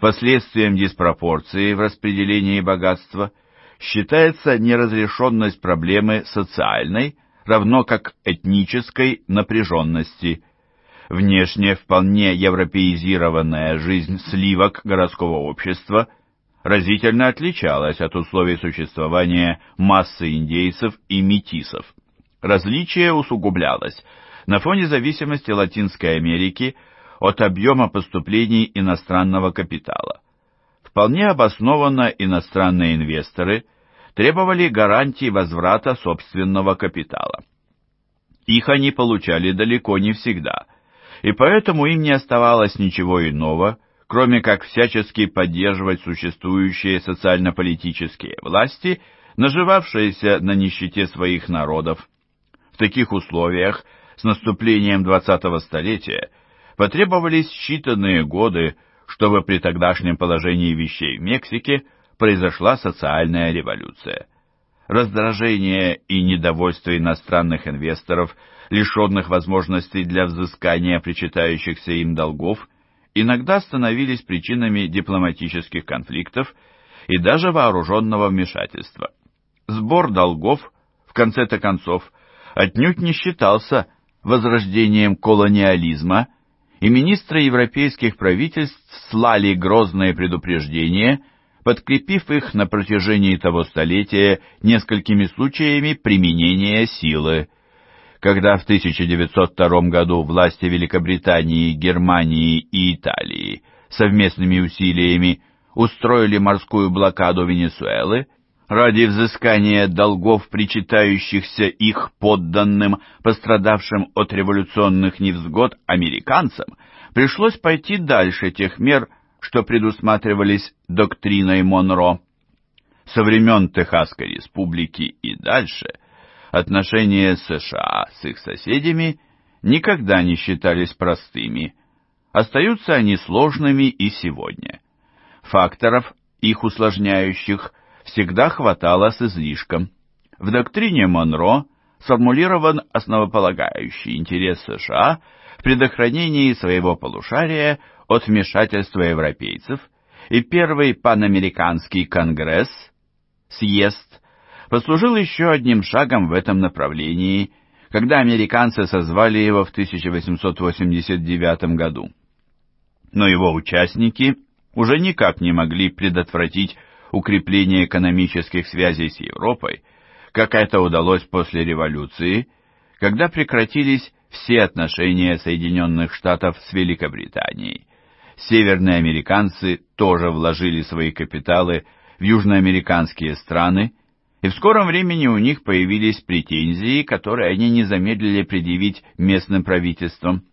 Последствием диспропорции в распределении богатства – считается неразрешенность проблемы социальной, равно как этнической напряженности. Внешне вполне европеизированная жизнь сливок городского общества разительно отличалась от условий существования массы индейцев и метисов. Различие усугублялось на фоне зависимости Латинской Америки от объема поступлений иностранного капитала вполне обоснованно иностранные инвесторы требовали гарантий возврата собственного капитала. Их они получали далеко не всегда, и поэтому им не оставалось ничего иного, кроме как всячески поддерживать существующие социально-политические власти, наживавшиеся на нищете своих народов. В таких условиях с наступлением 20-го столетия потребовались считанные годы, чтобы при тогдашнем положении вещей в Мексике произошла социальная революция. Раздражение и недовольство иностранных инвесторов, лишенных возможностей для взыскания причитающихся им долгов, иногда становились причинами дипломатических конфликтов и даже вооруженного вмешательства. Сбор долгов, в конце-то концов, отнюдь не считался возрождением колониализма – и министры европейских правительств слали грозные предупреждения, подкрепив их на протяжении того столетия несколькими случаями применения силы. Когда в 1902 году власти Великобритании, Германии и Италии совместными усилиями устроили морскую блокаду Венесуэлы, ради взыскания долгов, причитающихся их подданным, пострадавшим от революционных невзгод американцам, пришлось пойти дальше тех мер, что предусматривались доктриной Монро. Со времен Техасской республики и дальше отношения США с их соседями никогда не считались простыми. Остаются они сложными и сегодня. Факторов, их усложняющих, – всегда хватало с излишком. В доктрине Монро сформулирован основополагающий интерес США в предохранении своего полушария от вмешательства европейцев, и первый панамериканский конгресс, съезд, послужил еще одним шагом в этом направлении, когда американцы созвали его в 1889 году. Но его участники уже никак не могли предотвратить укрепление экономических связей с Европой, как это удалось после революции, когда прекратились все отношения Соединенных Штатов с Великобританией. Северные американцы тоже вложили свои капиталы в южноамериканские страны, и в скором времени у них появились претензии, которые они не замедлили предъявить местным правительствам.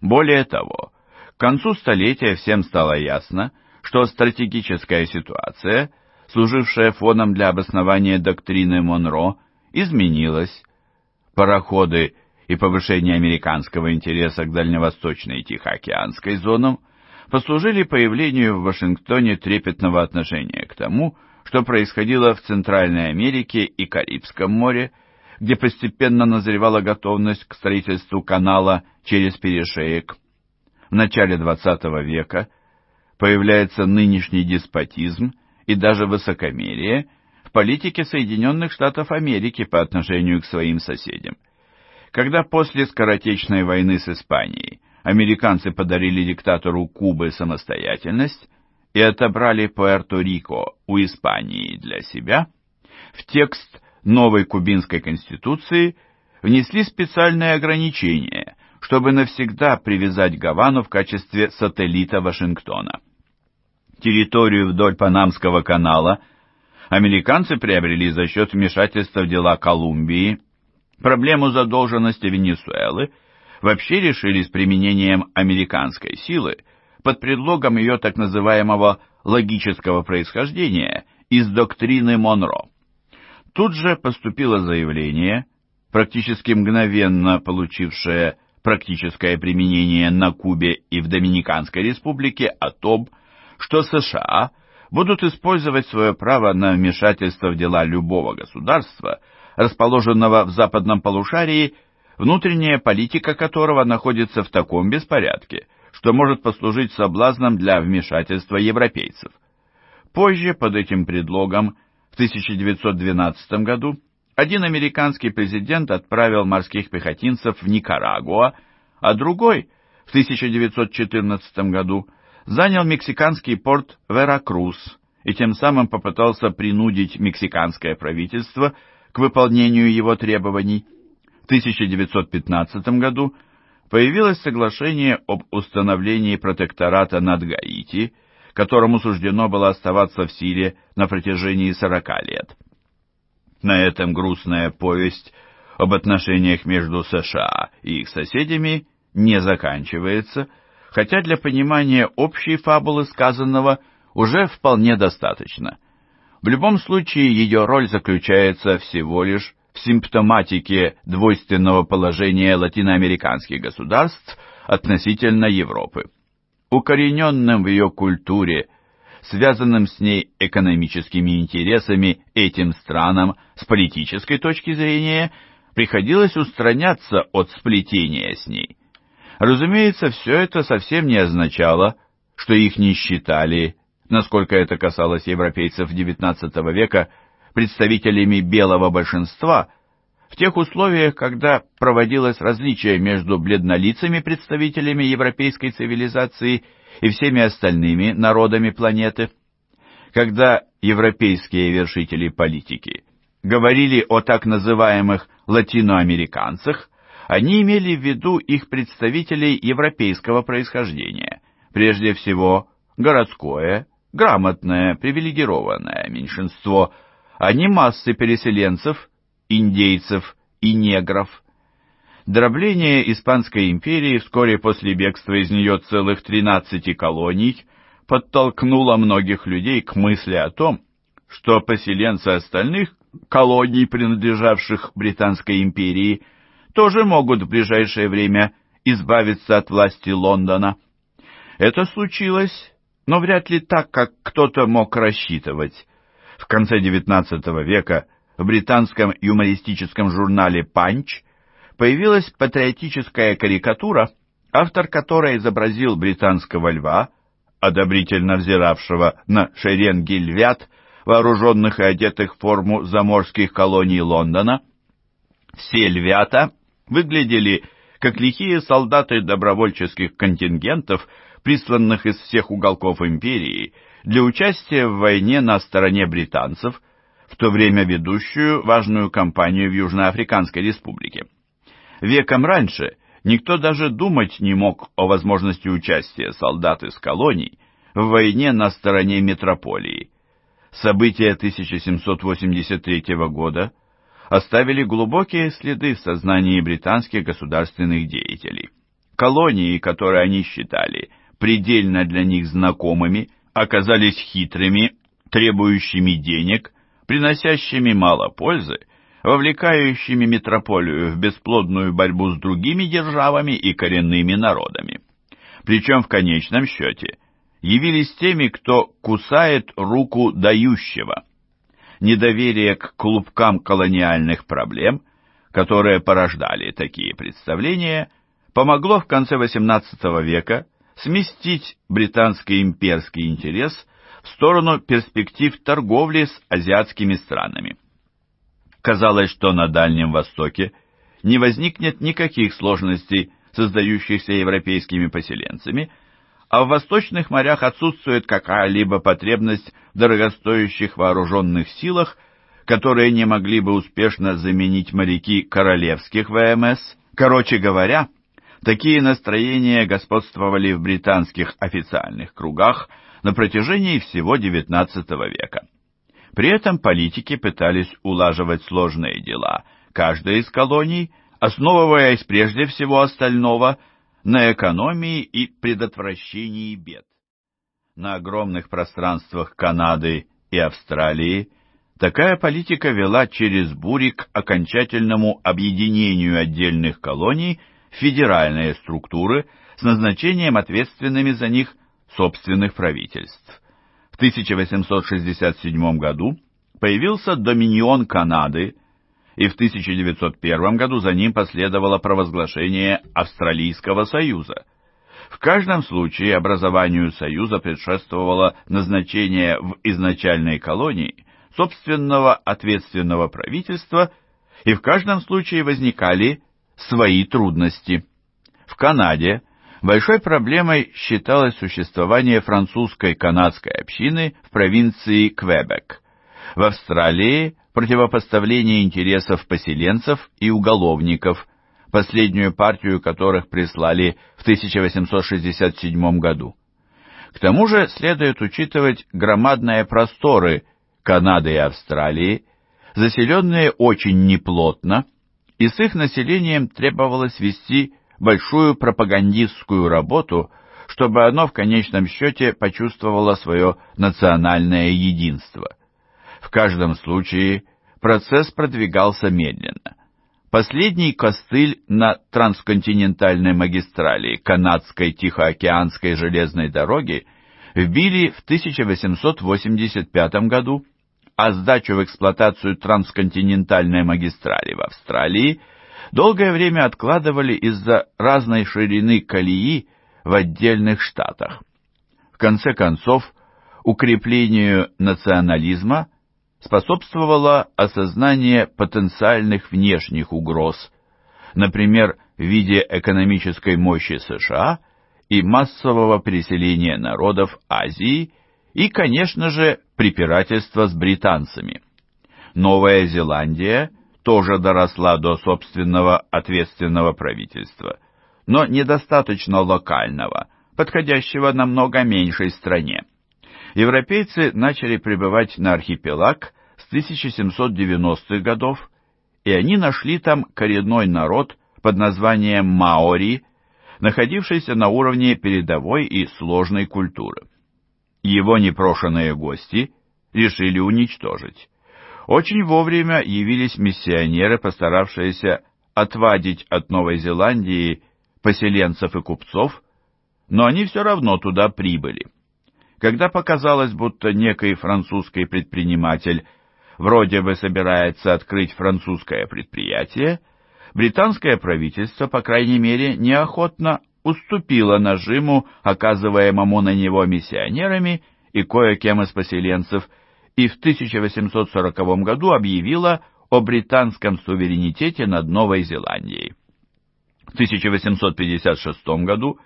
Более того, к концу столетия всем стало ясно, что стратегическая ситуация, служившая фоном для обоснования доктрины Монро, изменилась. Пароходы и повышение американского интереса к дальневосточной и Тихоокеанской зонам послужили появлению в Вашингтоне трепетного отношения к тому, что происходило в Центральной Америке и Карибском море, где постепенно назревала готовность к строительству канала через перешеек. В начале XX века появляется нынешний деспотизм и даже высокомерие в политике Соединенных Штатов Америки по отношению к своим соседям. Когда после скоротечной войны с Испанией американцы подарили диктатору Кубы самостоятельность и отобрали Пуэрто-Рико у Испании для себя, в текст новой кубинской конституции внесли специальные ограничения, чтобы навсегда привязать Гавану в качестве сателлита Вашингтона территорию вдоль Панамского канала американцы приобрели за счет вмешательства в дела Колумбии. Проблему задолженности Венесуэлы вообще решили с применением американской силы под предлогом ее так называемого логического происхождения из доктрины Монро. Тут же поступило заявление, практически мгновенно получившее практическое применение на Кубе и в Доминиканской республике о том, что что США будут использовать свое право на вмешательство в дела любого государства, расположенного в западном полушарии, внутренняя политика которого находится в таком беспорядке, что может послужить соблазном для вмешательства европейцев. Позже, под этим предлогом, в 1912 году, один американский президент отправил морских пехотинцев в Никарагуа, а другой в 1914 году занял мексиканский порт Веракрус и тем самым попытался принудить мексиканское правительство к выполнению его требований. В 1915 году появилось соглашение об установлении протектората над Гаити, которому суждено было оставаться в силе на протяжении 40 лет. На этом грустная повесть об отношениях между США и их соседями не заканчивается – хотя для понимания общей фабулы сказанного уже вполне достаточно. В любом случае ее роль заключается всего лишь в симптоматике двойственного положения латиноамериканских государств относительно Европы. Укорененным в ее культуре, связанным с ней экономическими интересами этим странам с политической точки зрения, приходилось устраняться от сплетения с ней – Разумеется, все это совсем не означало, что их не считали, насколько это касалось европейцев XIX века, представителями белого большинства, в тех условиях, когда проводилось различие между бледнолицами представителями европейской цивилизации и всеми остальными народами планеты, когда европейские вершители политики говорили о так называемых латиноамериканцах, они имели в виду их представителей европейского происхождения, прежде всего городское, грамотное, привилегированное меньшинство, а не массы переселенцев, индейцев и негров. Дробление Испанской империи вскоре после бегства из нее целых 13 колоний подтолкнуло многих людей к мысли о том, что поселенцы остальных колоний, принадлежавших Британской империи, тоже могут в ближайшее время избавиться от власти Лондона. Это случилось, но вряд ли так, как кто-то мог рассчитывать. В конце XIX века в британском юмористическом журнале «Панч» появилась патриотическая карикатура, автор которой изобразил британского льва, одобрительно взиравшего на шеренги львят, вооруженных и одетых в форму заморских колоний Лондона. Все львята выглядели как лихие солдаты добровольческих контингентов, присланных из всех уголков империи для участия в войне на стороне британцев, в то время ведущую важную кампанию в Южноафриканской республике. Веком раньше никто даже думать не мог о возможности участия солдат из колоний в войне на стороне метрополии. События 1783 года – оставили глубокие следы в сознании британских государственных деятелей. Колонии, которые они считали предельно для них знакомыми, оказались хитрыми, требующими денег, приносящими мало пользы, вовлекающими метрополию в бесплодную борьбу с другими державами и коренными народами. Причем в конечном счете явились теми, кто кусает руку дающего – недоверие к клубкам колониальных проблем, которые порождали такие представления, помогло в конце XVIII века сместить британский имперский интерес в сторону перспектив торговли с азиатскими странами. Казалось, что на Дальнем Востоке не возникнет никаких сложностей, создающихся европейскими поселенцами – а в восточных морях отсутствует какая-либо потребность в дорогостоящих вооруженных силах, которые не могли бы успешно заменить моряки королевских ВМС. Короче говоря, такие настроения господствовали в британских официальных кругах на протяжении всего XIX века. При этом политики пытались улаживать сложные дела каждой из колоний, основываясь прежде всего остального – на экономии и предотвращении бед. На огромных пространствах Канады и Австралии такая политика вела через бури к окончательному объединению отдельных колоний в федеральные структуры с назначением ответственными за них собственных правительств. В 1867 году появился Доминион Канады, и в 1901 году за ним последовало провозглашение Австралийского союза. В каждом случае образованию союза предшествовало назначение в изначальной колонии собственного ответственного правительства, и в каждом случае возникали свои трудности. В Канаде большой проблемой считалось существование французской канадской общины в провинции Квебек. В Австралии противопоставление интересов поселенцев и уголовников, последнюю партию которых прислали в 1867 году. К тому же следует учитывать громадные просторы Канады и Австралии, заселенные очень неплотно, и с их населением требовалось вести большую пропагандистскую работу, чтобы оно в конечном счете почувствовало свое национальное единство – в каждом случае процесс продвигался медленно. Последний костыль на трансконтинентальной магистрали канадской Тихоокеанской железной дороги вбили в 1885 году, а сдачу в эксплуатацию трансконтинентальной магистрали в Австралии долгое время откладывали из-за разной ширины колеи в отдельных штатах. В конце концов, укреплению национализма способствовало осознание потенциальных внешних угроз, например, в виде экономической мощи США и массового переселения народов Азии и, конечно же, препирательства с британцами. Новая Зеландия тоже доросла до собственного ответственного правительства, но недостаточно локального, подходящего намного меньшей стране. Европейцы начали прибывать на архипелаг с 1790-х годов, и они нашли там коренной народ под названием маори, находившийся на уровне передовой и сложной культуры. Его непрошенные гости решили уничтожить. Очень вовремя явились миссионеры, постаравшиеся отвадить от Новой Зеландии поселенцев и купцов, но они все равно туда прибыли когда показалось, будто некий французский предприниматель вроде бы собирается открыть французское предприятие, британское правительство, по крайней мере, неохотно уступило нажиму, оказываемому на него миссионерами и кое-кем из поселенцев, и в 1840 году объявило о британском суверенитете над Новой Зеландией. В 1856 году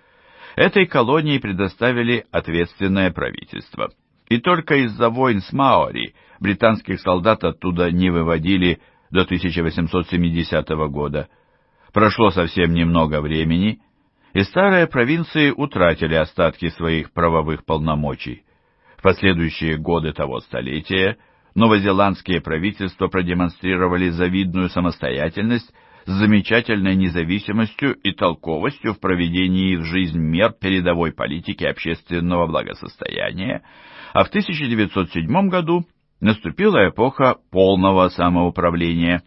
Этой колонии предоставили ответственное правительство. И только из-за войн с Маори британских солдат оттуда не выводили до 1870 года. Прошло совсем немного времени, и старые провинции утратили остатки своих правовых полномочий. В последующие годы того столетия новозеландские правительства продемонстрировали завидную самостоятельность с замечательной независимостью и толковостью в проведении в жизнь мер передовой политики общественного благосостояния, а в 1907 году наступила эпоха полного самоуправления.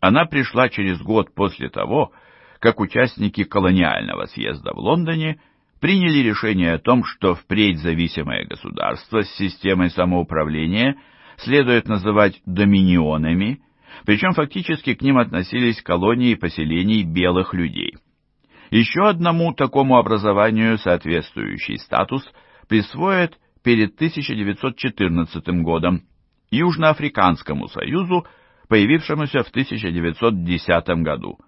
Она пришла через год после того, как участники колониального съезда в Лондоне приняли решение о том, что впредь зависимое государство с системой самоуправления следует называть доминионами – причем фактически к ним относились колонии поселений белых людей. Еще одному такому образованию соответствующий статус присвоят перед 1914 годом Южноафриканскому союзу, появившемуся в 1910 году.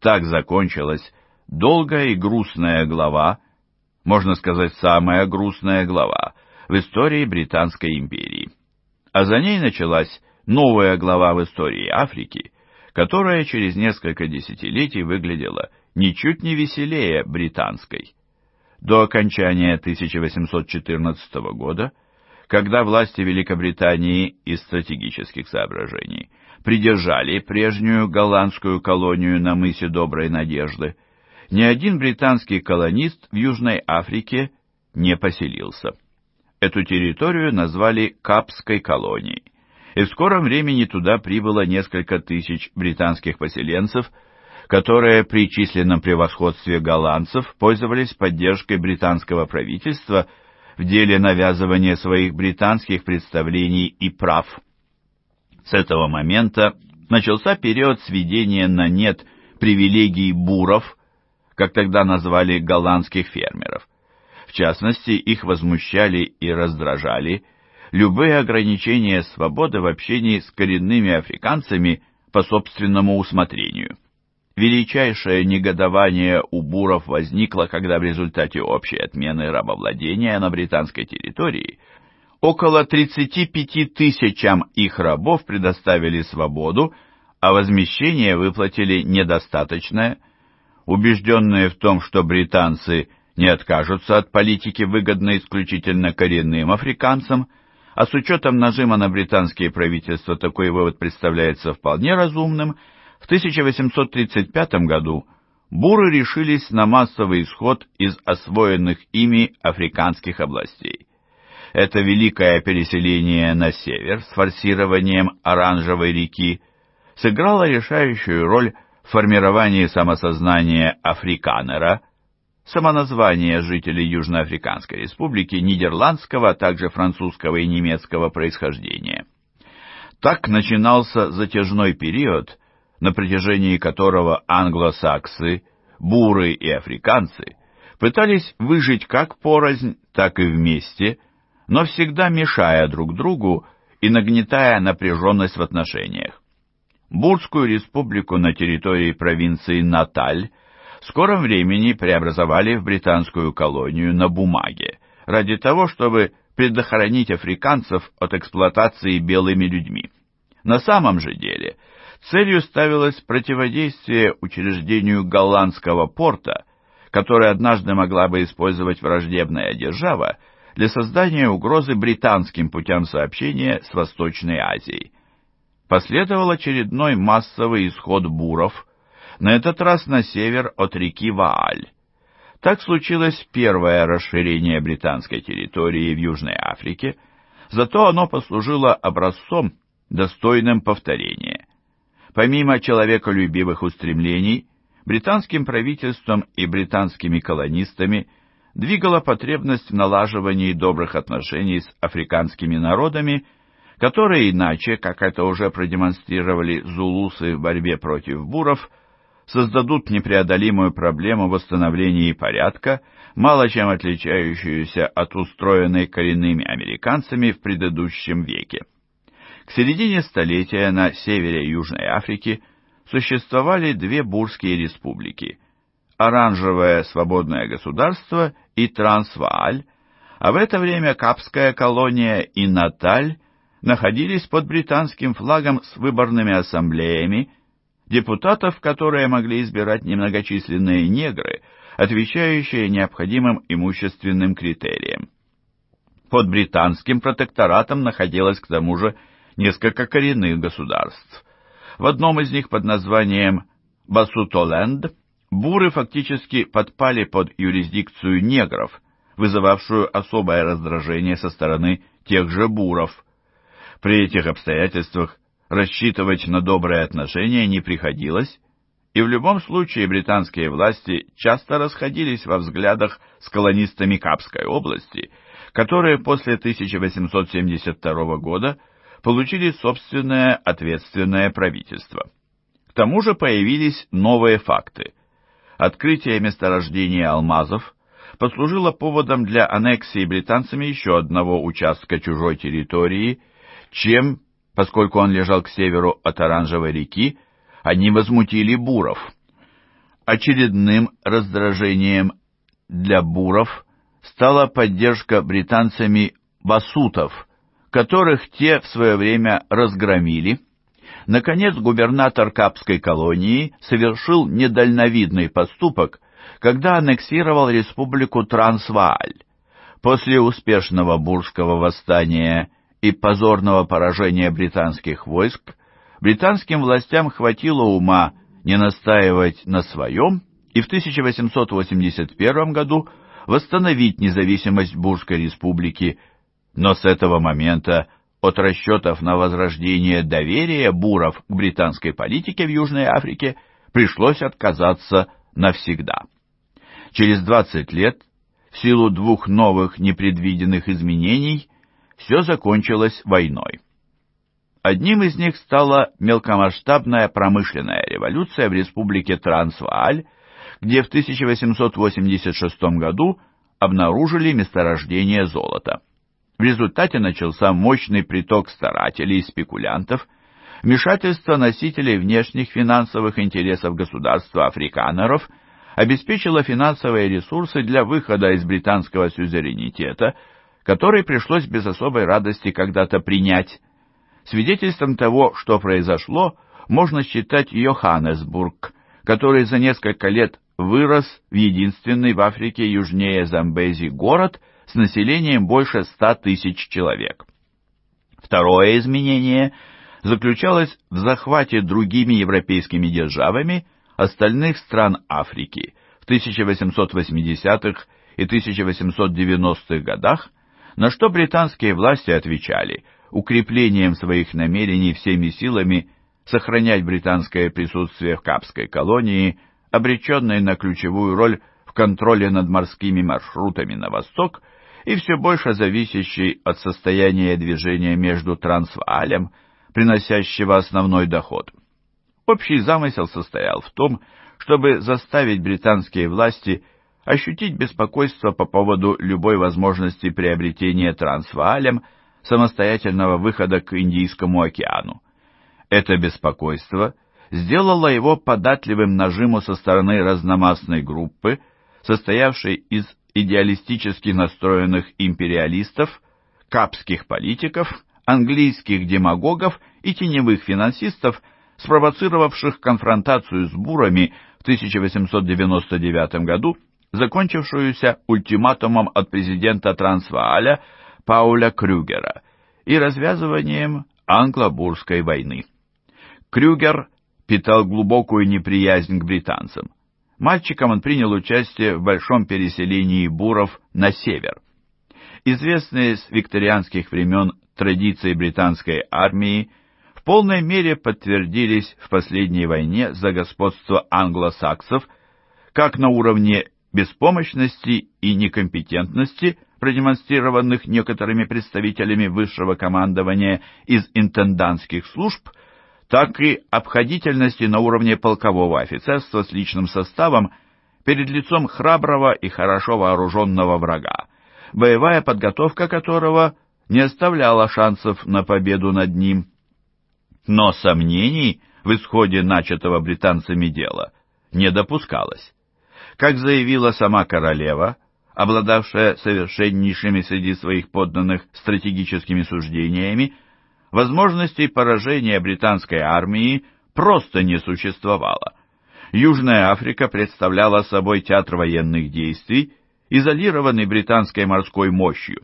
Так закончилась долгая и грустная глава, можно сказать, самая грустная глава в истории Британской империи. А за ней началась новая глава в истории Африки, которая через несколько десятилетий выглядела ничуть не веселее британской. До окончания 1814 года, когда власти Великобритании из стратегических соображений придержали прежнюю голландскую колонию на мысе Доброй Надежды, ни один британский колонист в Южной Африке не поселился. Эту территорию назвали Капской колонией и в скором времени туда прибыло несколько тысяч британских поселенцев, которые при численном превосходстве голландцев пользовались поддержкой британского правительства в деле навязывания своих британских представлений и прав. С этого момента начался период сведения на нет привилегий буров, как тогда назвали голландских фермеров. В частности, их возмущали и раздражали – любые ограничения свободы в общении с коренными африканцами по собственному усмотрению. Величайшее негодование у буров возникло, когда в результате общей отмены рабовладения на британской территории около 35 тысячам их рабов предоставили свободу, а возмещение выплатили недостаточное. Убежденные в том, что британцы не откажутся от политики, выгодной исключительно коренным африканцам, а с учетом нажима на британские правительства такой вывод представляется вполне разумным, в 1835 году буры решились на массовый исход из освоенных ими африканских областей. Это великое переселение на север с форсированием Оранжевой реки сыграло решающую роль в формировании самосознания африканера – самоназвания жителей Южноафриканской республики нидерландского, а также французского и немецкого происхождения. Так начинался затяжной период, на протяжении которого англосаксы, буры и африканцы пытались выжить как порознь, так и вместе, но всегда мешая друг другу и нагнетая напряженность в отношениях. Бурскую республику на территории провинции Наталь – в скором времени преобразовали в британскую колонию на бумаге, ради того, чтобы предохранить африканцев от эксплуатации белыми людьми. На самом же деле целью ставилось противодействие учреждению голландского порта, который однажды могла бы использовать враждебная держава для создания угрозы британским путям сообщения с Восточной Азией. Последовал очередной массовый исход буров, на этот раз на север от реки Вааль. Так случилось первое расширение британской территории в Южной Африке, зато оно послужило образцом, достойным повторения. Помимо человеколюбивых устремлений, британским правительством и британскими колонистами двигала потребность в налаживании добрых отношений с африканскими народами, которые иначе, как это уже продемонстрировали зулусы в борьбе против буров, создадут непреодолимую проблему восстановления порядка, мало чем отличающуюся от устроенной коренными американцами в предыдущем веке. К середине столетия на севере Южной Африки существовали две бурские республики – Оранжевое свободное государство и Трансвааль, а в это время Капская колония и Наталь находились под британским флагом с выборными ассамблеями – депутатов, которые могли избирать немногочисленные негры, отвечающие необходимым имущественным критериям. Под британским протекторатом находилось к тому же несколько коренных государств. В одном из них под названием Басутоленд буры фактически подпали под юрисдикцию негров, вызывавшую особое раздражение со стороны тех же буров. При этих обстоятельствах рассчитывать на добрые отношения не приходилось, и в любом случае британские власти часто расходились во взглядах с колонистами Капской области, которые после 1872 года получили собственное ответственное правительство. К тому же появились новые факты. Открытие месторождения алмазов послужило поводом для аннексии британцами еще одного участка чужой территории, чем Поскольку он лежал к северу от Оранжевой реки, они возмутили Буров. Очередным раздражением для Буров стала поддержка британцами басутов, которых те в свое время разгромили. Наконец, губернатор Капской колонии совершил недальновидный поступок, когда аннексировал республику Трансвааль. После успешного бурского восстания и позорного поражения британских войск, британским властям хватило ума не настаивать на своем и в 1881 году восстановить независимость Бурской республики, но с этого момента от расчетов на возрождение доверия буров к британской политике в Южной Африке пришлось отказаться навсегда. Через 20 лет, в силу двух новых непредвиденных изменений, все закончилось войной. Одним из них стала мелкомасштабная промышленная революция в республике Трансвааль, где в 1886 году обнаружили месторождение золота. В результате начался мощный приток старателей и спекулянтов, вмешательство носителей внешних финансовых интересов государства африканеров обеспечило финансовые ресурсы для выхода из британского сюзеренитета – который пришлось без особой радости когда-то принять. Свидетельством того, что произошло, можно считать Йоханнесбург, который за несколько лет вырос в единственный в Африке южнее Замбези город с населением больше ста тысяч человек. Второе изменение заключалось в захвате другими европейскими державами остальных стран Африки в 1880-х и 1890-х годах на что британские власти отвечали укреплением своих намерений всеми силами сохранять британское присутствие в Капской колонии, обреченной на ключевую роль в контроле над морскими маршрутами на восток и все больше зависящей от состояния движения между Трансваалем, приносящего основной доход. Общий замысел состоял в том, чтобы заставить британские власти – ощутить беспокойство по поводу любой возможности приобретения Трансваалем самостоятельного выхода к Индийскому океану. Это беспокойство сделало его податливым нажиму со стороны разномастной группы, состоявшей из идеалистически настроенных империалистов, капских политиков, английских демагогов и теневых финансистов, спровоцировавших конфронтацию с бурами в 1899 году закончившуюся ультиматумом от президента Трансвааля Пауля Крюгера и развязыванием Англо-бурской войны. Крюгер питал глубокую неприязнь к британцам. Мальчиком он принял участие в большом переселении буров на север. Известные с викторианских времен традиции британской армии в полной мере подтвердились в последней войне за господство англосаксов как на уровне беспомощности и некомпетентности, продемонстрированных некоторыми представителями высшего командования из интендантских служб, так и обходительности на уровне полкового офицерства с личным составом перед лицом храброго и хорошо вооруженного врага, боевая подготовка которого не оставляла шансов на победу над ним. Но сомнений в исходе начатого британцами дела не допускалось. Как заявила сама королева, обладавшая совершеннейшими среди своих подданных стратегическими суждениями, возможности поражения британской армии просто не существовало. Южная Африка представляла собой театр военных действий, изолированный британской морской мощью.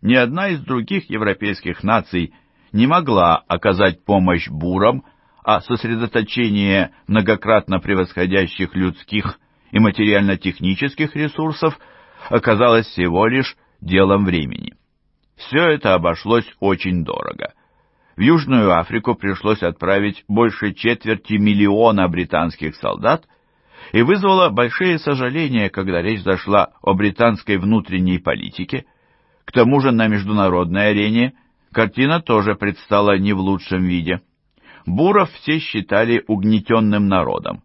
Ни одна из других европейских наций не могла оказать помощь бурам, а сосредоточение многократно превосходящих людских и материально-технических ресурсов оказалось всего лишь делом времени. Все это обошлось очень дорого. В Южную Африку пришлось отправить больше четверти миллиона британских солдат и вызвало большие сожаления, когда речь зашла о британской внутренней политике. К тому же на международной арене картина тоже предстала не в лучшем виде. Буров все считали угнетенным народом.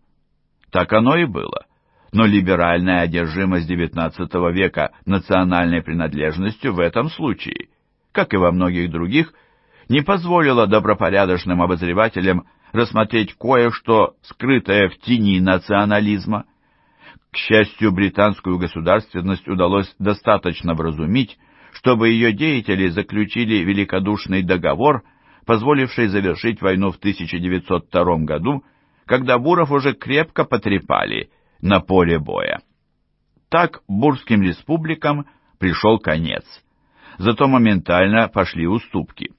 Так оно и было но либеральная одержимость XIX века национальной принадлежностью в этом случае, как и во многих других, не позволила добропорядочным обозревателям рассмотреть кое-что, скрытое в тени национализма. К счастью, британскую государственность удалось достаточно вразумить, чтобы ее деятели заключили великодушный договор, позволивший завершить войну в 1902 году, когда буров уже крепко потрепали – на поле боя. Так бурским республикам пришел конец. Зато моментально пошли уступки.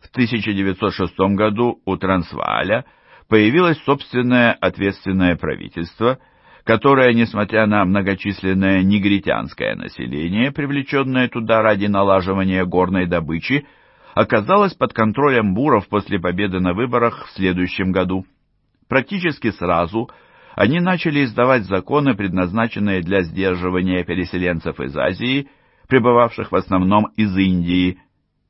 В 1906 году у Трансвааля появилось собственное ответственное правительство, которое, несмотря на многочисленное негритянское население, привлеченное туда ради налаживания горной добычи, оказалось под контролем буров после победы на выборах в следующем году. Практически сразу – они начали издавать законы, предназначенные для сдерживания переселенцев из Азии, пребывавших в основном из Индии.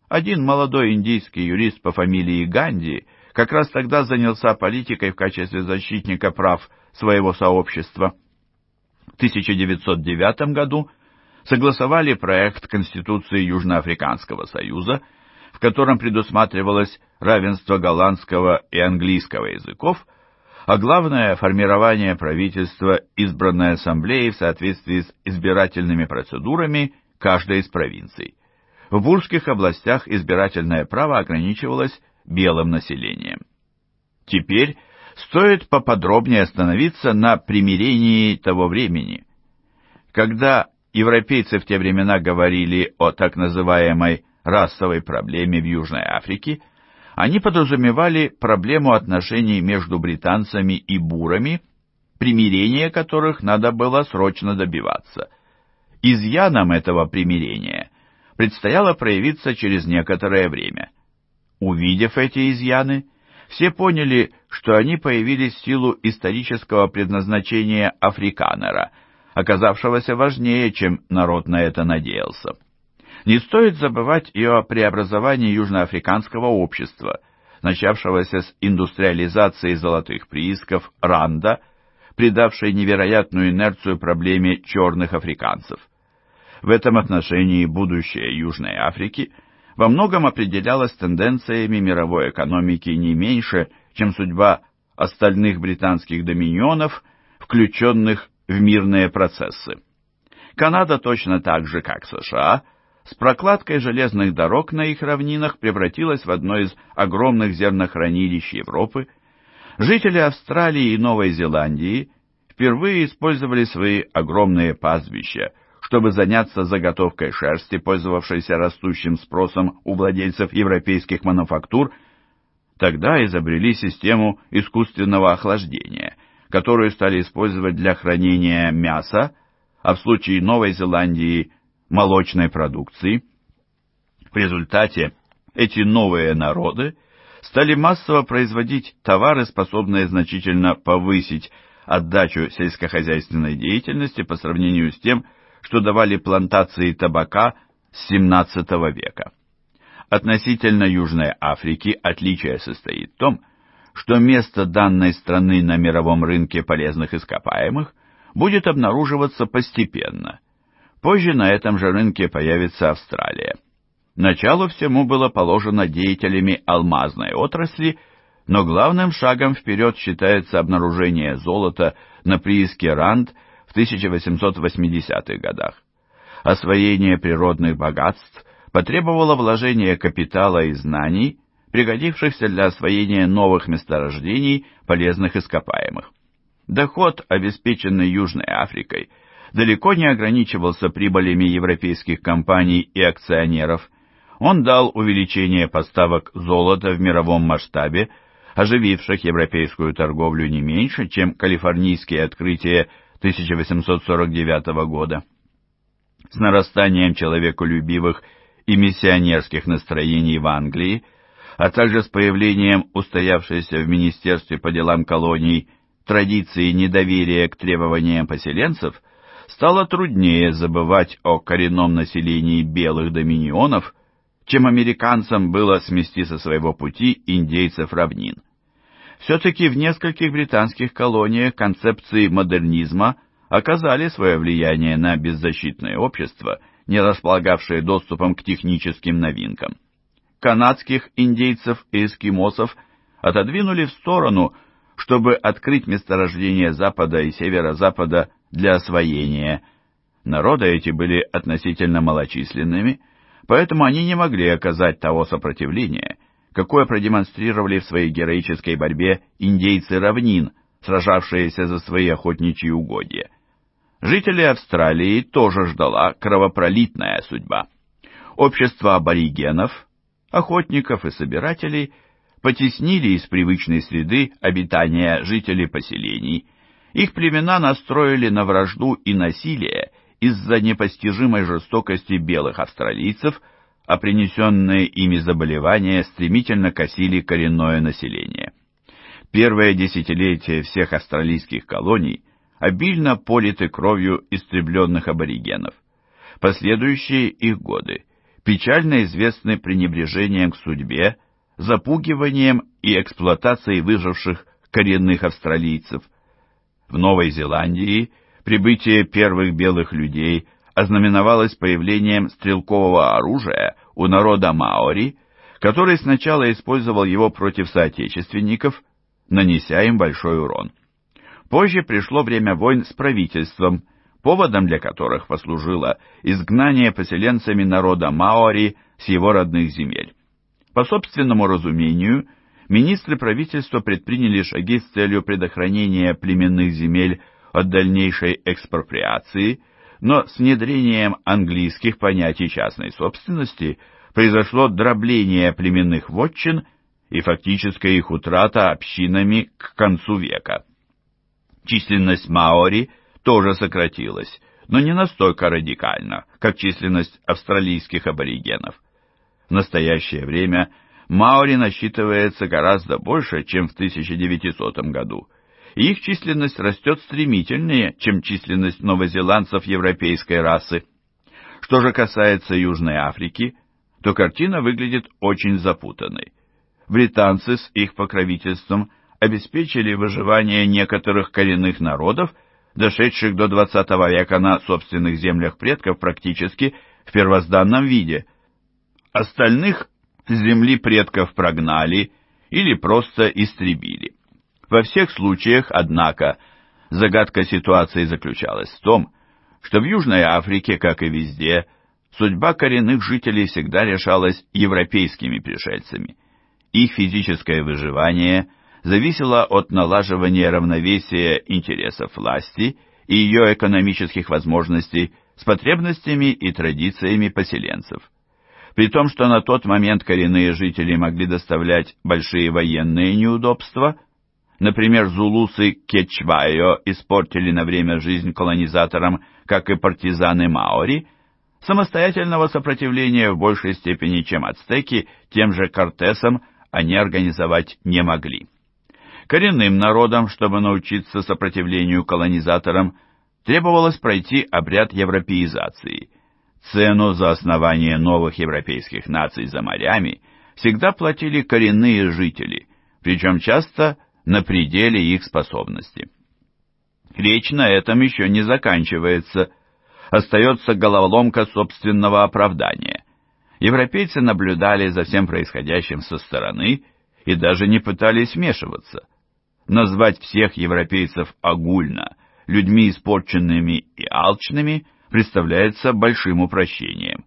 Один молодой индийский юрист по фамилии Ганди как раз тогда занялся политикой в качестве защитника прав своего сообщества. В 1909 году согласовали проект Конституции Южноафриканского Союза, в котором предусматривалось равенство голландского и английского языков – а главное – формирование правительства избранной ассамблеей в соответствии с избирательными процедурами каждой из провинций. В бурских областях избирательное право ограничивалось белым населением. Теперь стоит поподробнее остановиться на примирении того времени. Когда европейцы в те времена говорили о так называемой расовой проблеме в Южной Африке – они подразумевали проблему отношений между британцами и бурами, примирение которых надо было срочно добиваться. Изъяном этого примирения предстояло проявиться через некоторое время. Увидев эти изъяны, все поняли, что они появились в силу исторического предназначения африканера, оказавшегося важнее, чем народ на это надеялся. Не стоит забывать и о преобразовании южноафриканского общества, начавшегося с индустриализации золотых приисков Ранда, придавшей невероятную инерцию проблеме черных африканцев. В этом отношении будущее Южной Африки во многом определялось тенденциями мировой экономики не меньше, чем судьба остальных британских доминионов, включенных в мирные процессы. Канада точно так же, как США, с прокладкой железных дорог на их равнинах превратилась в одно из огромных зернохранилищ Европы, жители Австралии и Новой Зеландии впервые использовали свои огромные пастбища, чтобы заняться заготовкой шерсти, пользовавшейся растущим спросом у владельцев европейских мануфактур, тогда изобрели систему искусственного охлаждения, которую стали использовать для хранения мяса, а в случае Новой Зеландии – молочной продукции. В результате эти новые народы стали массово производить товары, способные значительно повысить отдачу сельскохозяйственной деятельности по сравнению с тем, что давали плантации табака с XVII века. Относительно Южной Африки отличие состоит в том, что место данной страны на мировом рынке полезных ископаемых будет обнаруживаться постепенно – Позже на этом же рынке появится Австралия. Начало всему было положено деятелями алмазной отрасли, но главным шагом вперед считается обнаружение золота на прииске Ранд в 1880-х годах. Освоение природных богатств потребовало вложения капитала и знаний, пригодившихся для освоения новых месторождений полезных ископаемых. Доход, обеспеченный Южной Африкой, далеко не ограничивался прибылями европейских компаний и акционеров. Он дал увеличение поставок золота в мировом масштабе, ожививших европейскую торговлю не меньше, чем калифорнийские открытия 1849 года. С нарастанием человеколюбивых и миссионерских настроений в Англии, а также с появлением устоявшейся в Министерстве по делам колоний традиции недоверия к требованиям поселенцев – стало труднее забывать о коренном населении белых доминионов, чем американцам было смести со своего пути индейцев равнин. Все-таки в нескольких британских колониях концепции модернизма оказали свое влияние на беззащитное общество, не располагавшее доступом к техническим новинкам. Канадских индейцев и эскимосов отодвинули в сторону, чтобы открыть месторождение Запада и Северо-Запада для освоения. Народы эти были относительно малочисленными, поэтому они не могли оказать того сопротивления, какое продемонстрировали в своей героической борьбе индейцы равнин, сражавшиеся за свои охотничьи угодья. Жители Австралии тоже ждала кровопролитная судьба. Общество аборигенов, охотников и собирателей потеснили из привычной среды обитания жителей поселений – их племена настроили на вражду и насилие из-за непостижимой жестокости белых австралийцев, а принесенные ими заболевания стремительно косили коренное население. Первое десятилетие всех австралийских колоний обильно политы кровью истребленных аборигенов. Последующие их годы печально известны пренебрежением к судьбе, запугиванием и эксплуатацией выживших коренных австралийцев, в Новой Зеландии прибытие первых белых людей ознаменовалось появлением стрелкового оружия у народа маори, который сначала использовал его против соотечественников, нанеся им большой урон. Позже пришло время войн с правительством, поводом для которых послужило изгнание поселенцами народа маори с его родных земель. По собственному разумению – министры правительства предприняли шаги с целью предохранения племенных земель от дальнейшей экспроприации, но с внедрением английских понятий частной собственности произошло дробление племенных вотчин и фактическая их утрата общинами к концу века. Численность маори тоже сократилась, но не настолько радикально, как численность австралийских аборигенов. В настоящее время – Маори насчитывается гораздо больше, чем в 1900 году. их численность растет стремительнее, чем численность новозеландцев европейской расы. Что же касается Южной Африки, то картина выглядит очень запутанной. Британцы с их покровительством обеспечили выживание некоторых коренных народов, дошедших до XX века на собственных землях предков практически в первозданном виде. Остальных с земли предков прогнали или просто истребили. Во всех случаях, однако, загадка ситуации заключалась в том, что в Южной Африке, как и везде, судьба коренных жителей всегда решалась европейскими пришельцами. Их физическое выживание зависело от налаживания равновесия интересов власти и ее экономических возможностей с потребностями и традициями поселенцев при том, что на тот момент коренные жители могли доставлять большие военные неудобства. Например, зулусы Кечвайо испортили на время жизнь колонизаторам, как и партизаны Маори. Самостоятельного сопротивления в большей степени, чем ацтеки, тем же Кортесом они организовать не могли. Коренным народам, чтобы научиться сопротивлению колонизаторам, требовалось пройти обряд европеизации – Цену за основание новых европейских наций за морями всегда платили коренные жители, причем часто на пределе их способности. Речь на этом еще не заканчивается. Остается головоломка собственного оправдания. Европейцы наблюдали за всем происходящим со стороны и даже не пытались вмешиваться. Назвать всех европейцев огульно людьми испорченными и алчными представляется большим упрощением.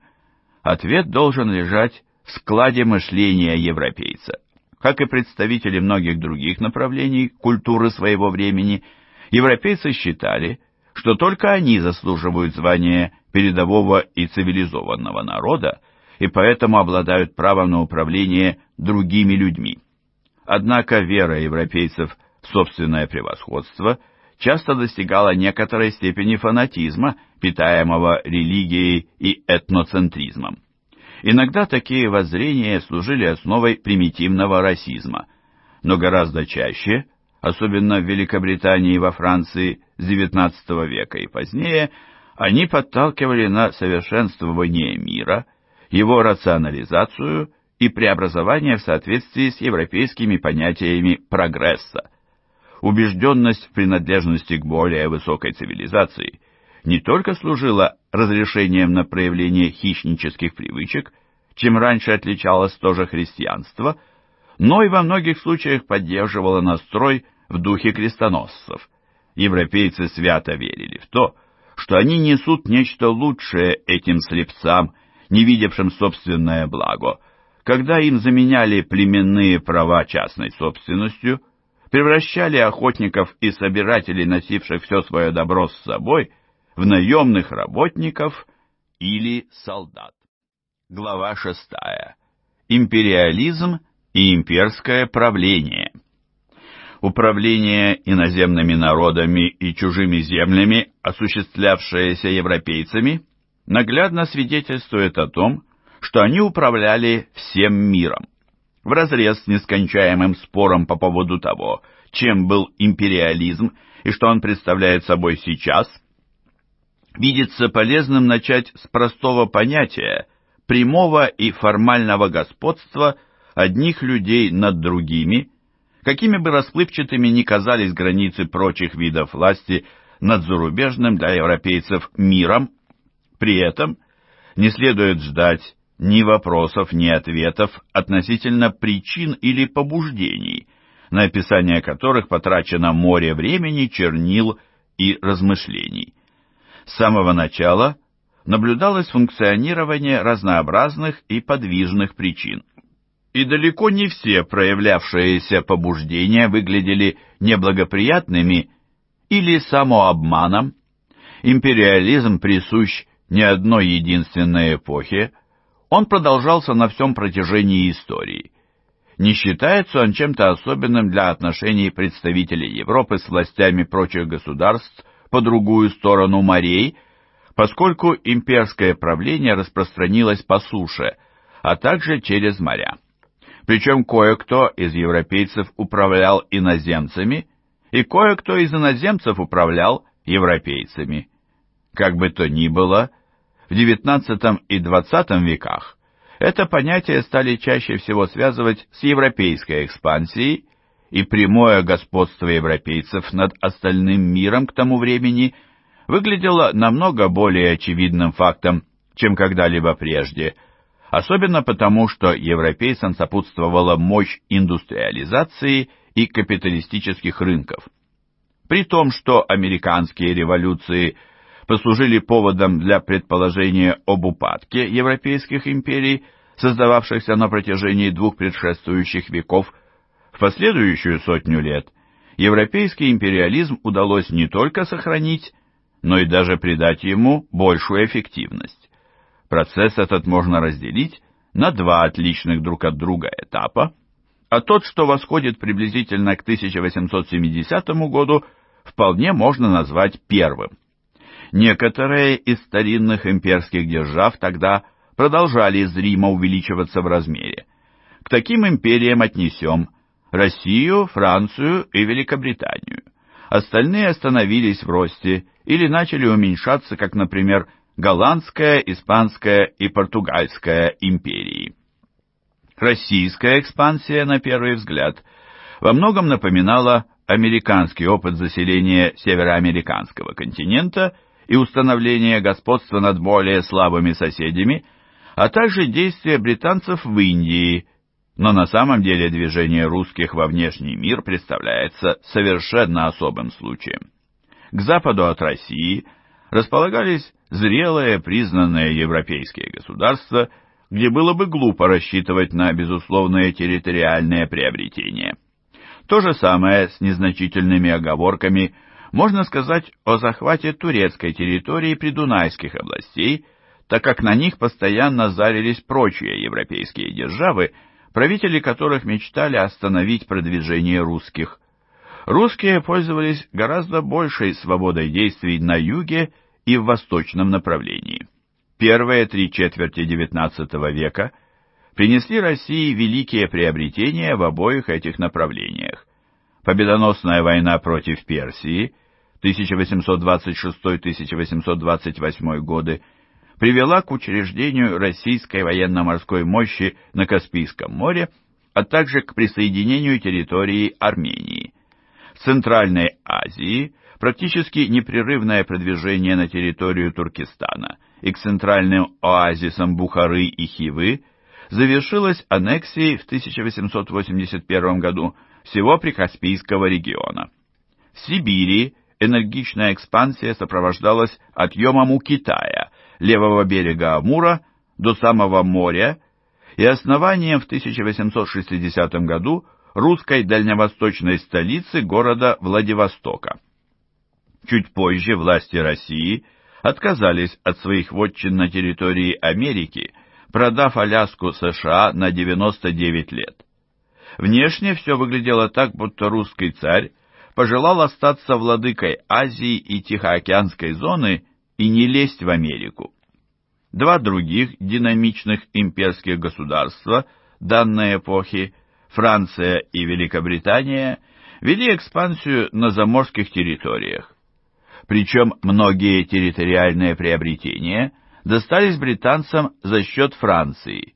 Ответ должен лежать в складе мышления европейца. Как и представители многих других направлений культуры своего времени, европейцы считали, что только они заслуживают звания передового и цивилизованного народа, и поэтому обладают правом на управление другими людьми. Однако вера европейцев в собственное превосходство – часто достигала некоторой степени фанатизма, питаемого религией и этноцентризмом. Иногда такие воззрения служили основой примитивного расизма, но гораздо чаще, особенно в Великобритании и во Франции с XIX века и позднее, они подталкивали на совершенствование мира, его рационализацию и преобразование в соответствии с европейскими понятиями прогресса – убежденность в принадлежности к более высокой цивилизации не только служила разрешением на проявление хищнических привычек, чем раньше отличалось тоже христианство, но и во многих случаях поддерживала настрой в духе крестоносцев. Европейцы свято верили в то, что они несут нечто лучшее этим слепцам, не видевшим собственное благо, когда им заменяли племенные права частной собственностью – превращали охотников и собирателей, носивших все свое добро с собой, в наемных работников или солдат. Глава 6. Империализм и имперское правление. Управление иноземными народами и чужими землями, осуществлявшееся европейцами, наглядно свидетельствует о том, что они управляли всем миром вразрез с нескончаемым спором по поводу того, чем был империализм и что он представляет собой сейчас, видится полезным начать с простого понятия прямого и формального господства одних людей над другими, какими бы расплывчатыми ни казались границы прочих видов власти над зарубежным для европейцев миром, при этом не следует ждать ни вопросов, ни ответов относительно причин или побуждений, на описание которых потрачено море времени, чернил и размышлений. С самого начала наблюдалось функционирование разнообразных и подвижных причин. И далеко не все проявлявшиеся побуждения выглядели неблагоприятными или самообманом. Империализм присущ не одной единственной эпохе – он продолжался на всем протяжении истории. Не считается он чем-то особенным для отношений представителей Европы с властями прочих государств по другую сторону морей, поскольку имперское правление распространилось по суше, а также через моря. Причем кое-кто из европейцев управлял иноземцами, и кое-кто из иноземцев управлял европейцами. Как бы то ни было, в XIX и XX веках это понятие стали чаще всего связывать с европейской экспансией, и прямое господство европейцев над остальным миром к тому времени выглядело намного более очевидным фактом, чем когда-либо прежде, особенно потому, что европейцам сопутствовала мощь индустриализации и капиталистических рынков. При том, что американские революции – послужили поводом для предположения об упадке европейских империй, создававшихся на протяжении двух предшествующих веков. В последующую сотню лет европейский империализм удалось не только сохранить, но и даже придать ему большую эффективность. Процесс этот можно разделить на два отличных друг от друга этапа, а тот, что восходит приблизительно к 1870 году, вполне можно назвать первым. Некоторые из старинных имперских держав тогда продолжали из Рима увеличиваться в размере. К таким империям отнесем Россию, Францию и Великобританию. Остальные остановились в росте или начали уменьшаться, как, например, Голландская, Испанская и Португальская империи. Российская экспансия, на первый взгляд, во многом напоминала американский опыт заселения североамериканского континента и установление господства над более слабыми соседями, а также действия британцев в Индии, но на самом деле движение русских во внешний мир представляется совершенно особым случаем. К западу от России располагались зрелые, признанные европейские государства, где было бы глупо рассчитывать на безусловное территориальное приобретение. То же самое с незначительными оговорками – можно сказать о захвате турецкой территории придунайских областей, так как на них постоянно залились прочие европейские державы, правители которых мечтали остановить продвижение русских. Русские пользовались гораздо большей свободой действий на юге и в восточном направлении. Первые три четверти XIX века принесли России великие приобретения в обоих этих направлениях победоносная война против Персии 1826-1828 годы привела к учреждению российской военно-морской мощи на Каспийском море, а также к присоединению территории Армении. В Центральной Азии практически непрерывное продвижение на территорию Туркестана и к центральным оазисам Бухары и Хивы завершилось аннексией в 1881 году всего Прикаспийского региона. В Сибири энергичная экспансия сопровождалась отъемом у Китая, левого берега Амура до самого моря и основанием в 1860 году русской дальневосточной столицы города Владивостока. Чуть позже власти России отказались от своих вотчин на территории Америки, продав Аляску США на 99 лет. Внешне все выглядело так, будто русский царь пожелал остаться владыкой Азии и Тихоокеанской зоны и не лезть в Америку. Два других динамичных имперских государства данной эпохи, Франция и Великобритания, вели экспансию на заморских территориях. Причем многие территориальные приобретения достались британцам за счет Франции.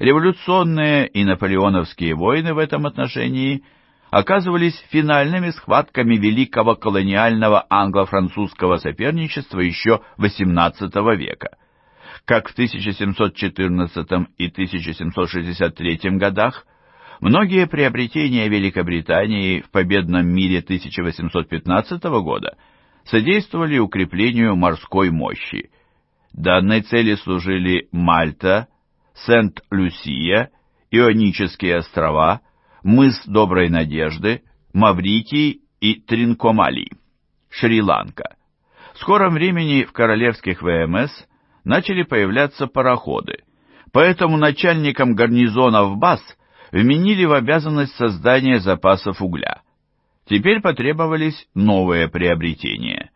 Революционные и наполеоновские войны в этом отношении – оказывались финальными схватками великого колониального англо-французского соперничества еще XVIII века. Как в 1714 и 1763 годах, многие приобретения Великобритании в победном мире 1815 года содействовали укреплению морской мощи. Данной цели служили Мальта, Сент-Люсия, Ионические острова, мыс Доброй Надежды, Маврикий и Тринкомали, Шри-Ланка. В скором времени в королевских ВМС начали появляться пароходы, поэтому начальникам гарнизонов баз вменили в обязанность создание запасов угля. Теперь потребовались новые приобретения.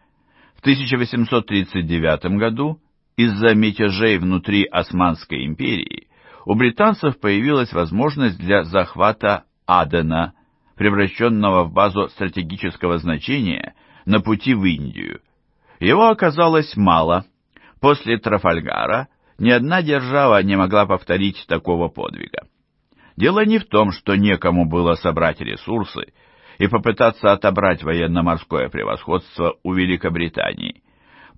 В 1839 году из-за мятежей внутри Османской империи у британцев появилась возможность для захвата Адена, превращенного в базу стратегического значения на пути в Индию. Его оказалось мало. После Трафальгара ни одна держава не могла повторить такого подвига. Дело не в том, что некому было собрать ресурсы и попытаться отобрать военно-морское превосходство у Великобритании.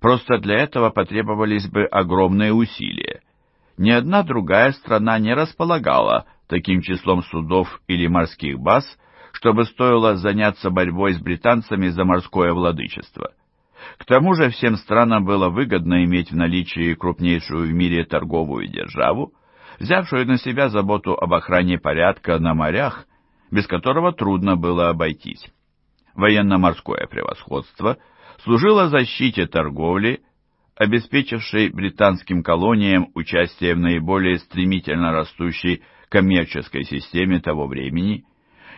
Просто для этого потребовались бы огромные усилия. Ни одна другая страна не располагала таким числом судов или морских баз, чтобы стоило заняться борьбой с британцами за морское владычество. К тому же всем странам было выгодно иметь в наличии крупнейшую в мире торговую державу, взявшую на себя заботу об охране порядка на морях, без которого трудно было обойтись. Военно-морское превосходство служило защите торговли, обеспечившей британским колониям участие в наиболее стремительно растущей коммерческой системе того времени,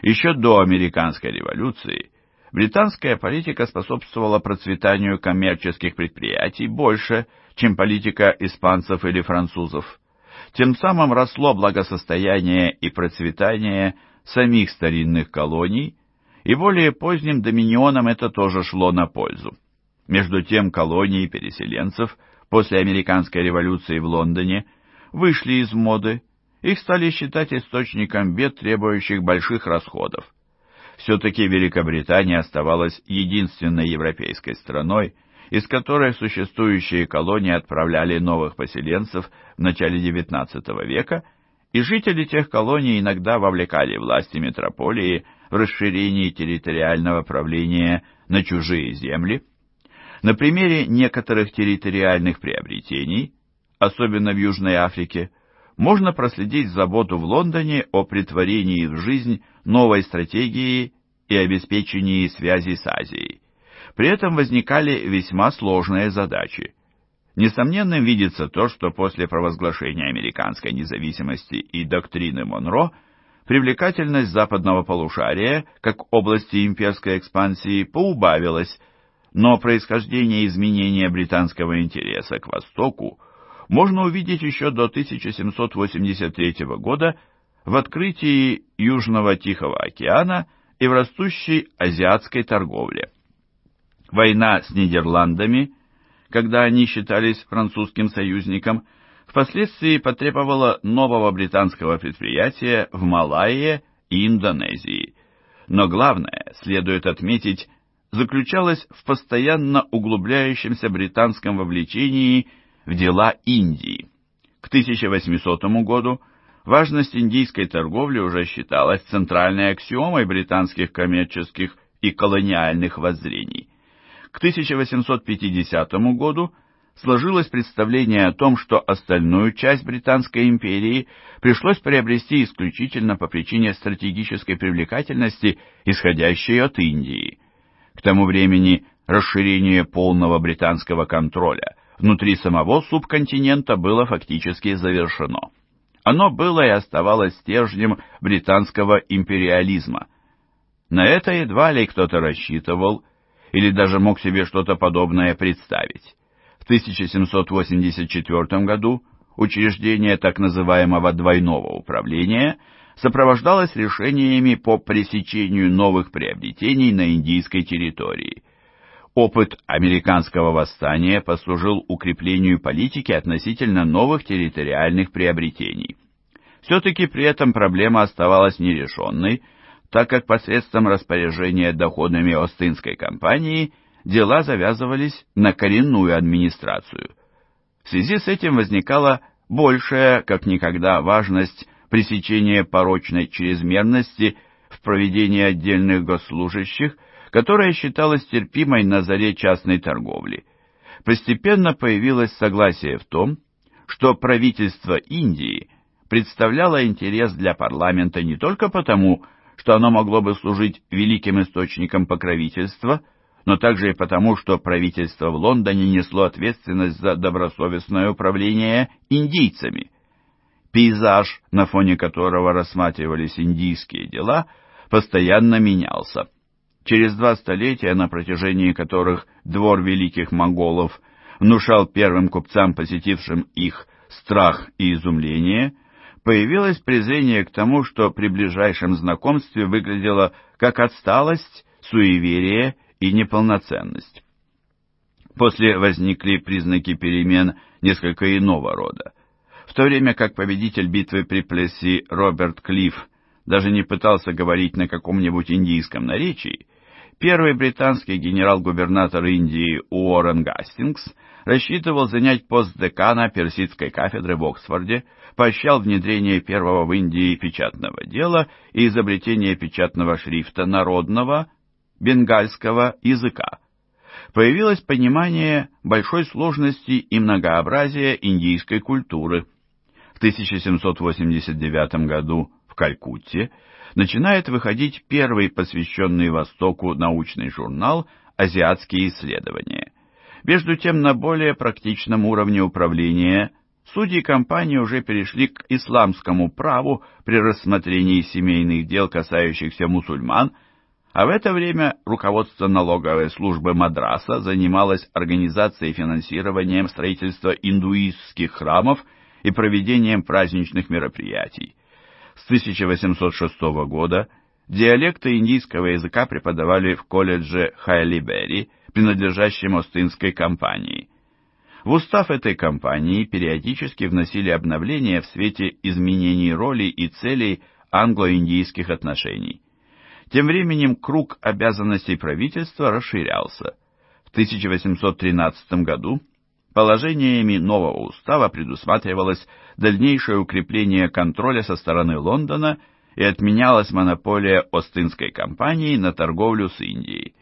еще до американской революции, британская политика способствовала процветанию коммерческих предприятий больше, чем политика испанцев или французов. Тем самым росло благосостояние и процветание самих старинных колоний, и более поздним доминионам это тоже шло на пользу. Между тем колонии переселенцев после американской революции в Лондоне вышли из моды, их стали считать источником бед, требующих больших расходов. Все-таки Великобритания оставалась единственной европейской страной, из которой существующие колонии отправляли новых поселенцев в начале XIX века, и жители тех колоний иногда вовлекали власти метрополии в расширение территориального правления на чужие земли. На примере некоторых территориальных приобретений, особенно в Южной Африке, можно проследить заботу в Лондоне о притворении в жизнь новой стратегии и обеспечении связи с Азией. При этом возникали весьма сложные задачи. Несомненным видится то, что после провозглашения американской независимости и доктрины Монро привлекательность западного полушария как области имперской экспансии поубавилась, но происхождение изменения британского интереса к востоку – можно увидеть еще до 1783 года в открытии Южного Тихого океана и в растущей азиатской торговле. Война с Нидерландами, когда они считались французским союзником, впоследствии потребовала нового британского предприятия в Малайе и Индонезии. Но главное, следует отметить, заключалось в постоянно углубляющемся британском вовлечении – в дела Индии. К 1800 году важность индийской торговли уже считалась центральной аксиомой британских коммерческих и колониальных воззрений. К 1850 году сложилось представление о том, что остальную часть Британской империи пришлось приобрести исключительно по причине стратегической привлекательности, исходящей от Индии. К тому времени расширение полного британского контроля – внутри самого субконтинента было фактически завершено. Оно было и оставалось стержнем британского империализма. На это едва ли кто-то рассчитывал или даже мог себе что-то подобное представить. В 1784 году учреждение так называемого двойного управления сопровождалось решениями по пресечению новых приобретений на индийской территории – Опыт американского восстания послужил укреплению политики относительно новых территориальных приобретений. Все-таки при этом проблема оставалась нерешенной, так как посредством распоряжения доходами Остинской компании дела завязывались на коренную администрацию. В связи с этим возникала большая, как никогда, важность пресечения порочной чрезмерности в проведении отдельных госслужащих которая считалась терпимой на заре частной торговли. Постепенно появилось согласие в том, что правительство Индии представляло интерес для парламента не только потому, что оно могло бы служить великим источником покровительства, но также и потому, что правительство в Лондоне несло ответственность за добросовестное управление индийцами. Пейзаж, на фоне которого рассматривались индийские дела, постоянно менялся через два столетия, на протяжении которых двор великих монголов внушал первым купцам, посетившим их, страх и изумление, появилось презрение к тому, что при ближайшем знакомстве выглядело как отсталость, суеверие и неполноценность. После возникли признаки перемен несколько иного рода. В то время как победитель битвы при Плесси Роберт Клифф даже не пытался говорить на каком-нибудь индийском наречии, Первый британский генерал-губернатор Индии Уоррен Гастингс рассчитывал занять пост декана персидской кафедры в Оксфорде, поощрял внедрение первого в Индии печатного дела и изобретение печатного шрифта народного бенгальского языка. Появилось понимание большой сложности и многообразия индийской культуры. В 1789 году в Калькутте начинает выходить первый посвященный Востоку научный журнал «Азиатские исследования». Между тем, на более практичном уровне управления судьи компании уже перешли к исламскому праву при рассмотрении семейных дел, касающихся мусульман, а в это время руководство налоговой службы Мадраса занималось организацией и финансированием строительства индуистских храмов и проведением праздничных мероприятий. С 1806 года диалекты индийского языка преподавали в колледже Хайлибери, принадлежащем Остинской компании. В устав этой компании периодически вносили обновления в свете изменений роли и целей англо-индийских отношений. Тем временем круг обязанностей правительства расширялся. В 1813 году Положениями нового устава предусматривалось дальнейшее укрепление контроля со стороны Лондона и отменялась монополия Остинской компании на торговлю с Индией.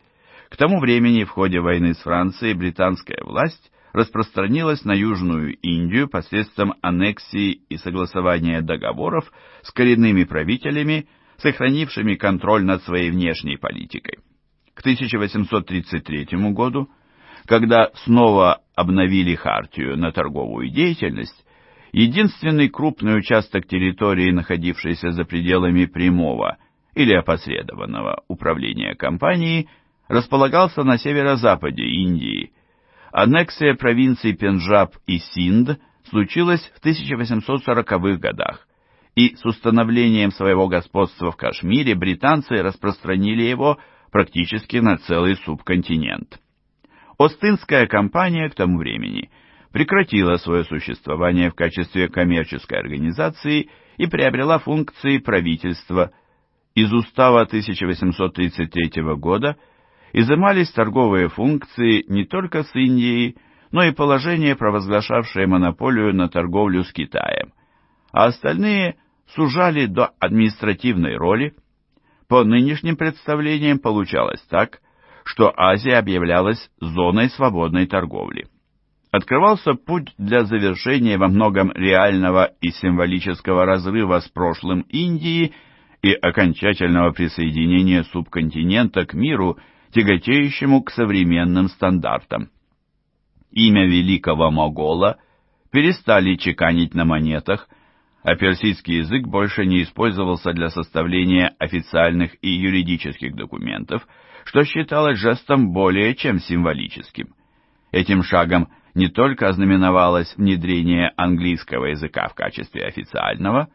К тому времени в ходе войны с Францией британская власть распространилась на Южную Индию посредством аннексии и согласования договоров с коренными правителями, сохранившими контроль над своей внешней политикой. К 1833 году – когда снова обновили Хартию на торговую деятельность, единственный крупный участок территории, находившийся за пределами прямого или опосредованного управления компанией, располагался на северо-западе Индии. Аннексия провинций Пенджаб и Синд случилась в 1840-х годах, и с установлением своего господства в Кашмире британцы распространили его практически на целый субконтинент. Остинская компания к тому времени прекратила свое существование в качестве коммерческой организации и приобрела функции правительства. Из устава 1833 года изымались торговые функции не только с Индией, но и положение, провозглашавшее монополию на торговлю с Китаем, а остальные сужали до административной роли. По нынешним представлениям получалось так, что Азия объявлялась зоной свободной торговли. Открывался путь для завершения во многом реального и символического разрыва с прошлым Индии и окончательного присоединения субконтинента к миру, тяготеющему к современным стандартам. Имя великого могола перестали чеканить на монетах, а персидский язык больше не использовался для составления официальных и юридических документов, что считалось жестом более чем символическим. Этим шагом не только ознаменовалось внедрение английского языка в качестве официального,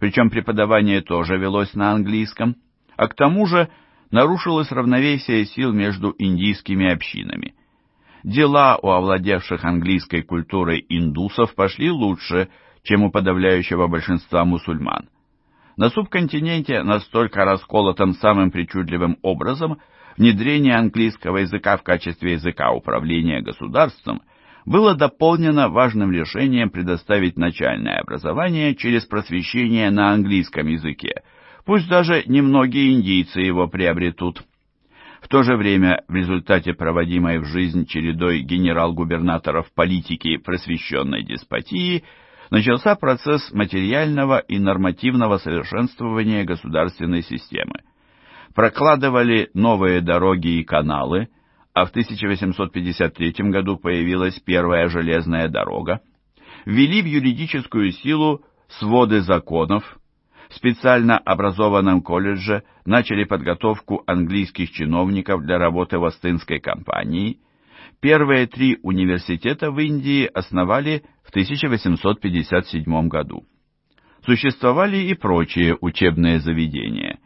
причем преподавание тоже велось на английском, а к тому же нарушилось равновесие сил между индийскими общинами. Дела у овладевших английской культурой индусов пошли лучше, чем у подавляющего большинства мусульман. На субконтиненте настолько расколотом самым причудливым образом, внедрение английского языка в качестве языка управления государством было дополнено важным решением предоставить начальное образование через просвещение на английском языке, пусть даже немногие индийцы его приобретут. В то же время, в результате проводимой в жизнь чередой генерал-губернаторов политики просвещенной деспотии, начался процесс материального и нормативного совершенствования государственной системы прокладывали новые дороги и каналы, а в 1853 году появилась первая железная дорога, ввели в юридическую силу своды законов, в специально образованном колледже начали подготовку английских чиновников для работы в Остинской компании. Первые три университета в Индии основали в 1857 году. Существовали и прочие учебные заведения,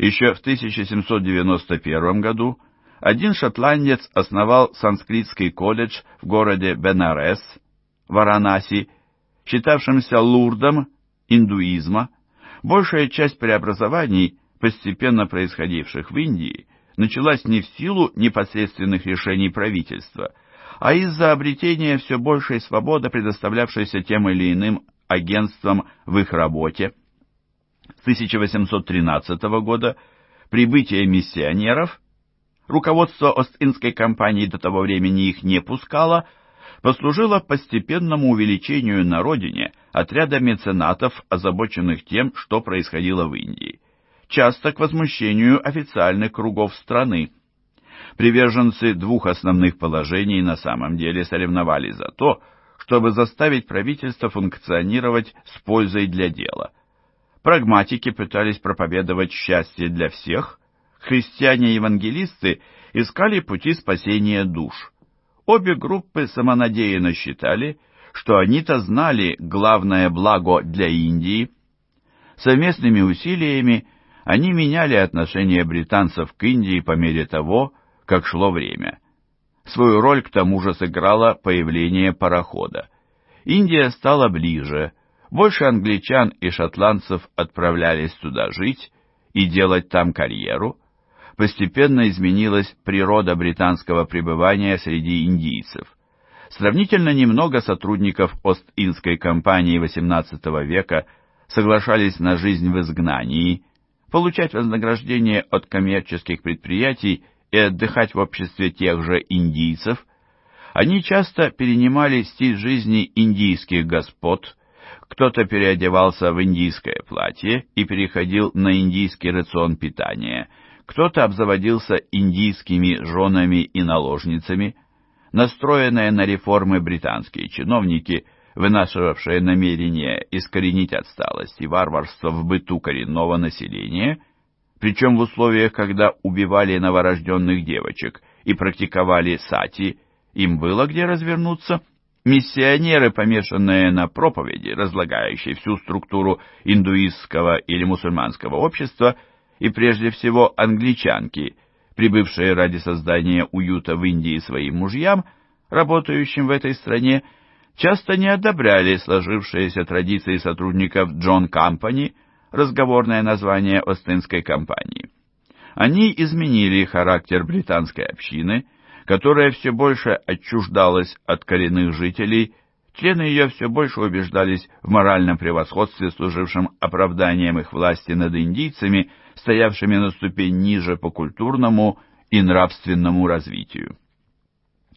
еще в 1791 году один шотландец основал санскритский колледж в городе Бенарес, Варанаси, считавшимся лурдом индуизма. Большая часть преобразований, постепенно происходивших в Индии, началась не в силу непосредственных решений правительства, а из-за обретения все большей свободы, предоставлявшейся тем или иным агентствам в их работе. 1813 года, прибытие миссионеров, руководство Остинской индской компании до того времени их не пускало, послужило постепенному увеличению на родине отряда меценатов, озабоченных тем, что происходило в Индии, часто к возмущению официальных кругов страны. Приверженцы двух основных положений на самом деле соревновались за то, чтобы заставить правительство функционировать с пользой для дела – Прагматики пытались проповедовать счастье для всех, христиане-евангелисты искали пути спасения душ. Обе группы самонадеянно считали, что они-то знали главное благо для Индии. Совместными усилиями они меняли отношение британцев к Индии по мере того, как шло время. Свою роль к тому же сыграло появление парохода. Индия стала ближе, больше англичан и шотландцев отправлялись туда жить и делать там карьеру. Постепенно изменилась природа британского пребывания среди индийцев. Сравнительно немного сотрудников Ост-Индской компании XVIII века соглашались на жизнь в изгнании, получать вознаграждение от коммерческих предприятий и отдыхать в обществе тех же индийцев, они часто перенимали стиль жизни индийских господ, кто-то переодевался в индийское платье и переходил на индийский рацион питания, кто-то обзаводился индийскими женами и наложницами. Настроенные на реформы британские чиновники, вынашивавшие намерение искоренить отсталость и варварство в быту коренного населения, причем в условиях, когда убивали новорожденных девочек и практиковали сати, им было где развернуться – Миссионеры, помешанные на проповеди, разлагающие всю структуру индуистского или мусульманского общества, и прежде всего англичанки, прибывшие ради создания уюта в Индии своим мужьям, работающим в этой стране, часто не одобряли сложившиеся традиции сотрудников Джон Кампани, разговорное название Остинской компании. Они изменили характер британской общины – которая все больше отчуждалась от коренных жителей, члены ее все больше убеждались в моральном превосходстве, служившем оправданием их власти над индийцами, стоявшими на ступень ниже по культурному и нравственному развитию.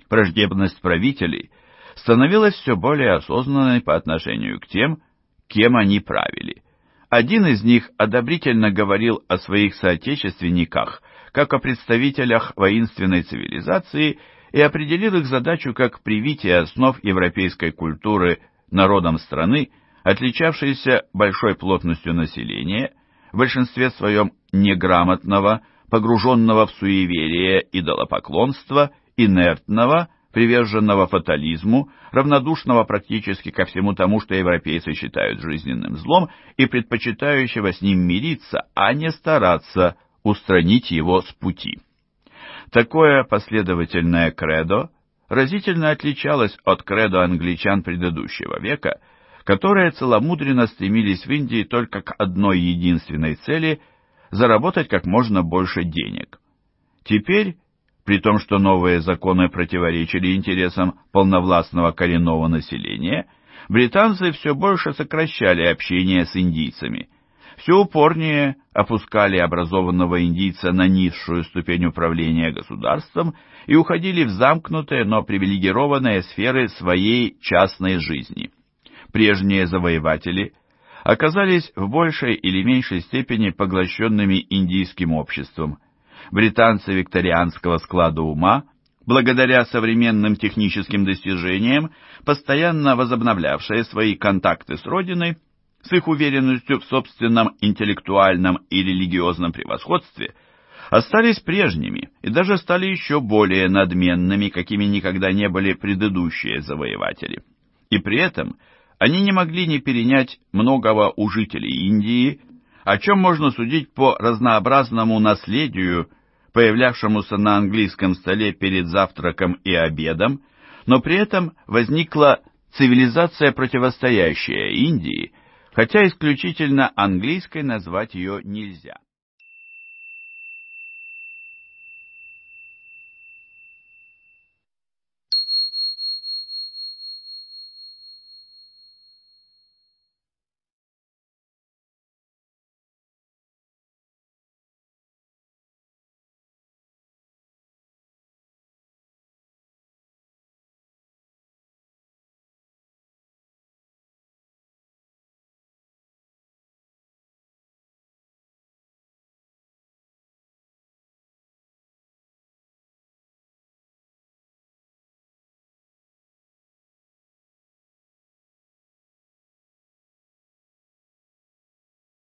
Враждебность правителей становилась все более осознанной по отношению к тем, кем они правили. Один из них одобрительно говорил о своих соотечественниках – как о представителях воинственной цивилизации и определил их задачу как привитие основ европейской культуры народам страны, отличавшейся большой плотностью населения, в большинстве своем неграмотного, погруженного в суеверие идолопоклонство, инертного, приверженного фатализму, равнодушного практически ко всему тому, что европейцы считают жизненным злом, и предпочитающего с ним мириться, а не стараться устранить его с пути. Такое последовательное кредо разительно отличалось от кредо англичан предыдущего века, которые целомудренно стремились в Индии только к одной единственной цели – заработать как можно больше денег. Теперь, при том, что новые законы противоречили интересам полновластного коренного населения, британцы все больше сокращали общение с индийцами – все упорнее опускали образованного индийца на низшую ступень управления государством и уходили в замкнутые, но привилегированные сферы своей частной жизни. Прежние завоеватели оказались в большей или меньшей степени поглощенными индийским обществом. Британцы викторианского склада ума – благодаря современным техническим достижениям, постоянно возобновлявшая свои контакты с родиной, с их уверенностью в собственном интеллектуальном и религиозном превосходстве, остались прежними и даже стали еще более надменными, какими никогда не были предыдущие завоеватели. И при этом они не могли не перенять многого у жителей Индии, о чем можно судить по разнообразному наследию, появлявшемуся на английском столе перед завтраком и обедом, но при этом возникла цивилизация, противостоящая Индии – хотя исключительно английской назвать ее нельзя.